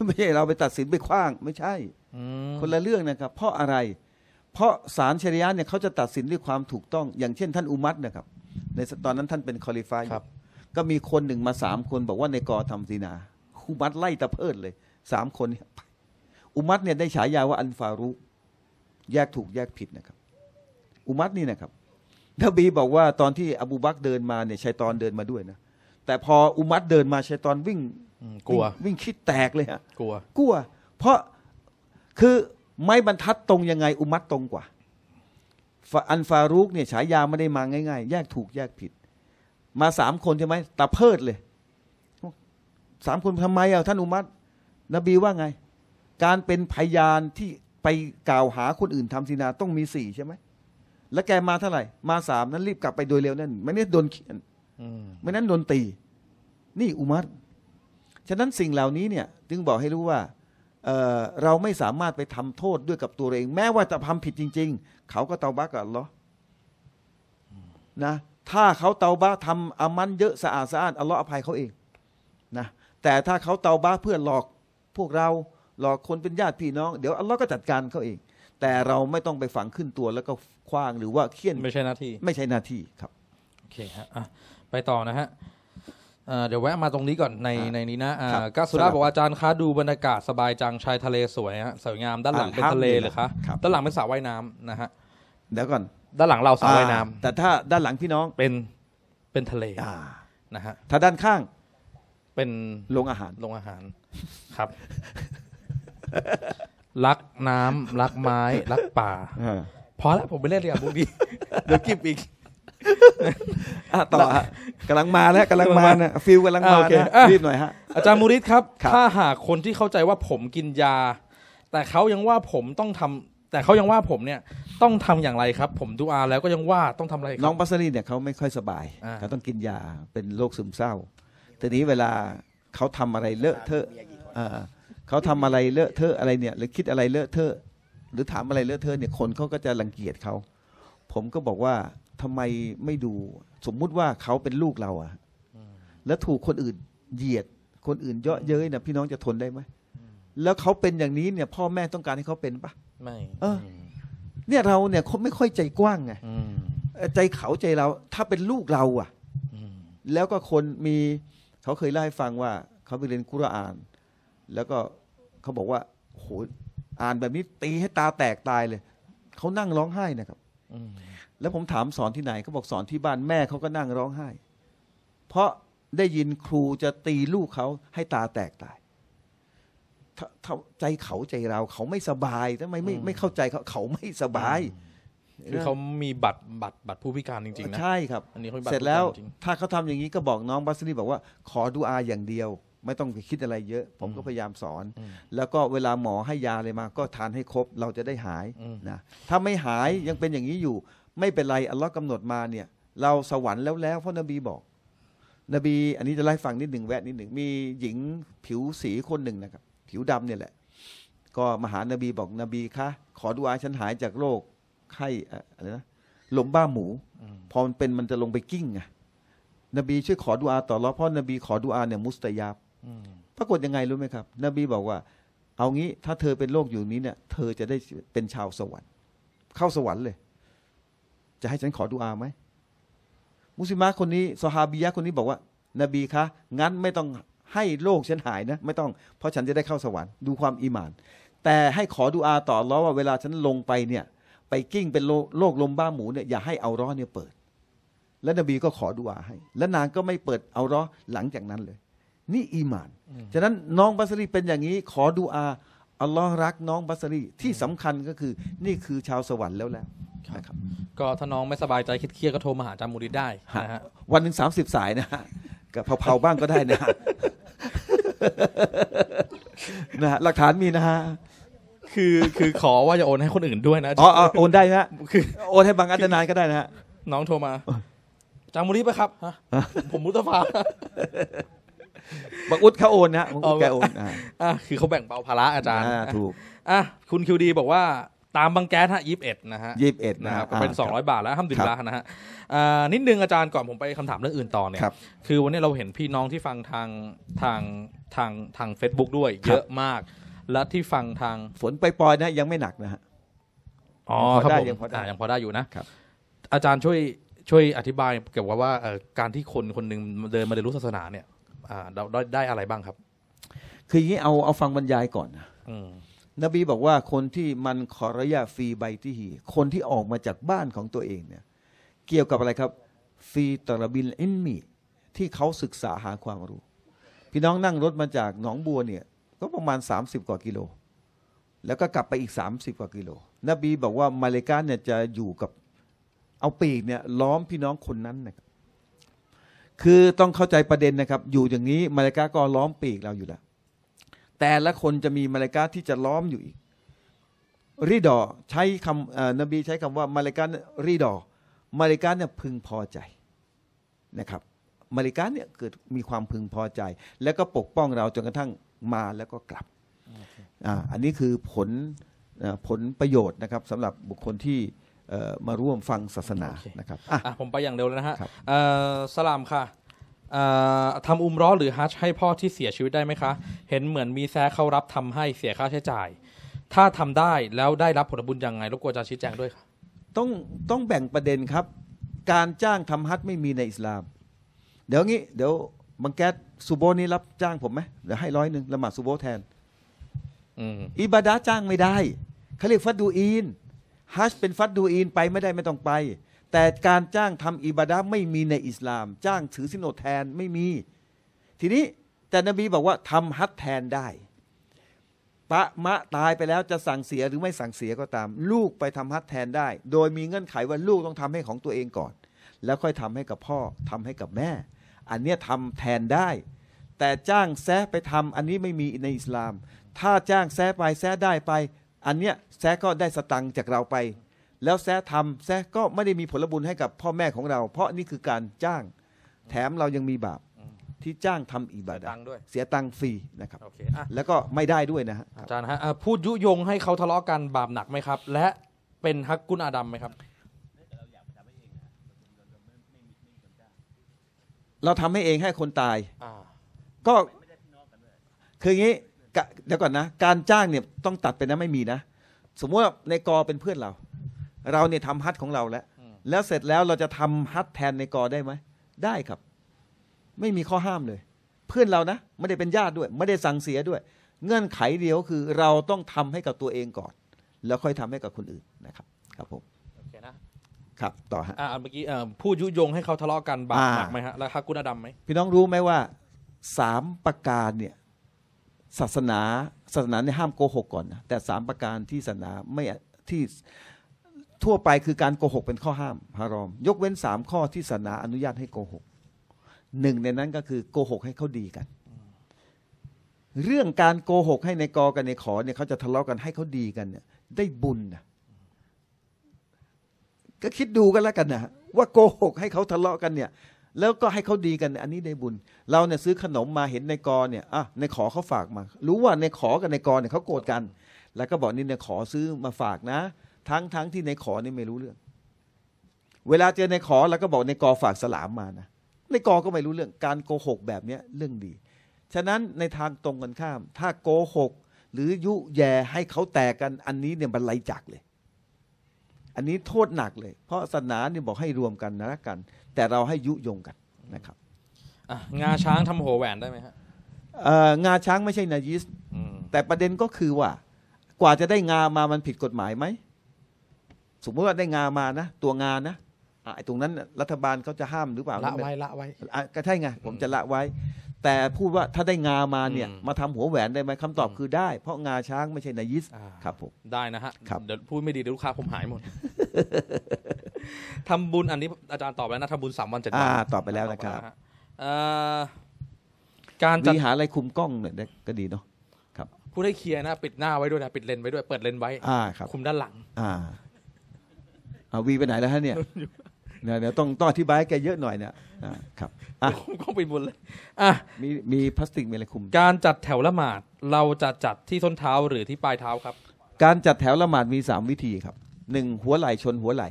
[SPEAKER 1] ไม่ใช่เราไปตัดสินไปคว้างไม่ใช่คนละเรื่องนะครับ เพราะอะไรเพราะศาลชริยาเนี่ยเขาจะตัดสินด้วยความถูกต้องอย่างเช่น ท่านอุมัตนะครับ ในตอนนั้นท่านเป็นคอลิฟายก็มีคนหนึ่งมาสามคน บอกว่าในกอทำซีนาอุมัตไล่ตะเพิดเลยสามคนเนี่ยอุมัตเนี่ยได้ฉายาว่าอันฟารุแยกถูกแยกผิดนะครับ อุมัตนี่นะครับนบีบอกว่าตอนที่อบูบักเดินมาเนี่ยชัยตอนเดินมาด้วยนะ แต่พออุมัตเดินมาชัยตอนวิ่งกลัววิ่งคิดแตกเลยฮะกลัว กลัวเพราะคือไม้บรรทัดตรงยังไงอุมัดตรงกว่า อันฟารุกเนี่ยฉายาไม่ได้มาง่าย ๆ แยกถูกแยกผิด มาสามคนใช่ไหมตะเพิดเลยสามคนทำไมอ่ะท่านอุมัดนบีว่าไง การเป็นพยานที่ไปกล่าวหาคนอื่น ทำซินาต้องมีสี่ใช่ไหม แล้วแกมาเท่าไหร่มาสามนั้นรีบกลับไปโดยเร็วนั่นไม่นี่โดนเขียนไม่นั้นโดนตี นี่อุมัดฉะนั้นสิ่งเหล่านี้เนี่ยจึงบอกให้รู้ว่าเราไม่สามารถไปทำโทษด้วยกับตัวเอง แม้ว่าจะทำผิดจริง ๆ เขาก็เตาบักกันอัลลอฮ์นะ ถ้าเขาเตาบ้าทำอามันเยอะสะอาดสะอาดอัลลอฮ์อภัยเขาเองนะ แต่ถ้าเขาเตาบ้าเพื่อหลอกพวกเราหลอกคนเป็นญาติพี่น้องเดี๋ยวอัลลอฮ์ก็จัดการเขาเอง แต่เราไม่ต้องไปฝังขึ้น
[SPEAKER 2] ตัวแล้วก็คว้างหรือว่าเคี่ยนไม่ใช่หน้าที่ ไม่ใช่หน้าที่ครับ โอเคฮะไปต่อนะฮะเดี๋ยวแวะมาตรงนี้ก่อนในในนี้นะกัสุราบอกอาจารย์คะดูบรรยากาศสบายจังชายทะเลสวยฮะสวยงาม ด้านหลังเป็นทะเลเลยคะด้านหลังเป็นสระว่ายน้ำนะฮะเดี๋ยวก่อน ด้านหลังเราสระว่ายน้ำ แต่ถ้าด้านหลังพี่น้องเป็นเป็นทะเลนะฮะถ้าด้านข้างเป็นโรงอาหารโรงอาหาร ครับ รักน้ำ รักไม้รักป่าพอแล้วผมไปเล่นเรียบบุกดีเดี๋ยวกิบอีกต่อฮะกำลังมาแล้วกำลังมานะฟิ
[SPEAKER 1] ลกำลังมาเนี่ยรีบหน่อย
[SPEAKER 2] ฮะอาจารย์มูริสครับถ้าหากคนที่เข้าใจว่าผมกินยา แต่เขายังว่าผมต้องทำแต่เขายังว่าผมเนี่ยต้องทำอย่างไรครับ ผมดูอาแล้วก็ยังว่าต้องทำอะไรน้องปัสรีเนี่ยเขาไม่ค่อยสบายเขาต้องกินยา
[SPEAKER 1] เป็นโรคซึมเศร้าทีนี้เวลาเขาทำอะไรเลอะเทอะเเขาทำอะไรเลอะเทอะอะไรเนี่ย หรือคิดอะไรเลอะเทอะ หรือถามอะไรเลอะเทอะเนี่ยคนเขาก็จะรังเกียจเขาผมก็บอกว่าทำไมไม่ดูสมมุติว่าเขาเป็นลูกเราอะแล้วถูกคนอื่นเหยียด คนอื่นเยอะเย้ยนะพี่น้องจะทนได้ไหม แล้วเขาเป็นอย่างนี้เนี่ยพ่อแม่ต้องการให้เขาเป็นปะไม่เออ เนี่ยเราเนี่ยเขาไม่ค่อยใจกว้างไงใจเขาใจเราถ้าเป็นลูกเราอ่ะแล้วก็คนมีเขาเคยเล่าให้ฟังว่า เขาไปเรียนคุราน แล้วก็เขาบอกว่าโหอ่านแบบนี้ตีให้ตาแตกตายเลยเขานั่งร้องไห้นะครับแล้วผมถามสอนที่ไหนเขาบอกสอนที่บ้านแม่เขาก็นั่งร้องไห้ เพราะได้ยินครูจะตีลูกเขาให้ตาแตกตายใจเขาใจเราเขาไม่สบายทำไมไม่ไม่เข้าใจเขาเขาไม่สบาย
[SPEAKER 2] คือเขามีบัตรบัตรบัตรผู้พิการจริงๆนะใช่ครับ อันนี้เขาเสร็จแล้ว
[SPEAKER 1] ถ้าเขาทำอย่างนี้ก็บอกน้องบัสนี่บอกว่าขอดูอาอย่างเดียว ไม่ต้องไปคิดอะไรเยอะ ผมก็พยายามสอน แล้วก็เวลาหมอให้ยาอะไรมาก็ทานให้ครบเราจะได้หายนะถ้าไม่หายยังเป็นอย่างนี้อยู่ไม่เป็นไรอัลลอฮ์กำหนดมาเนี่ย เราสวรรค์แล้วแล้วเพราะนบีบอก นบี อันนี้จะไล่ฟังนิดหนึ่งแวะนิดหนึ่งมีหญิงผิวสีคนหนึ่งนะครับผิวดำเนี่ยแหละ ก็มาหานบีบอกนบีคะ ขอดูอาฉันหายจากโรคไข้อะไรนะลมบ้าหมูพอมันเป็นมันจะลงไปกิ้งไงนบีช่วยขอดูอาต่อรอเพราะนบีขอดูอาเนี่ยมุสตยาบปรากฏยังไงรู้ไหมครับ นบีบอกว่า เอางี้ถ้าเธอเป็นโรคอยู่นี้เนี่ย เธอจะได้เป็นชาวสวรรค์ เข้าสวรรค์เลยจะให้ฉันขอดูอาไหม มุสลิมะคนนี้ ซอฮาบียะคนนี้บอกว่า นบีคะ งั้นไม่ต้องให้โลกฉันหายนะ ไม่ต้อง เพราะฉันจะได้เข้าสวรรค์ ดูความอิมาน แต่ให้ขอดูอาต่อร้อว่าเวลาฉันลงไปเนี่ย ไปกิ้งเป็นโลกลมบ้าหมูเนี่ย อย่าให้เอาร้อเนี่ยเปิด และนบีก็ขอดูอาให้ และนางก็ไม่เปิดเอาร้อหลังจากนั้นเลย นี่อีมาน ฉะนั้นน้องบัสลีเป็นอย่างนี้ ขอดูอาอัลลอฮ์รักน้องบัสรีที่สำคัญก็คือ นี่คือชาวสวรรค์แล้วแหละ
[SPEAKER 2] นครับ ก็ถ้าน้องไม่สบายใจคิดเครียดก็โทรมาหาจามูริดได้นะฮะวันหนึ่งสามสิบสายนะฮะกับเผาๆบ้างก็ได้นะฮะนะฮะหลักฐานมีนะฮะคือคือขอว่าจะโอนให้คนอื่นด้วยนะอ๋อโอนได้นะฮะคือโอนให้บางอันนานก็ได้นะฮะ น้องโทรมาจามูริดปะครับผมมุตตาฟาบังอุดเขาโอนนะบังอุดแกโอนอ่าคือเขาแบ่งเบาภาระอาจารย์ถูกอ่ะคุณคิวดี บอกว่า ตามบางแก๊สฮะยี่สิบเอ็ดนะฮะยี่สิบเอ็ดนะครับเป็นสองร้อยบาทแล้ว ห้ามดิบละนะฮะนิดนึงอาจารย์ก่อนผมไปคำถามเรื่องอื่นต่อเนี่ยคือวันนี้เราเห็นพี่น้องที่ฟังทางทางทางทางเฟซบุ๊กด้วยเยอะมาก และที่ฟังทางฝนปล่อยๆนะยังไม่หนักนะฮะ
[SPEAKER 1] อ๋อครับผมยังพอได
[SPEAKER 2] ้ยังพอได้อยู่นะครับ อาจารย์ช่วยช่วยอธิบายเกี่ยวกับว่าการที่คนคนหนึ่งเดินมาเรียนรู้ศาสนาเนี่ยอ่าเราได้ได้อะไรบ้างครับ คืออย่างนี้เอาเอาฟังบรร
[SPEAKER 1] ยายก่อนนะอืมนบีบอกว่าคนที่มันขอระยะฟีใบที่หีคนที่ออกมาจากบ้านของตัวเองเนี่ย เกี่ยวกับอะไรครับฟีตระบินอินมี ที่เขาศึกษาหาความรู้ พี่น้องนั่งรถมาจากหนองบัวเนี่ย ก็ประมาณ30กว่ากิโล แล้วก็กลับไปอีก30กว่ากิโล นบีบอกว่ามาเลกาเนี่ยจะอยู่กับเอาปีกเนี่ยล้อมพี่น้องคนนั้นนะครับคือต้องเข้าใจประเด็นนะครับ อยู่อย่างนี้มาลิกาก็ล้อมปีกเราอยู่แล้ว แต่ละคนจะมีมาลิกาที่จะล้อมอยู่อีก รีดอใช้คำนบีใช้คำว่ามาลิการีดอมาลิกาเนี่ยพึงพอใจนะครับมาลิกาเนี่ยเกิดมีความพึงพอใจ แล้วก็ปกป้องเราจนกระทั่งมาแล้วก็กลับ okay. อ่าอันนี้คือผลผลประโยชน์นะครับสำหรับบุคคลที่มาร่วมฟังศาสนานะครับอ
[SPEAKER 2] ่ะอะผมไปอย่างเร็วแล้วนะฮะอ่สลามค่ะอ่ทำอุมร้อหรือฮัจให้พ่อที่เสียชีวิตได้ไหมคะ เห็นเหมือนมีแซ่เขารับทำให้เสียค่าใช้จ่าย ถ้าทำได้แล้วได้รับผลบุญยังไงรบกวนอาจารย์ชี้แจงด้วยค่ะต้องต้องแบ่งประเด็นครับ การจ้างทำฮัจไม่มีในอิสลาม
[SPEAKER 1] เดี๋ยวงี้เดี๋ยวบังแก๊สุโบนี้รับจ้างผมไหมเดี๋ยวให้ร้อยหนึ่งละหมาดสุโบแทนออิบาดาจ้างไม่ได้เขาเรียกฟัดดูอีนฮัจเป็นฟัดดูอินไปไม่ได้ไม่ต้องไป แต่การจ้างทำอิบาดะไม่มีในอิสลาม จ้างถือสินอดแทนไม่มี ทีนี้แต่นบีบอกว่าทำฮัจแทนได้ปะมะตายไปแล้วจะสั่งเสียหรือไม่สั่งเสียก็ตาม ลูกไปทำฮัจแทนได้ โดยมีเงื่อนไขว่าลูกต้องทำให้ของตัวเองก่อน แล้วค่อยทำให้กับพ่อทำให้กับแม่ อันเนี้ยทาแทนได้ แต่จ้างแซะไปทำอันนี้ไม่มีในอิสลาม ถ้าจ้างแซะไปแซะได้ไปอันเนี้ยแซก็ได้สตังค์จากเราไป แล้วแซททำแซก็ไม่ได้มีผลบุญให้กับพ่อแม่ของเรา เพราะนี่คือการจ้างแถมเรายังมีบาป ที่จ้างทำอีบาด์เสียตังด้วยเสียตังค์ฟรีนะครับโอเคอแล้วก็ไม่ได้
[SPEAKER 2] ด้วยนะฮะอาจารย์ฮะพูดยุยงให้เขาทะเลาะกันบาปหนักไหมครับ และเป็นฮักกุนอาดัมไหมครับ เ
[SPEAKER 1] ราทำให้เองให้คนตาย ก็คืออย่างนี้เดี๋ยวก่อนนะการจ้างเนี่ยต้องตัดไปนะไม่มีนะสมมติว่าในกอเป็นเพื่อนเรา เราเนี่ยทำฮัทของเราแล้วแล้วเสร็จแล้วเราจะทำฮัทแทนในกอได้ไหมได้ครับ ไม่มีข้อห้ามเลย เพื่อนเรานะ ไม่ได้เป็นญาติด้วย ไม่ได้สั่งเสียด้วย เงื่อนไขเดียวคือเราต้องทำให้กับตัวเองก่อน แล้วค่อยทำให้กับคนอื่นนะครับ ครับผมโอเคนะครับต่อฮะอ่า
[SPEAKER 2] เมื่อกี้เอ่อพูดยุยงให้เขาทะเลาะกันบาดหมาหนักไหมฮะแล้วฮากุนอดัมไหม
[SPEAKER 1] พี่น้องรู้ไหมว่าสามประการเนี่ยศาสนาศาสนาเนี่ยห้ามโกหกก่อนนะแต่สามประการที่ศาสนาไม่ที่ทั่วไปคือการโกหกเป็นข้อห้ามฮารอม ยกเว้นสามข้อที่ศาสนาอนุญาตให้โกหกหนึ่งในนั้นก็คือโกหกให้เขาดีกัน เรื่องการโกหกให้ในกอกันในขอเนี่ยเขาจะทะเลาะกันให้เขาดีกันเนี่ย ได้บุญนะก็คิดดูกันแล้วกันนะว่าโกหกให้เขาทะเลาะกันเนี่ยแล้วก็ให้เขาดีกันอันนี้ได้บุญ เราเนี่ยซื้อขนมมาเห็นในกอเนี่ยอ่ะในขอเขาฝากมารู้ว่าในขอกับในกอเนี่ยเขาโกรธกัน แล้วก็บอกนี่ในขอซื้อมาฝากนะ ทั้งทั้งที่ในขอนี่ไม่รู้เรื่อง เวลาเจอในขอแล้วก็บอกในกอฝากสลามมานะในกอก็ไม่รู้เรื่องการโกหกแบบเนี้ยเรื่องดี ฉะนั้นในทางตรงกันข้าม ถ้าโกหกหรือยุแยให้เขาแตกกันอันนี้เนี่ยบรรลัยจักเลยอันนี้โทษหนักเลย เพราะศาสนาเนี่ยบอกให้รวมกันนะกัน แต่เราให้ยุยงกันนะครับ
[SPEAKER 2] งาช้างทำหัแหวนได้ไหมฮะ
[SPEAKER 1] ับงาช้างไม่ใช่นายิสแต่ประเด็นก็คือว่า กว่าจะได้งามามันผิดกฎหมายไหมสมมติว่าได้งามานะ ตัวงานนะไอ้ตรงนั้นรัฐบาลเขาจะห้ามหรือเปล่าละไว้ละไว้ก็ใช่ไงผมจะละไว้แต่พูดว่าถ้าได้งามาเนี่ย มาทำหัวแหวนได้ไหมคำตอบคือได้ เพราะงาช้างไม่ใช่นายิสครับผมได
[SPEAKER 2] ้นะฮะ เดี๋ยวพูดไม่ดีเดี๋ยวลูกค้าผมหายหมดทำบุญอันนี้ อาจารย์ตอบแล้วนะทำบุญสามวันเจ็ดวันตอบไปแล้วนะครับการจัดวิหา
[SPEAKER 1] รอะไรคุมกล้องเนี่ยก็ดีเนาะครับ
[SPEAKER 2] พูดให้เคลียร์นะ ปิดหน้าไว้ด้วยนะปิดเลนไว้ด้วยเปิดเลนไว้อ่าครับคุมด้านหลัง
[SPEAKER 1] อ่าวีไปไหนแล้วฮะเนี่ยนเดี๋ยวต้องต้องอธิบายให้แกเยอะหน่อยเนี่ย ครับ อ่ะผมก็ไปบนเลย
[SPEAKER 2] อ่ะมีมีพลาสติกมีอะไรคุมการจัดแถวละหมาดเราจะจัดที่ส้นเท้าหรือที่ปลายเท้าครับ
[SPEAKER 1] การจัดแถวละหมาดมี3วิธีครับ หนึ่งหัวไหล่ชนหัวไหล่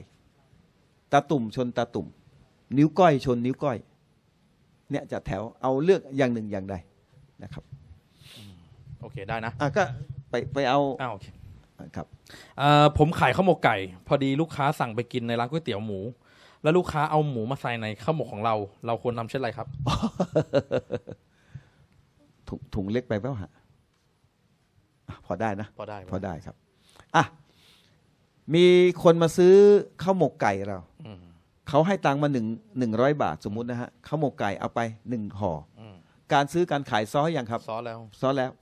[SPEAKER 1] ตาตุ่มชนตาตุ่ม นิ้วก้อยชนนิ้วก้อย
[SPEAKER 2] เนี่ยจัดแถวเอาเลือกอย่างหนึ่งอย่างใดนะครับโอเคได้นะ อ่ะก็ไปไปเอาอ้าวโอเคครับอ่ผมขายข้าวหมกไก่ พอดีลูกค้าสั่งไปกินในร้านก๋วยเตี๋ยวหมูแล้วลูกค้าเอาหมูมาใส่ในข้าวหมกของเรา เราควรทำเช่นไรครับ
[SPEAKER 1] ถุงถุงเล็กไปเปล่าฮะพอได้นะ พอได้ พอได้ครับ อ่ะ มีคนมาซื้อข้าวหมกไก่เรา เขาให้ตังค์มาหนึ่งหนึ่งร้อยบาท สมมุตินะฮะข้าวหมกไก่เอาไปหนึ่งห่ออการซื้อการขายซ้ออย่างครับซอแล้วซ้อแล้ว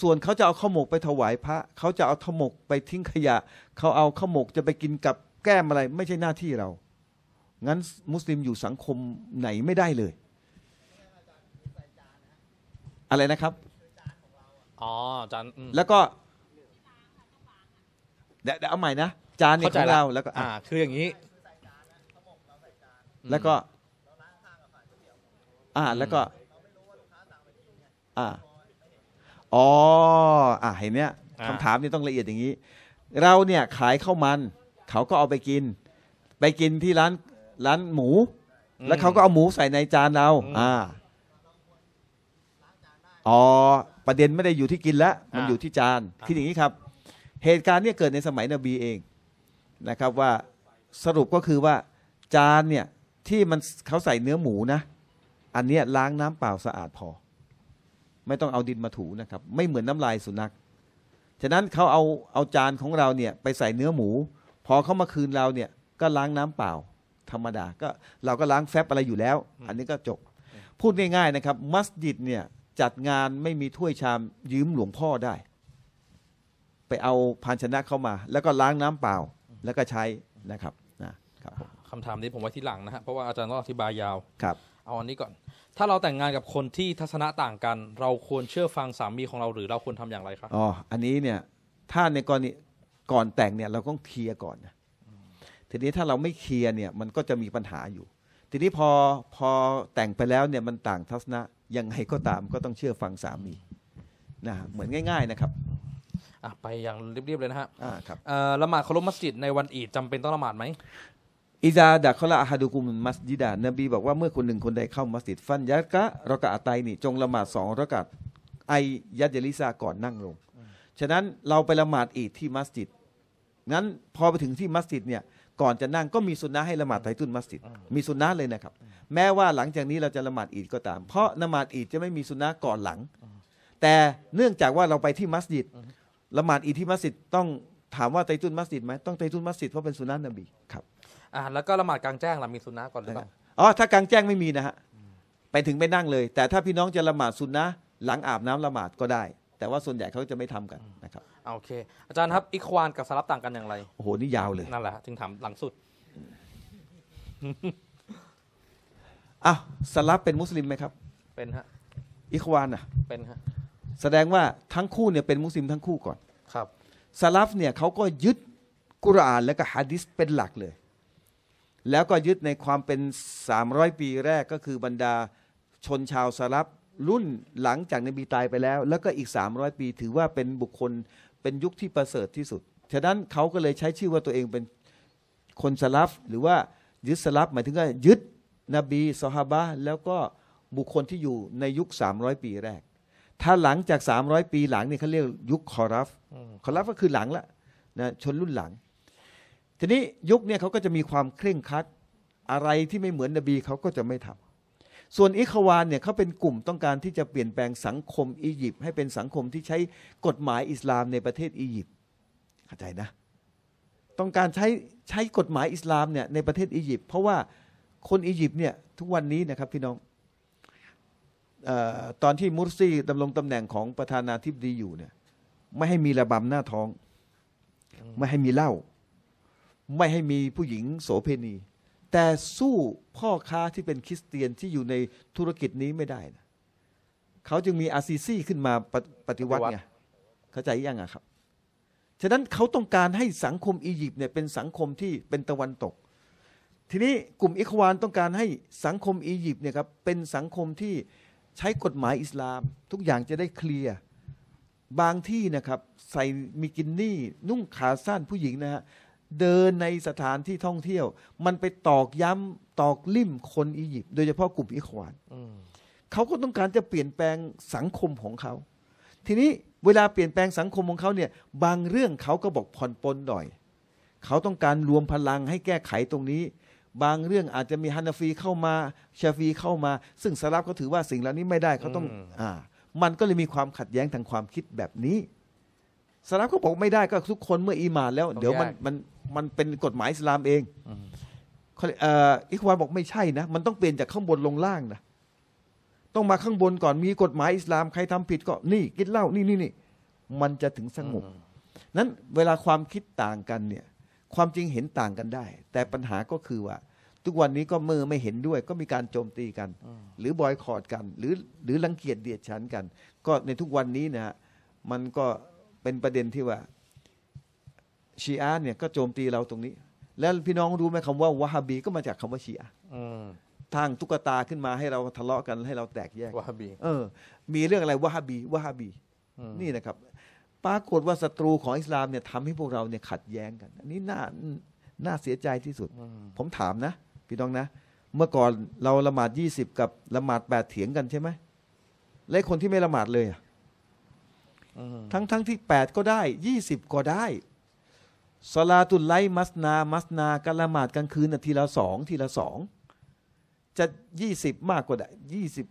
[SPEAKER 1] ส่วนเขาจะเอาข้าวหมกไปถวายพระ เขาจะเอาข้าวหมกไปทิ้งขยะ เขาเอาข้าวหมกจะไปกินกับแก้มอะไร ไม่ใช่หน้าที่เรางั้นมุสลิมอยู่สังคมไหนไม่ได้เลย อะไรนะครับ
[SPEAKER 2] อ๋อจานแล้วก็
[SPEAKER 1] เดี๋ยวเอาใหม่นะ จานนี่ของเรา แล้วก็อ่า คืออย่างนี้ แล้วก็อ่าแล้วก็อ่าอ๋ออ่าเห็นเนี้ยคำถามนี่ต้องละเอียดอย่างนี้ เราเนี่ยขายข้าวมัน เขาก็เอาไปกิน ไปกินที่ร้านร้านหมู แล้วเขาก็เอาหมูใส่ในจานเรา อ่าอ๋อ ประเด็นไม่ได้อยู่ที่กินแล้วมันอยู่ที่จานคืออย่างนี้ครับ เหตุการณ์เนี่ยเกิดในสมัยนบีเองนะครับ ว่าสรุปก็คือว่า จานเนี่ยที่มันเขาใส่เนื้อหมูนะ อันเนี้ยล้างน้ำเปล่าสะอาดพอ ไม่ต้องเอาดินมาถูนะครับ ไม่เหมือนน้าลายสุนัขฉะนั้นเขาเอาเอาจานของเราเนี่ยไปใส่เนื้อหมู พอเขามาคืนเราเนี่ย ก็ล้างน้ำเปล่าธรรมดาก็เราก็ล้างแฟบอะไรอยู่แล้ว อันนี้ก็จบพูดง่ายๆนะครับมัสยิดเนี่ยจัดงานไม่มีถ้วยชามยืมหลวงพ่อได้ ไปเอาภาชนะเข้ามา แล้วก็ล้างน้ำเปล่าแล้วก็ใช้นะครับนะครับ
[SPEAKER 2] คำถามนี้ผมไว้ที่หลังนะฮะเพราะว่าอาจารย์ต้องอธิบายยาวครับเอาอันนี้ก่อนถ้าเราแต่งงานกับคนที่ทัศนะต่างกัน เราควรเชื่อฟังสามีของเรา หรือเราควรทำอย่างไรครับอ๋อ
[SPEAKER 1] อันนี้เนี่ยถ้าในกรณีก่อนแต่งเนี่ยเราต้องเคลียร์ก่อนนะทีนี้ถ้าเราไม่เคลียร์เนี่ยมันก็จะมีปัญหาอยู่ ทีนี้พอ พอแต่งไปแล้วเนี่ยมันต่างทัศนะ ยังไงก็ตามก็ต้องเชื่อฟังสามีนะเหมือนง่ายๆนะ
[SPEAKER 2] ครับ ไปอย่างเรียบๆเลยนะฮะอ่าครับละหมาดเคารพมัสยิดในวันอีดจำเป็นต้องละหมาดไหม
[SPEAKER 1] อิซาดักขละฮาดูกุมมัสยิดา นบีบอกว่าเมื่อคนหนึ่งคนใดเข้ามัสยิด ฟันยักะรากะอตยนี่ จงละหมาดสองรากะไอยัดเยลิซาก่อนนั่งลง ฉะนั้นเราไปละหมาดอีดที่มัสยิด งั้นพอไปถึงที่มัสยิดเนี่ยก่อนจะนั่งก็มีสุนนะให้ละหมาดไตตุนมัสยิดมีสุนนะเลยนะครับ แม้ว่าหลังจากนี้เราจะละหมาดอีดก็ตาม เพราะละหมาดอีดจะไม่มีสุนนะก่อนหลัง แต่เนื่องจากว่าเราไปที่มัสยิดละหมาดอีดที่มัสยิดต้องถามว่าไตตุนมัสยิดไหมต้องไตตุนมัสยิดเพราะเป็นสุนนะนบีครับ
[SPEAKER 2] อ่าแล้วก็ละหมาดกลางแจ้งเรามีสุนนะก่อนหรือเปล่า
[SPEAKER 1] อ๋อถ้ากลางแจ้งไม่มีนะฮะไปถึงไปนั่งเลย แต่ถ้าพี่น้องจะละหมาดสุนนะหลังอาบน้ำละหมาดก็ได้แต่ว่าส่วนใหญ่เขาจะไม่ทำกันนะครับ
[SPEAKER 2] โอเคอาจารย์ครับอิควานกับสลับต่างกันอย่างไรโอ้โหนี่ยาวเลยนั่นแหละจึงถามหลังสุด
[SPEAKER 1] อ้าวสลับเป็นมุสลิมไหมครับ เป็นฮะอิควานอ่ะเป็นฮะแสดงว่าทั้งคู่เนี่ยเป็นมุสลิมทั้งคู่ก่อนครับสลับเนี่ยเขาก็ยึดกุรอาน และก็ฮะดิษเป็นหลักเลย แล้วก็ยึดในความเป็น300ปีแรกก็คือบรรดาชนชาวสลับรุ่นหลังจากนบีตายไปแล้ว แล้วก็อีก 300 ปีถือว่าเป็นบุคคลเป็นยุคที่ประเสริฐที่สุดฉะนั้นเขาก็เลยใช้ชื่อว่าตัวเองเป็นคนสลับหรือว่ายึดสลับหมายถึงว่ายึดนบีสฮาบะแล้วก็บุคคลที่อยู่ในยุค300ปีแรก ถ้าหลังจาก 300 ปี หลังนี่เขาเรียกยุคคอรัฟคอรัฟก็คือหลังละนะชนรุ่นหลัง ทีนี้ยุคเนี่ยเขาก็จะมีความเคร่งครัดอะไรที่ไม่เหมือนนบีเขาก็จะไม่ทำส่วนอิควานเนี่ยเขาเป็นกลุ่มต้องการที่จะเปลี่ยนแปลงสังคมอียิปต์ให้เป็นสังคมที่ใช้กฎหมายอิสลามในประเทศอียิปต์เข้าใจนะต้องการใช้ใช้กฎหมายอิสลามเนี่ยในประเทศอียิปต์เพราะว่าคนอียิปต์เนี่ยทุกวันนี้นะครับพี่น้องออตอนที่มุรซีดำรงตำแหน่งของประธานาธิบดีอยู่เนี่ยไม่ให้มีระบำหน้าท้อง ไม่ให้มีเหล้าไม่ให้มีผู้หญิงโสเพณีแต่สู้พ่อค้าที่เป็นคริสเตียนที่อยู่ในธุรกิจนี้ไม่ได้นะเขาจึงมีอาซีซีขึ้นมาปปฏิวัติเนี่ยเข้าใจยังอ่ะครับฉะนั้นเขาต้องการให้สังคมอียิปต์เนี่ยเป็นสังคมที่เป็นตะวันตก ทีนี้กลุ่มอิควานต้องการให้สังคมอียิปต์เนี่ยครับเป็นสังคมที่ใช้กฎหมายอิสลาม ทุกอย่างจะได้เคลียร์บางที่นะครับใส่มิกินนี่นุ่งขาสั้นผู้หญิงนะฮะเดินในสถานที่ท่องเที่ยว มันไปตอกย้ำตอกลิ่มคนอียิปต์โดยเฉพาะกลุ่มอิควานเขาก็ต้องการจะเปลี่ยนแปลงสังคมของเขาทีนี้เวลาเปลี่ยนแปลงสังคมของเขาเนี่ย บางเรื่องเขาก็บอกผ่อนปลนหน่อย เขาต้องการรวมพลังให้แก้ไขตรงนี้ บางเรื่องอาจจะมีฮันฟีเข้ามาชาฟีเข้ามา ซึ่งสลับเขาถือว่าสิ่งเหล่านี้ไม่ได้เขาต้องอ่ามันก็เลยมีความขัดแย้งทางความคิดแบบนี้สลามก็บอกไม่ได้ก็ทุกคนเมื่ออีหมานแล้วเดี๋ยวมันมันมันเป็นกฎหมายอิสลามเองออิควานบอกไม่ใช่นะ มันต้องเปลี่ยนจากข้างบนลงล่างนะต้องมาข้างบนก่อนมีกฎหมายอิสลามใครทำผิดก็นี่ กินเหล้านี่นี่นี่มันจะถึงสงบนั้นเวลาความคิดต่างกันเนี่ย ความจริงเห็นต่างกันได้ แต่ปัญหาก็คือว่า ทุกวันนี้ก็มือไม่เห็นด้วย ก็มีการโจมตีกัน หรือบอยคอรดกัน หรือหรือรังเกียจเดียดฉันกัน ก็ในทุกวันนี้นะฮะมันก็เป็นประเด็นที่ว่า ชีอะเนี่ยก็โจมตีเราตรงนี้ แล้วพี่น้องรู้ไหมคำว่าวะฮาบี ก็มาจากคำว่าชีอะทางตุ๊กตาขึ้นมาให้เราทะเลาะกัน ให้เราแตกแยกวะฮาบีเออ มีเรื่องอะไรวะฮาบีวะฮาบีนี่นะครับปรากฏว่าศัตรูของอิสลามเนี่ยทำให้พวกเราเนี่ยขัดแย้งกันอันนี้น่าน่าเสียใจที่สุด ผมถามนะ พี่น้องนะ เมื่อก่อนเราละหมาดยี่สิบกับละหมาดแปดเถียงกันใช่ไหมและคนที่ไม่ละหมาดเลยอ่ะทั้งทั้งที่ 8 ก็ได้ 20 ก็ได้สลาตุลไลมัสนา มัสนาการละหมาดกลางคืนทีละสองทีละสองจะยี่สิบมากกว่าได้ยี่สิบ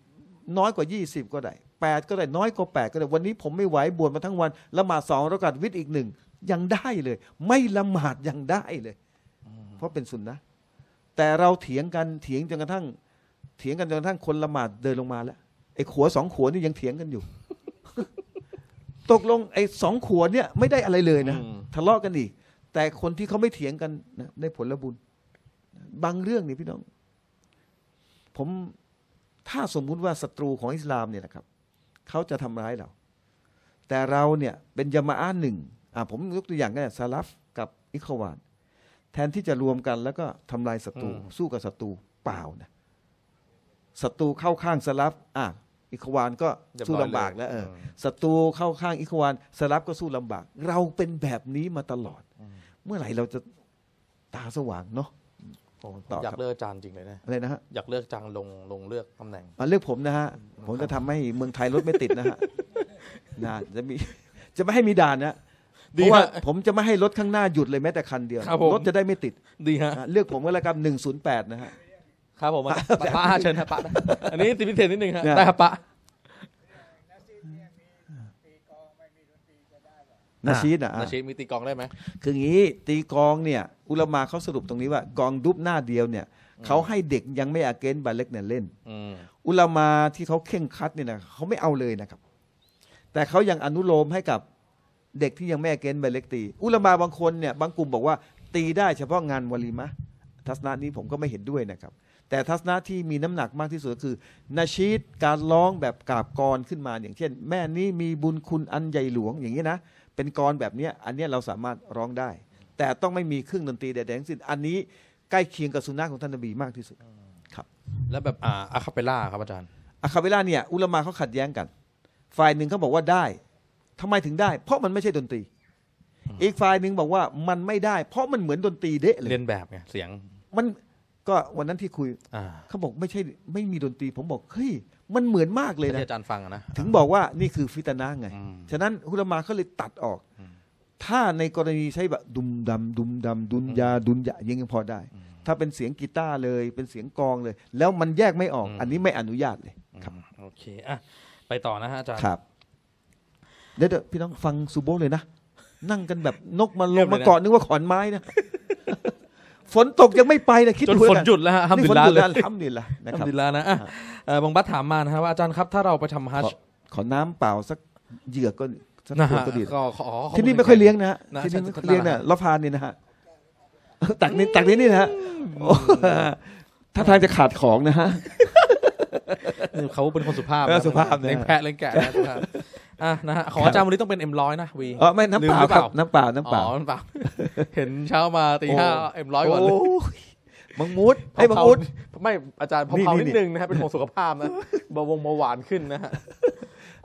[SPEAKER 1] น้อยกว่ายี่สิบก็ได้แปดก็ได้น้อยกว่าแปดก็ได้วันนี้ผมไม่ไหวบวชมาทั้งวัน ละหมาดสองระกัดวิทย์อีกหนึ่งยังได้เลย ไม่ละหมาดยังได้เลยเพราะเป็นสุนนะแต่เราเถียงกันเถียงจนกระทั่งเถียงกันจนกระทั่งคนละหมาดเดินลงมาแล้วไอ้ขัวสองขัวนี่ยังเถียงกันอยู่ตกลงไอ้สองขวดเนี่ยไม่ได้อะไรเลยนะทะเลาะกันอีกแต่คนที่เขาไม่เถียงกันนะได้ผลบุญบางเรื่องนี่พี่น้อง ผมถ้าสมมุติว่าศัตรูของอิสลามเนี่ยนะครับเขาจะทำร้ายเรา แต่เราเนี่ยเป็นยามาอาหนึ่งอ่าผมยกตัวอย่างง่ายๆซาลัฟกับอิควานแทนที่จะรวมกันแล้วก็ทำลายศัตรูสู้กับศัตรูเปล่านะศัตรูเข้าข้างซาลัฟอ่าอิควานก็สู้ลำบาก แล้วเออศัตรูเข้าข้างอิควานสลับก็สู้ลำบาก เราเป็นแบบนี้มาตลอด เมื่อไหร่เราจะตาสว่างเนาะอยากเลือ
[SPEAKER 2] กจานจริงเลยนะอะไรนะฮะอยากเลือกจางลงลงเลือกตำแหน่ง
[SPEAKER 1] เลือกผมนะฮะ ผมจะทำให้เมืองไทยรถไม่ติดนะฮะนะจะมีจะไม่ให้มีด่านนะเพราะว่าผมจะไม่ให้รถข้างหน้าหยุดเลยแม้แต่คันเดียวรถจะได้ไม่ติดดีฮะเลือกผมก็แล้วกันหนึ่งศูนย์แปดนะฮะ
[SPEAKER 2] ครับผมป้าเชิญครับป้าอันนี้สิพิเศษนิดนึงครับได้ครับป้า
[SPEAKER 1] นาชีดอ่ะนาช
[SPEAKER 2] ีดมีตีกองได้ไหม
[SPEAKER 1] คืองี้ตีกองเนี่ย อุลมาเขาสรุปตรงนี้ว่ากองดุบหน้าเดียวเนี่ย เขาให้เด็กยังไม่อาเกนบาเล็กเนี่ยเล่นอุลมาที่เขาเข่งคัดเนี่ยนะเขาไม่เอาเลยนะครับ แต่เขายังอนุโลมให้กับเด็กที่ยังไม่อาเกนบาเล็กตี อุลมาบางคนเนี่ยบางกลุ่มบอกว่า ตีได้เฉพาะงานวลีมะ ทัศนะนี้ผมก็ไม่เห็นด้วยนะครับแต่ทัศนะที่มีน้ำหนักมากที่สุดก็คือ นาชีตการร้องแบบกาบกรขึ้นมาอย่างเช่น แม่นี้มีบุญคุณอันใหญ่หลวงอย่างนี้นะ เป็นกรแบบนี้อันนี้เราสามารถร้องได้ แต่ต้องไม่มีเครื่องดนตรีแดๆทงสิ้นอันนี้ใกล้เคียงกับสุนัขของท่านนบีมากที่สุดครับ แล้วแบบอาอะคาเปล่าครับอาจารย์อะคาเปล่าเนี่ยอุลมาเขาขัดแย้งกัน ฝ่ายหนึ่งเขาบอกว่าได้ ทำไมถึงได้ เพราะมันไม่ใช่ดนตรี อีกฝ่ายหนึ่งบอกว่ามันไม่ได้ เพราะมันเหมือนดนตรีเดะเลยเรียนแบบไงเสียงมันก็วันนั้นที่คุยเขาบอกไม่ใช่ไม่มีดนตรีผมบอก เฮ้ยมันเหมือนมากเลยนะอาจารย์ฟังนะ ถึงบอกว่านี่คือฟิตนาไง ฉะนั้นฮุลมาเขาเลยตัดออก ถ้าในกรณีใช้แบบดุมดำ ดุมดำดุนยาดุนยายังพอได้ ถ้าเป็นเสียงกีตาร์เลย เป็นเสียงกองเลย แล้วมันแยกไม่ออก อันนี้ไม่อนุญาตเ
[SPEAKER 2] ลยครับ โอเคอ่ะไปต่อนะฮะอาจารย์ครับ
[SPEAKER 1] เดี๋ยวพี่น้องฟังซูโบ เลยนะนั่งกันแบบนกมาลงมาเกาะนึกว่าขอนไม้นะฝนตกยังไม่ไปนะ
[SPEAKER 2] คิดจนฝนหยุดแล้วฮะทำดีลาเลยทำดีละนะครับทำดีลานะอบางบัตถามมานะฮะว่าอาจารย์ครับ ถ้าเราไปทำฮัชขอน้ำเปล่าสักเหยือกก็สักขวดก็ดีที่นี่ไม่ค่อยเลี้ยงนะฮะที่นี่ไม่ค่อยเลี้ยงนย
[SPEAKER 1] ลอพานนี่นะฮะ ตักนี่ตักนี่นี่นะฮะถ้าทางจะขาดของนะฮะเขาเป็นคนสุภาพสุภาพเลี้ยงแพะเลี้ยงแกะ
[SPEAKER 2] อ่ะนะฮะของอาจารย์วันนี้ต้องเป็นเอ็มร้อยนะวีเออไม่ น้ำเปล่าครับน้ำเปล่าน้ำเปล่าอ๋อน้ำเปล่าเห็นเช้ามาตีห้าเอ็มร้อยก่อนเลยมังมุดไอ้มังมุดไม่อาจารย์พอเขานิดนึงนะฮะเป็นขอวงสุขภาพนะบวงเบาหวานขึ้นนะฮะ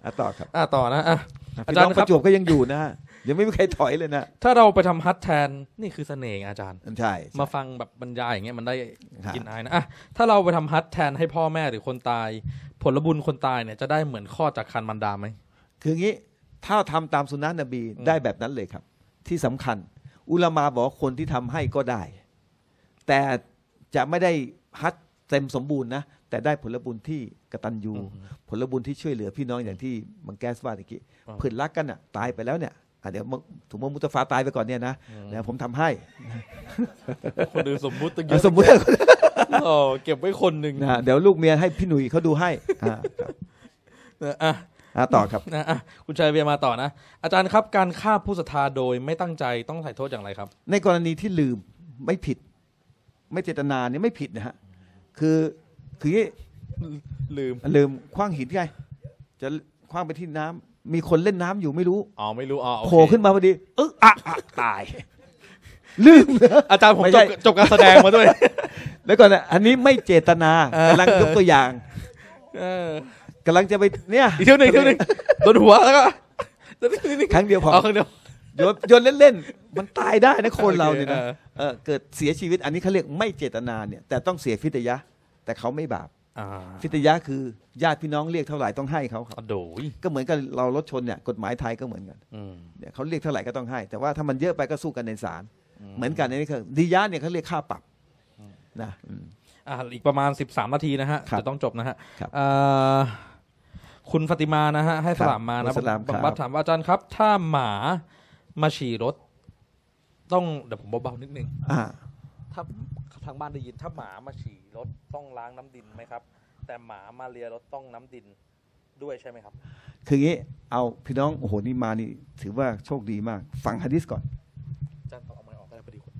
[SPEAKER 2] อ่ะต่อครับอ่ะต่อนะอ่ะอาจารย์ประจวบก็ยังอย
[SPEAKER 1] ู่นะยังไม่มีใครถอยเลยนะ
[SPEAKER 2] ถ้าเราไปทำฮัทแทน นี่คือเสน่ห์อาจารย์ใช่มาฟังแบบบรรยายอย่างเงี้ยมันได้กินอายนะอ่ะถ้าเราไปทำฮัทแทนให้พ่อแม่หรือคนตาย ผลบุญคนตายเนี่ยจะได้เหมือนข้อจากคันมันดาไหมคืองี้ถ้าทำตามสุนัข
[SPEAKER 1] นบีได้แบบนั้นเลยครับ ที่สำคัญ อุลามาบอกคนที่ทำให้ก็ได้ แต่จะไม่ได้ฮัดเต็มสมบูรณ์นะ แต่ได้ผลบุญที่กระตันยูผลบุญที่ช่วยเหลือพี่น้องอย่างที่มังแกสว่าตะกี้ผืนรักกันน่ะตายไปแล้วเนี่ยเดี๋ยวถุงมือมุตฟาตายไปก่อนเนี่ยนะเดี๋ยวผมทำให้คนอื่นสมมุติตะกี้ยสมมุติ
[SPEAKER 2] เก็บไว้คนหนึ่งนะ
[SPEAKER 1] เดี๋ยวลูกเมียให้พี่หนุ่ยเขาดูให้
[SPEAKER 2] อ่าอะต่อครับนะอ่ะคุณชัยเวียมาต่อนะอาจารย์ครับการฆ่าผู้ศรัทธาโดยไม่ตั้งใจต้องใส่โทษอย่างไรครับ
[SPEAKER 1] ในกรณีที่ลืมไม่ผิด ไม่เจตนาเนี่ยไม่ผิดนะฮะคือคือลืมลืมคว้างหินไงจะคว้างไปที่น้ำ มีคนเล่นน้ำอยู่ไม่รู้อ๋อไม่รู้อ๋อโผล่ขึ้นมาพอดีเอออ่ะตาย ลืมอาจารย์ผมจบจบการแสดงมาด้วย แล้วก่อนนะอันนี้ไม่เจตนากำลังยกตัวอย่างกำลังจะไปเนี่ยเที่ยวหนึ่งเที่ยวหนึ่งโดนหัวแล้วก็ครั้งเดียวพอครั้งเดียวโยนเล่นๆมันตายได้นะคนเราเนี่ยนะเออเกิดเสียชีวิตอันนี้เขาเรียกไม่เจตนาเนี่ยแต่ต้องเสียฟิตยะ แต่เขาไม่บาปฟิตยะคือญาติพี่น้องเรียกเท่าไหร่ต้องให้เขาครับก็เหมือนกับเรารถชนเนี่ยกฎหมายไทยก็เหมือนกันเนี่ยเขาเรียกเท่าไหร่ก็ต้องให้ แต่ว่าถ้ามันเยอะไปก็สู้กันในศาลเหมือนกันในนี้คือดียะเนี่ยเขาเรียกค่า
[SPEAKER 2] ปรับนะอ่าอีกประมาณ13นาทีนะฮะจะต้องจบนะฮะคุณฟติมานะฮะให้สลามมานะครับบับบับถามว่าอาจารย์ครับ ถ้าหมามาฉี่รถต้องเดี๋ยวผมเบาๆนิดนึง่ถ้าทางบ้านได้ยิน ถ้าหมามาฉี่รถต้องล้างน้ำดินไหมครับ แต่หมามาเลียรถต้องน้ำดินด้วยใช่ไหมครับ
[SPEAKER 1] คืองี้ เอาพี่น้องโอ้โหนี่มานี่ถือว่าโชคดีมาก ฟังฮะดิษก่อน
[SPEAKER 2] อาจารย์ต้องเอาไม้ออกได้พอดีคน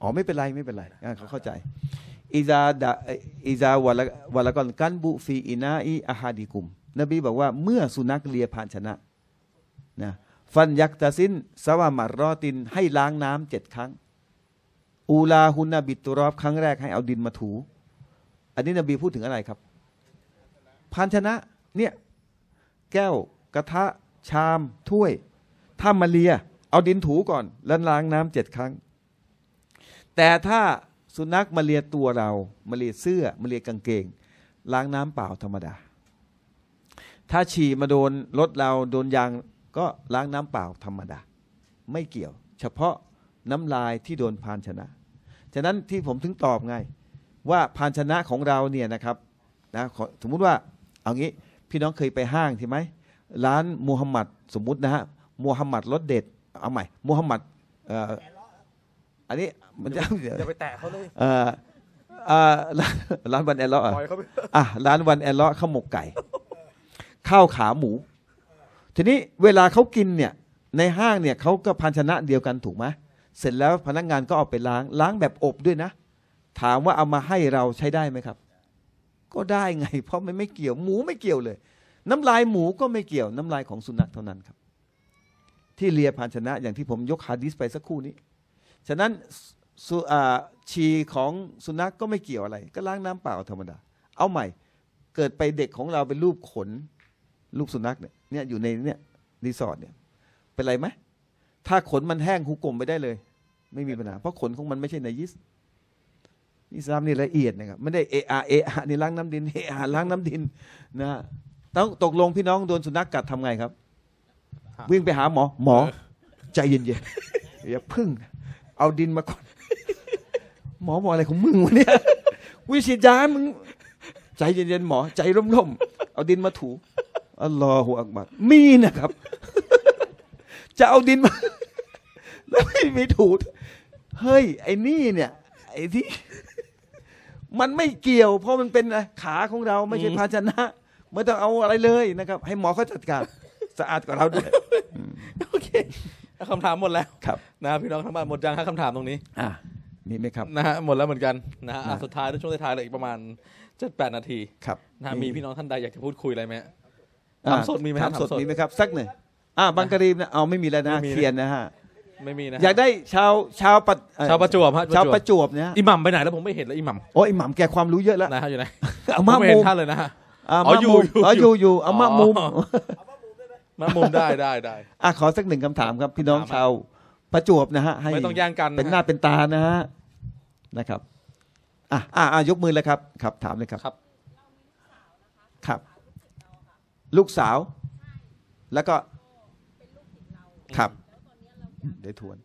[SPEAKER 1] อ๋อไม่เป็นไรไม่เป็นไรเขาเข้าใจอิซาดะอิซาวะละวะละกอนกันบุฟีอินาอีอาฮาดิกุมนบีบอกว่าเมื่อสุนัขเลียผ่านชนะนะฟันยักตะสินสวามารอตินให้ล้างน้ำเจ็ดครั้ง อูลาฮุนนบิตุรอบครั้งแรกให้เอาดินมาถู อันนี้นบีพูดถึงอะไรครับผ่านชนะเนี่ยแก้วกระทะชามถ้วย ถ้ามาเลียเอาดินถูก่อน แล้วล้างน้ำเจ็ดครั้ง แต่ถ้าสุนัขมาเลียตัวเรามาเลียเสื้อมาเลียกางเกงล้างน้ำเปล่าธรรมดาถ้าฉี่มาโดนรถเราโดนยางก็ล้างน้ำเปล่าธรรมดาไม่เกี่ยว เฉพาะน้ำลายที่โดนพานชนะฉะนั้นที่ผมถึงตอบไงว่าพานชนะของเราเนี่ยนะครับนะสมมุติว่าเอางี้ พี่น้องเคยไปห้างใช่ไหมร้านมูฮัมหมัดสมมุตินะฮะมูฮัมหมัดรถเด็ดเอาใหม่ มูฮัมหมัดอันนี้มันจะเดี๋ยวไปแตะเขาเลยร้านวันแอลเลาะอ่ะร้านวันแอลเลาะข้าวหมกไก่ข้าวขาหมู ทีนี้เวลาเขากินเนี่ยในห้างเนี่ยเขาก็ภาชนะเดียวกันถูกไหมเสร็จแล้วพนักงานก็เอาไปล้างล้างแบบอบด้วยนะ ถามว่าเอามาให้เราใช้ได้ไหมครับ ก็ได้ไง เพราะมันไม่เกี่ยวหมูไม่เกี่ยวเลย น้ำลายหมูก็ไม่เกี่ยวน้ำลายของสุนัขเท่านั้นครับ ที่เลียภาชนะอย่างที่ผมยกฮะดิษไปสักครู่นี้ฉะนั้นชีของสุนัขกก็ไม่เกี่ยวอะไร ก็ล้างน้ำเปล่าธรรมดา เอาใหม่ เกิดไปเด็กของเราเป็นรูปขนลูกสุนัขเนี่ยเนี่ยอยู่ในเนี่ยรีสอร์ทเนี่ยเป็นไรไหมถ้าขนมันแห้งหูกลมไปได้เลย ไม่มีปัญหา เพราะขนของมันไม่ใช่นยิสอิสลามนี่ละเอียดนะครับไม่ได้เออาเออานี่ล้างน้ำดินเออาล้างน้ำดินนะต้องตกลงพี่น้อง โดนสุนัขกัดทำไงครับ วิ่งไปหาหมอ หมอ ใจเย็นๆอย่าพึ่ง เอาดินมาก่อน หมอหมออะไรของมึงวะเนี่ยวิชิตยามึงใจเย็นๆหมอ ใจร่มๆเอาดินมาถูอัลลอฮฺอักบัรมีนะครับ จะเอาดินมาแล้วไม่มีถูดเฮ้ย ไอ้นี่เนี่ย ไอ้ที่ มันไม่เกี่ยว เพราะมันเป็นขาของเราไม่ใช่ภาชนะไม่ต้องเอาอะไรเลยนะครับ ให้หมอเขาจัดการ สะอาดกว่าเราด้วย
[SPEAKER 2] โอเคคำถามหมดแล้ว ครับนะ พี่น้องทั้งบ้านหมดยังครับคำถามตรงนี้ อ่ามีไหมครับนะฮะหมดแล้วเหมือนกันนะฮะสุดท้ายในช่วงท้ายเลยอีกประมาณเจ็ดแปดนาที ครับ นะ มีพี่น้องท่านใดอยากจะพูดคุยอะไรไหมทำสดมีไหมทำสดมีไหม
[SPEAKER 1] ครับ สักหนึ่งอ่าบังกะรีมนะเอา ไม่มีแล้วนะเขียนนะฮะ
[SPEAKER 2] ไม่มีนะอยากได้
[SPEAKER 1] ชาวชาวปัดชาวประจวบฮะชาวประจวบเนี่ยอ
[SPEAKER 2] ิหมัมไปไหนแล้วผมไม่เห็นแล้วอิหมัมโอ้อิหมัมแกความรู้เยอะแล้วนะฮะอยู่ไหนเอามามูท่านเลยนะฮะอ๋ออยู่อยู่อยู่อามามูม
[SPEAKER 1] มามุมได้ได้ได้อ่ะขอสักหนึ่งคำถามครับ พี่น้องชาวประจวบนะฮะให้ไม่ต้องย่างกันเป็นหน้าเป็นตานะฮะนะครับอ่ะอ่ะยกมือเลยครับ ครับ ถามเลยครับครับลูกสาว แล้วก็ ครับเดี๋ยวทวน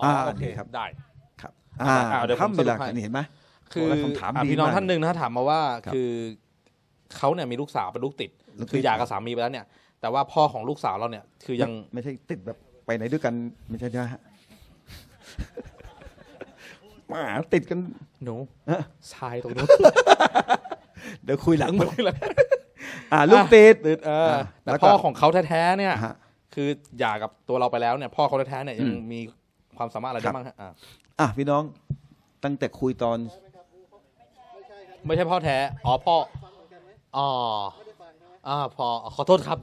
[SPEAKER 1] อ
[SPEAKER 3] ๋อ โอเค ครับ ได้ครับ อ่าเดี๋ยวผมทำสรุปลาให้นี่
[SPEAKER 2] เห็นไหมคือคำถามพี่น้องท่านหนึ่งนะ ถามมาว่า คือเขาเนี่ยมีลูกสาวเป็นลูกติด คือหย่ากับสามีไปแล้วเนี่ย แต่ว่าพ่อของลูกสาวเราเนี่ย คือยัง ไม่ไม่ใช่ติดแบบ
[SPEAKER 1] ไปไหนด้วยกัน ไม่ใช่ใช่ไหมฮะมาติดกัน
[SPEAKER 2] หนูชายตรงนู้นเดี๋ยวคุยหลังมาลอ่าลูกติดติดเออแต่พ่อของเขาแท้ ๆ เนี่ยคือหย่ากับตัวเราไปแล้วเนี่ยพ่อเขาแท้ๆเนี่ยยังมีความสามารถอะไรได้บ้างฮะ
[SPEAKER 1] อ่ะพี่น้องตั้งแต่คุยตอน
[SPEAKER 2] ไม่ใช่พ่อแท้ อ๋อพ่ออ๋ออ่าพอขอโทษครับ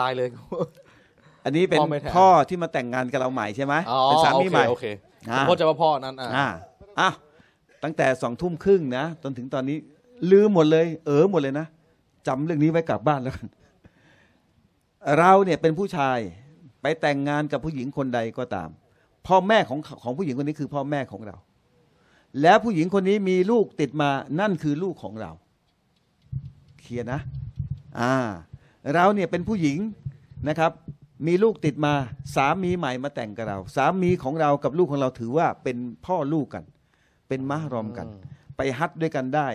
[SPEAKER 2] ตายเลย อันนี้เป็นพ่อท
[SPEAKER 1] ี่มาแต่งงานกับเราใหม่ใช่ไหมเป็นสามีใหม่่ผมเข้าพจ่าพ่อนั้นอ่ะอ่าอะตั้งแต่สองทุ่มครึ่งนะจนถึงตอนนี้ ลืมหมดเลย เออหมดเลยนะจำเรื่องนี้ไว้กลับบ้านแล้วกันเราเนี่ยเป็นผู้ชายไปแต่งงานกับผู้หญิงคนใดก็ตาม พ่อแม่ของของผู้หญิงคนนี้คือพ่อแม่ของเรา แล้วผู้หญิงคนนี้มีลูกติดมานั่นคือลูกของเราเคลียร์นะ อ่า เราเนี่ยเป็นผู้หญิงนะครับมีลูกติดมาสามีใหม่มาแต่งกับเรา สามีของเรากับลูกของเราถือว่าเป็นพ่อลูกกัน เป็นมารอมกัน ไปฮัดด้วยกันได้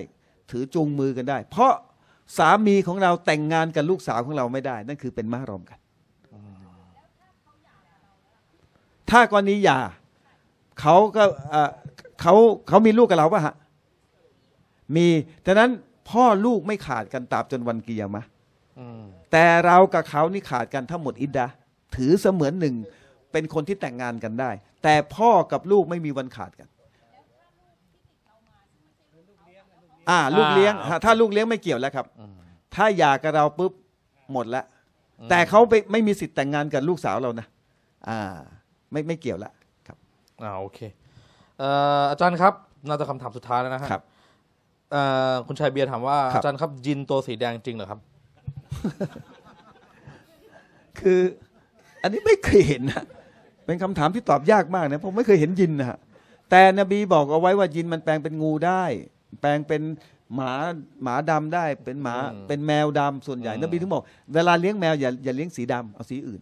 [SPEAKER 1] ถือจูงมือกันได้ เพราะสามีของเราแต่งงานกับลูกสาวของเราไม่ได้ นั่นคือเป็นมารอมกันถ้ากรณีหย่าเขาก็เขาเขามีลูกกับเราปะฮะมีดังนั้นพ่อลูกไม่ขาดกันตราบจนวันกียรมะแต่เรากับเขานี่ขาดกันทั้งหมดอิดดะถือเสมือนหนึ่งเป็นคนที่แต่งงานกันได้ แต่พ่อกับลูกไม่มีวันขาดกันอ่าลูกเลี้ยงถ้าลูกเลี้ยงไม่เกี่ยวแล้วครับถ้าอยากกับเราปุ๊บหมดละแต่เขาไปไม่มีสิทธิ์แต่งงานกับลูกสาวเรานะอ่าไม่ไม่เกี่ยวละครับ
[SPEAKER 2] อ่าโอเคอาจารย์ครับน่าจะคำถามสุดท้ายแล้วนะครับคุณชายเบียร์ถามว่าอาจารย์ครับ ยินตัวสีแดงจริงเหรอครับคืออันนี้ไม่เคยเห็นนะ
[SPEAKER 1] เป็นคำถามที่ตอบยากมากนะ ผมไม่เคยเห็นยินนะแต่นบีบอกเอาไว้ว่ายินมันแปลงเป็นงูได้ แปลงเป็นหมาหมาดำได้ เป็นหมาเป็นแมวดำส่วนใหญ่นบีถึงบอกเวลาเลี้ยงแมวอย่าอย่าเลี้ยงสีดำเอาสีอื่น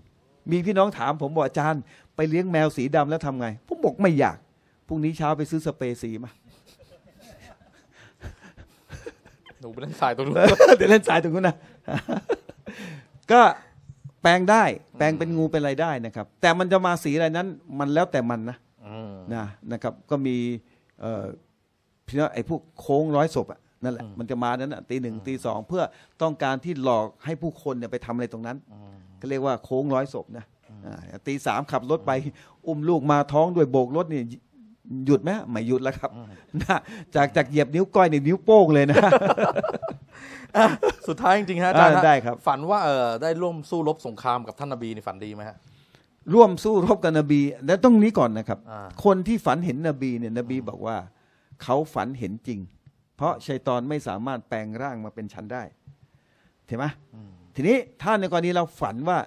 [SPEAKER 1] มีพี่น้องถามผมบอกอาจารย์ไปเลี้ยงแมวสีดำแล้วทำไงผมบอกไม่อยากพรุ่งนี้เช้าไปซื้อสเปรย์สีมา
[SPEAKER 2] หนูไปเล่นสายตรงนู้นเดี
[SPEAKER 1] ๋ยวเล่นสายตรงนู้นนะก็แปลงได้ แปลงเป็นงูเป็นอะไรได้นะครับ แต่มันจะมาสีอะไรนั้น มันแล้วแต่มันนะนะนะครับ ก็มีพี่น้องไอ้พวกโค้งร้อยศพอะนั่นแหละมันจะมานั้นตีหนึ่งตีสองเพื่อต้องการที่หลอกให้ผู้คนเนี่ยไปทำอะไรตรงนั้น ก็เรียกว่าโค้งร้อยศพนะตีสามขับรถไป อุ้มลูกมาท้องด้วยโบกรถนี่หยุดไหมไม่หยุดแล้วครับจากจากเหยียบนิ้วก้อยในนิ้วโป้งเลยนะ
[SPEAKER 2] สุดท้ายจริงๆฮะอาจารย์ได้ครับฝันว่าเออได้ร่วมสู้รบสงครามกับท่านนบีในฝันดีไหมฮะ
[SPEAKER 1] ร่วมสู้รบกับนบี และต้องนี้ก่อนนะครับ คนที่ฝันเห็นนบีเนี่ยนบีบอกว่าเขาฝันเห็นจริง เพราะชัยตอนไม่สามารถแปลงร่างมาเป็นชั้นได้เห็นไหมทีนี้ถ้าในกรณีเราฝันว่า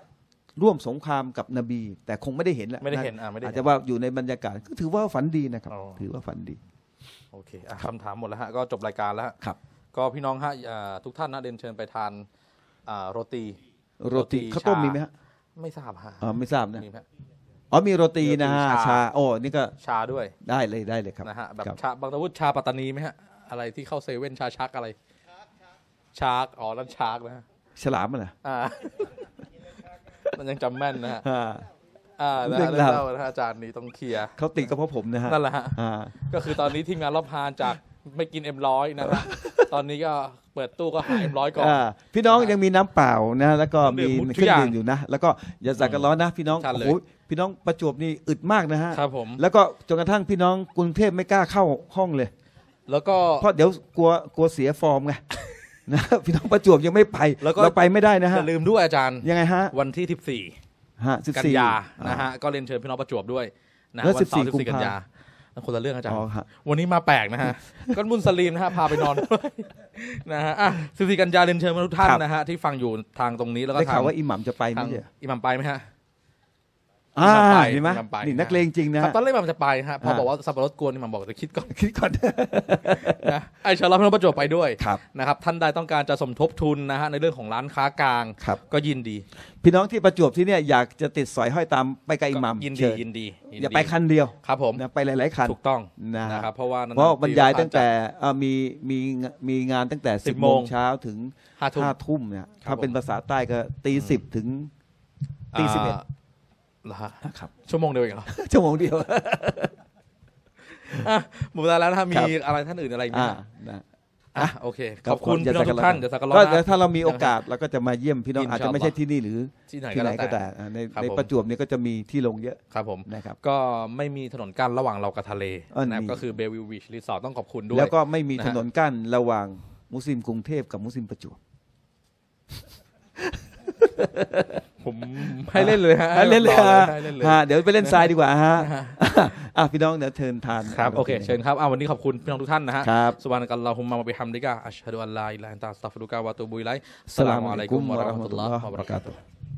[SPEAKER 1] ร่วมสงครามกับนบี แต่คงไม่ได้เห็นแหละไม่ได้เห็นอ่าไม่ได้อาจจะว่าอยู่ในบรรยากาศก็ถือว่าฝันดีนะครับ ถือว่าฝันดี
[SPEAKER 2] โอเคคำถามหมดแล้วฮะก็จบรายการแล้วครับก็พี่น้องฮะทุกท่านนะเดินเชิญไปทานโรตี โรตีข้าวต้มมีไหมฮะ ไม่ทราบฮะอ๋อไม่ทราบนะีอ๋อมีโรตีนะฮะ ชา โอ้ นี่ก็ชาด้วยได้เลย ได้เลยครับนะฮะแบบชาบางตะวุฒิชาปัตตานีไหมฮะ อะไรที่เข้าเซเว่นชาชักอะไร ชาร์กอ๋อนั่นชาร์กนะฉลามมันเหรอ่ามันยังจำแม่นนะฮะ อ่าเรื่องเล่าอาจารย์นี้ต้องเคลียร์เขาติดก็เพราะผมนะฮะนั่นแหละฮะก็คือตอนนี้ทีมงานรอบพานจากไม่กินเอ็มร้อยนะับตอนนี้ก็เปิดตู้ก็หาเอ็มร้อยก่อน
[SPEAKER 1] พี่น้องยังมีน้ำเปล่านะแล้วก็มีเครื่องดื่มอยู่นะ แล้วก็อย่าสักกันร้อนนะพี่น้องโอ้ยพี่น้องประจวบนี่อึดมากนะฮะครับผมแล้วก็จนกระทั่งพี่น้องกรุงเทพไม่กล้าเข้าห้องเลย แล้วก็เพราะเดี๋ยวกลัวกลัวเสียฟอร์มไงนะพี่น้องประจวบยังไม่ไป
[SPEAKER 2] แล้วก็เราไปไม่ได้นะฮะลืมด้วยอาจารย์ยังไงฮะวันที่สิบสี่กันยานะฮะก็เรียนเชิญพี่น้องประจวบด้วยนะวันเสาร์ี่กันยาาคนละเรื่องอาจารย์ วันนี้มาแปลกนะฮะก้อนบุญสลีมนะฮะ พาไปนอนนะฮะ อ่ะสิบสีกัญญาเรียนเชิญมาทุกท่านนะฮะ ที่ฟังอยู่ทางตรงนี้แล้วก็ได้ข่าวว่าอิหมัมจะไปไหมเนี่ย อิหมัมไปไหมฮะอ่านไปไหมนี่นักเลงจริงนะตอนแรกมันจะไปฮะพอบอกว่าสับปะรดกวนนี่มันบอกจะคิดก่อนคิดก่อนนะไอชาลอพนมประจวบไปด้วยนะครับ ท่านใดต้องการจะสมทบทุนนะฮะในเรื่องของร้านค้ากลาง ก็ยินดี พี่น้องที่ประจวบที่เนี่ยอยากจะติดสอยห้อยตามไปไกล
[SPEAKER 1] มัมยินดียินดีอย่าไปคันเดียวครับ ผมไปหลายๆคันถูกต้องนะครับเพราะว่าเพราะบรรยายตั้งแต่มีมีมีงานตั้งแต่สิบโมงเช้าถึงห้าทุ่มเนี่ยถ้าเป็นภาษาใต้ก็ตีสิบถึงตีสิบเอ็ดเหรอฮะค
[SPEAKER 2] รับ ชั่วโมงเดียวเองเหรอ ชั่วโมงเดียวอ่ะหมดเวลาแล้วนะามีอะไรท่านอื่นอะไรไหมอ่ะอ่ะโอเคขอบคุณพี่น้องทุกท่านเดี๋ยวสักการะก็เดี๋ยวถ้าเรามีโอกา
[SPEAKER 1] สเราก็จะมาเยี่ยมพี่น้องอาจจะไม่ใช่ที่นี่หรือที่ไหนก็แต่ในในประจวบเนี่ยก็จะมีที่ลง
[SPEAKER 2] เยอะครับผมนะครับก็ไม่มีถนนกั้นระหว่างเรากับทะเลนะก็คือเบลวิววิชรีสอร์ทต้องขอบคุณด้วยแล้วก็ไม่มีถน
[SPEAKER 1] นกั้นระหว่างมุสลิมกรุงเทพกับมุสลิมประจวบ
[SPEAKER 2] ผมให้เล่นเลยฮะให้เล่นเลยฮะเดี๋ยวไปเล่นทรายดีกว่าฮะอ่ะพี่น้องเดี๋ยวเชิญทานครับโอเคเชิญครับอ่าวันนี้ขอบคุณ พี่น้องทุกท่านนะฮะสุบานักัลลาฮุมมาบิฮัดิกะอัชฮะดุอัลลาอิลลาฮิตาสตัฟรุกะวะตูบุยไลสลามุอะลัยกุมวะราะห์มะตุลลอฮ์วะบะ
[SPEAKER 3] เราะกาตุฮ์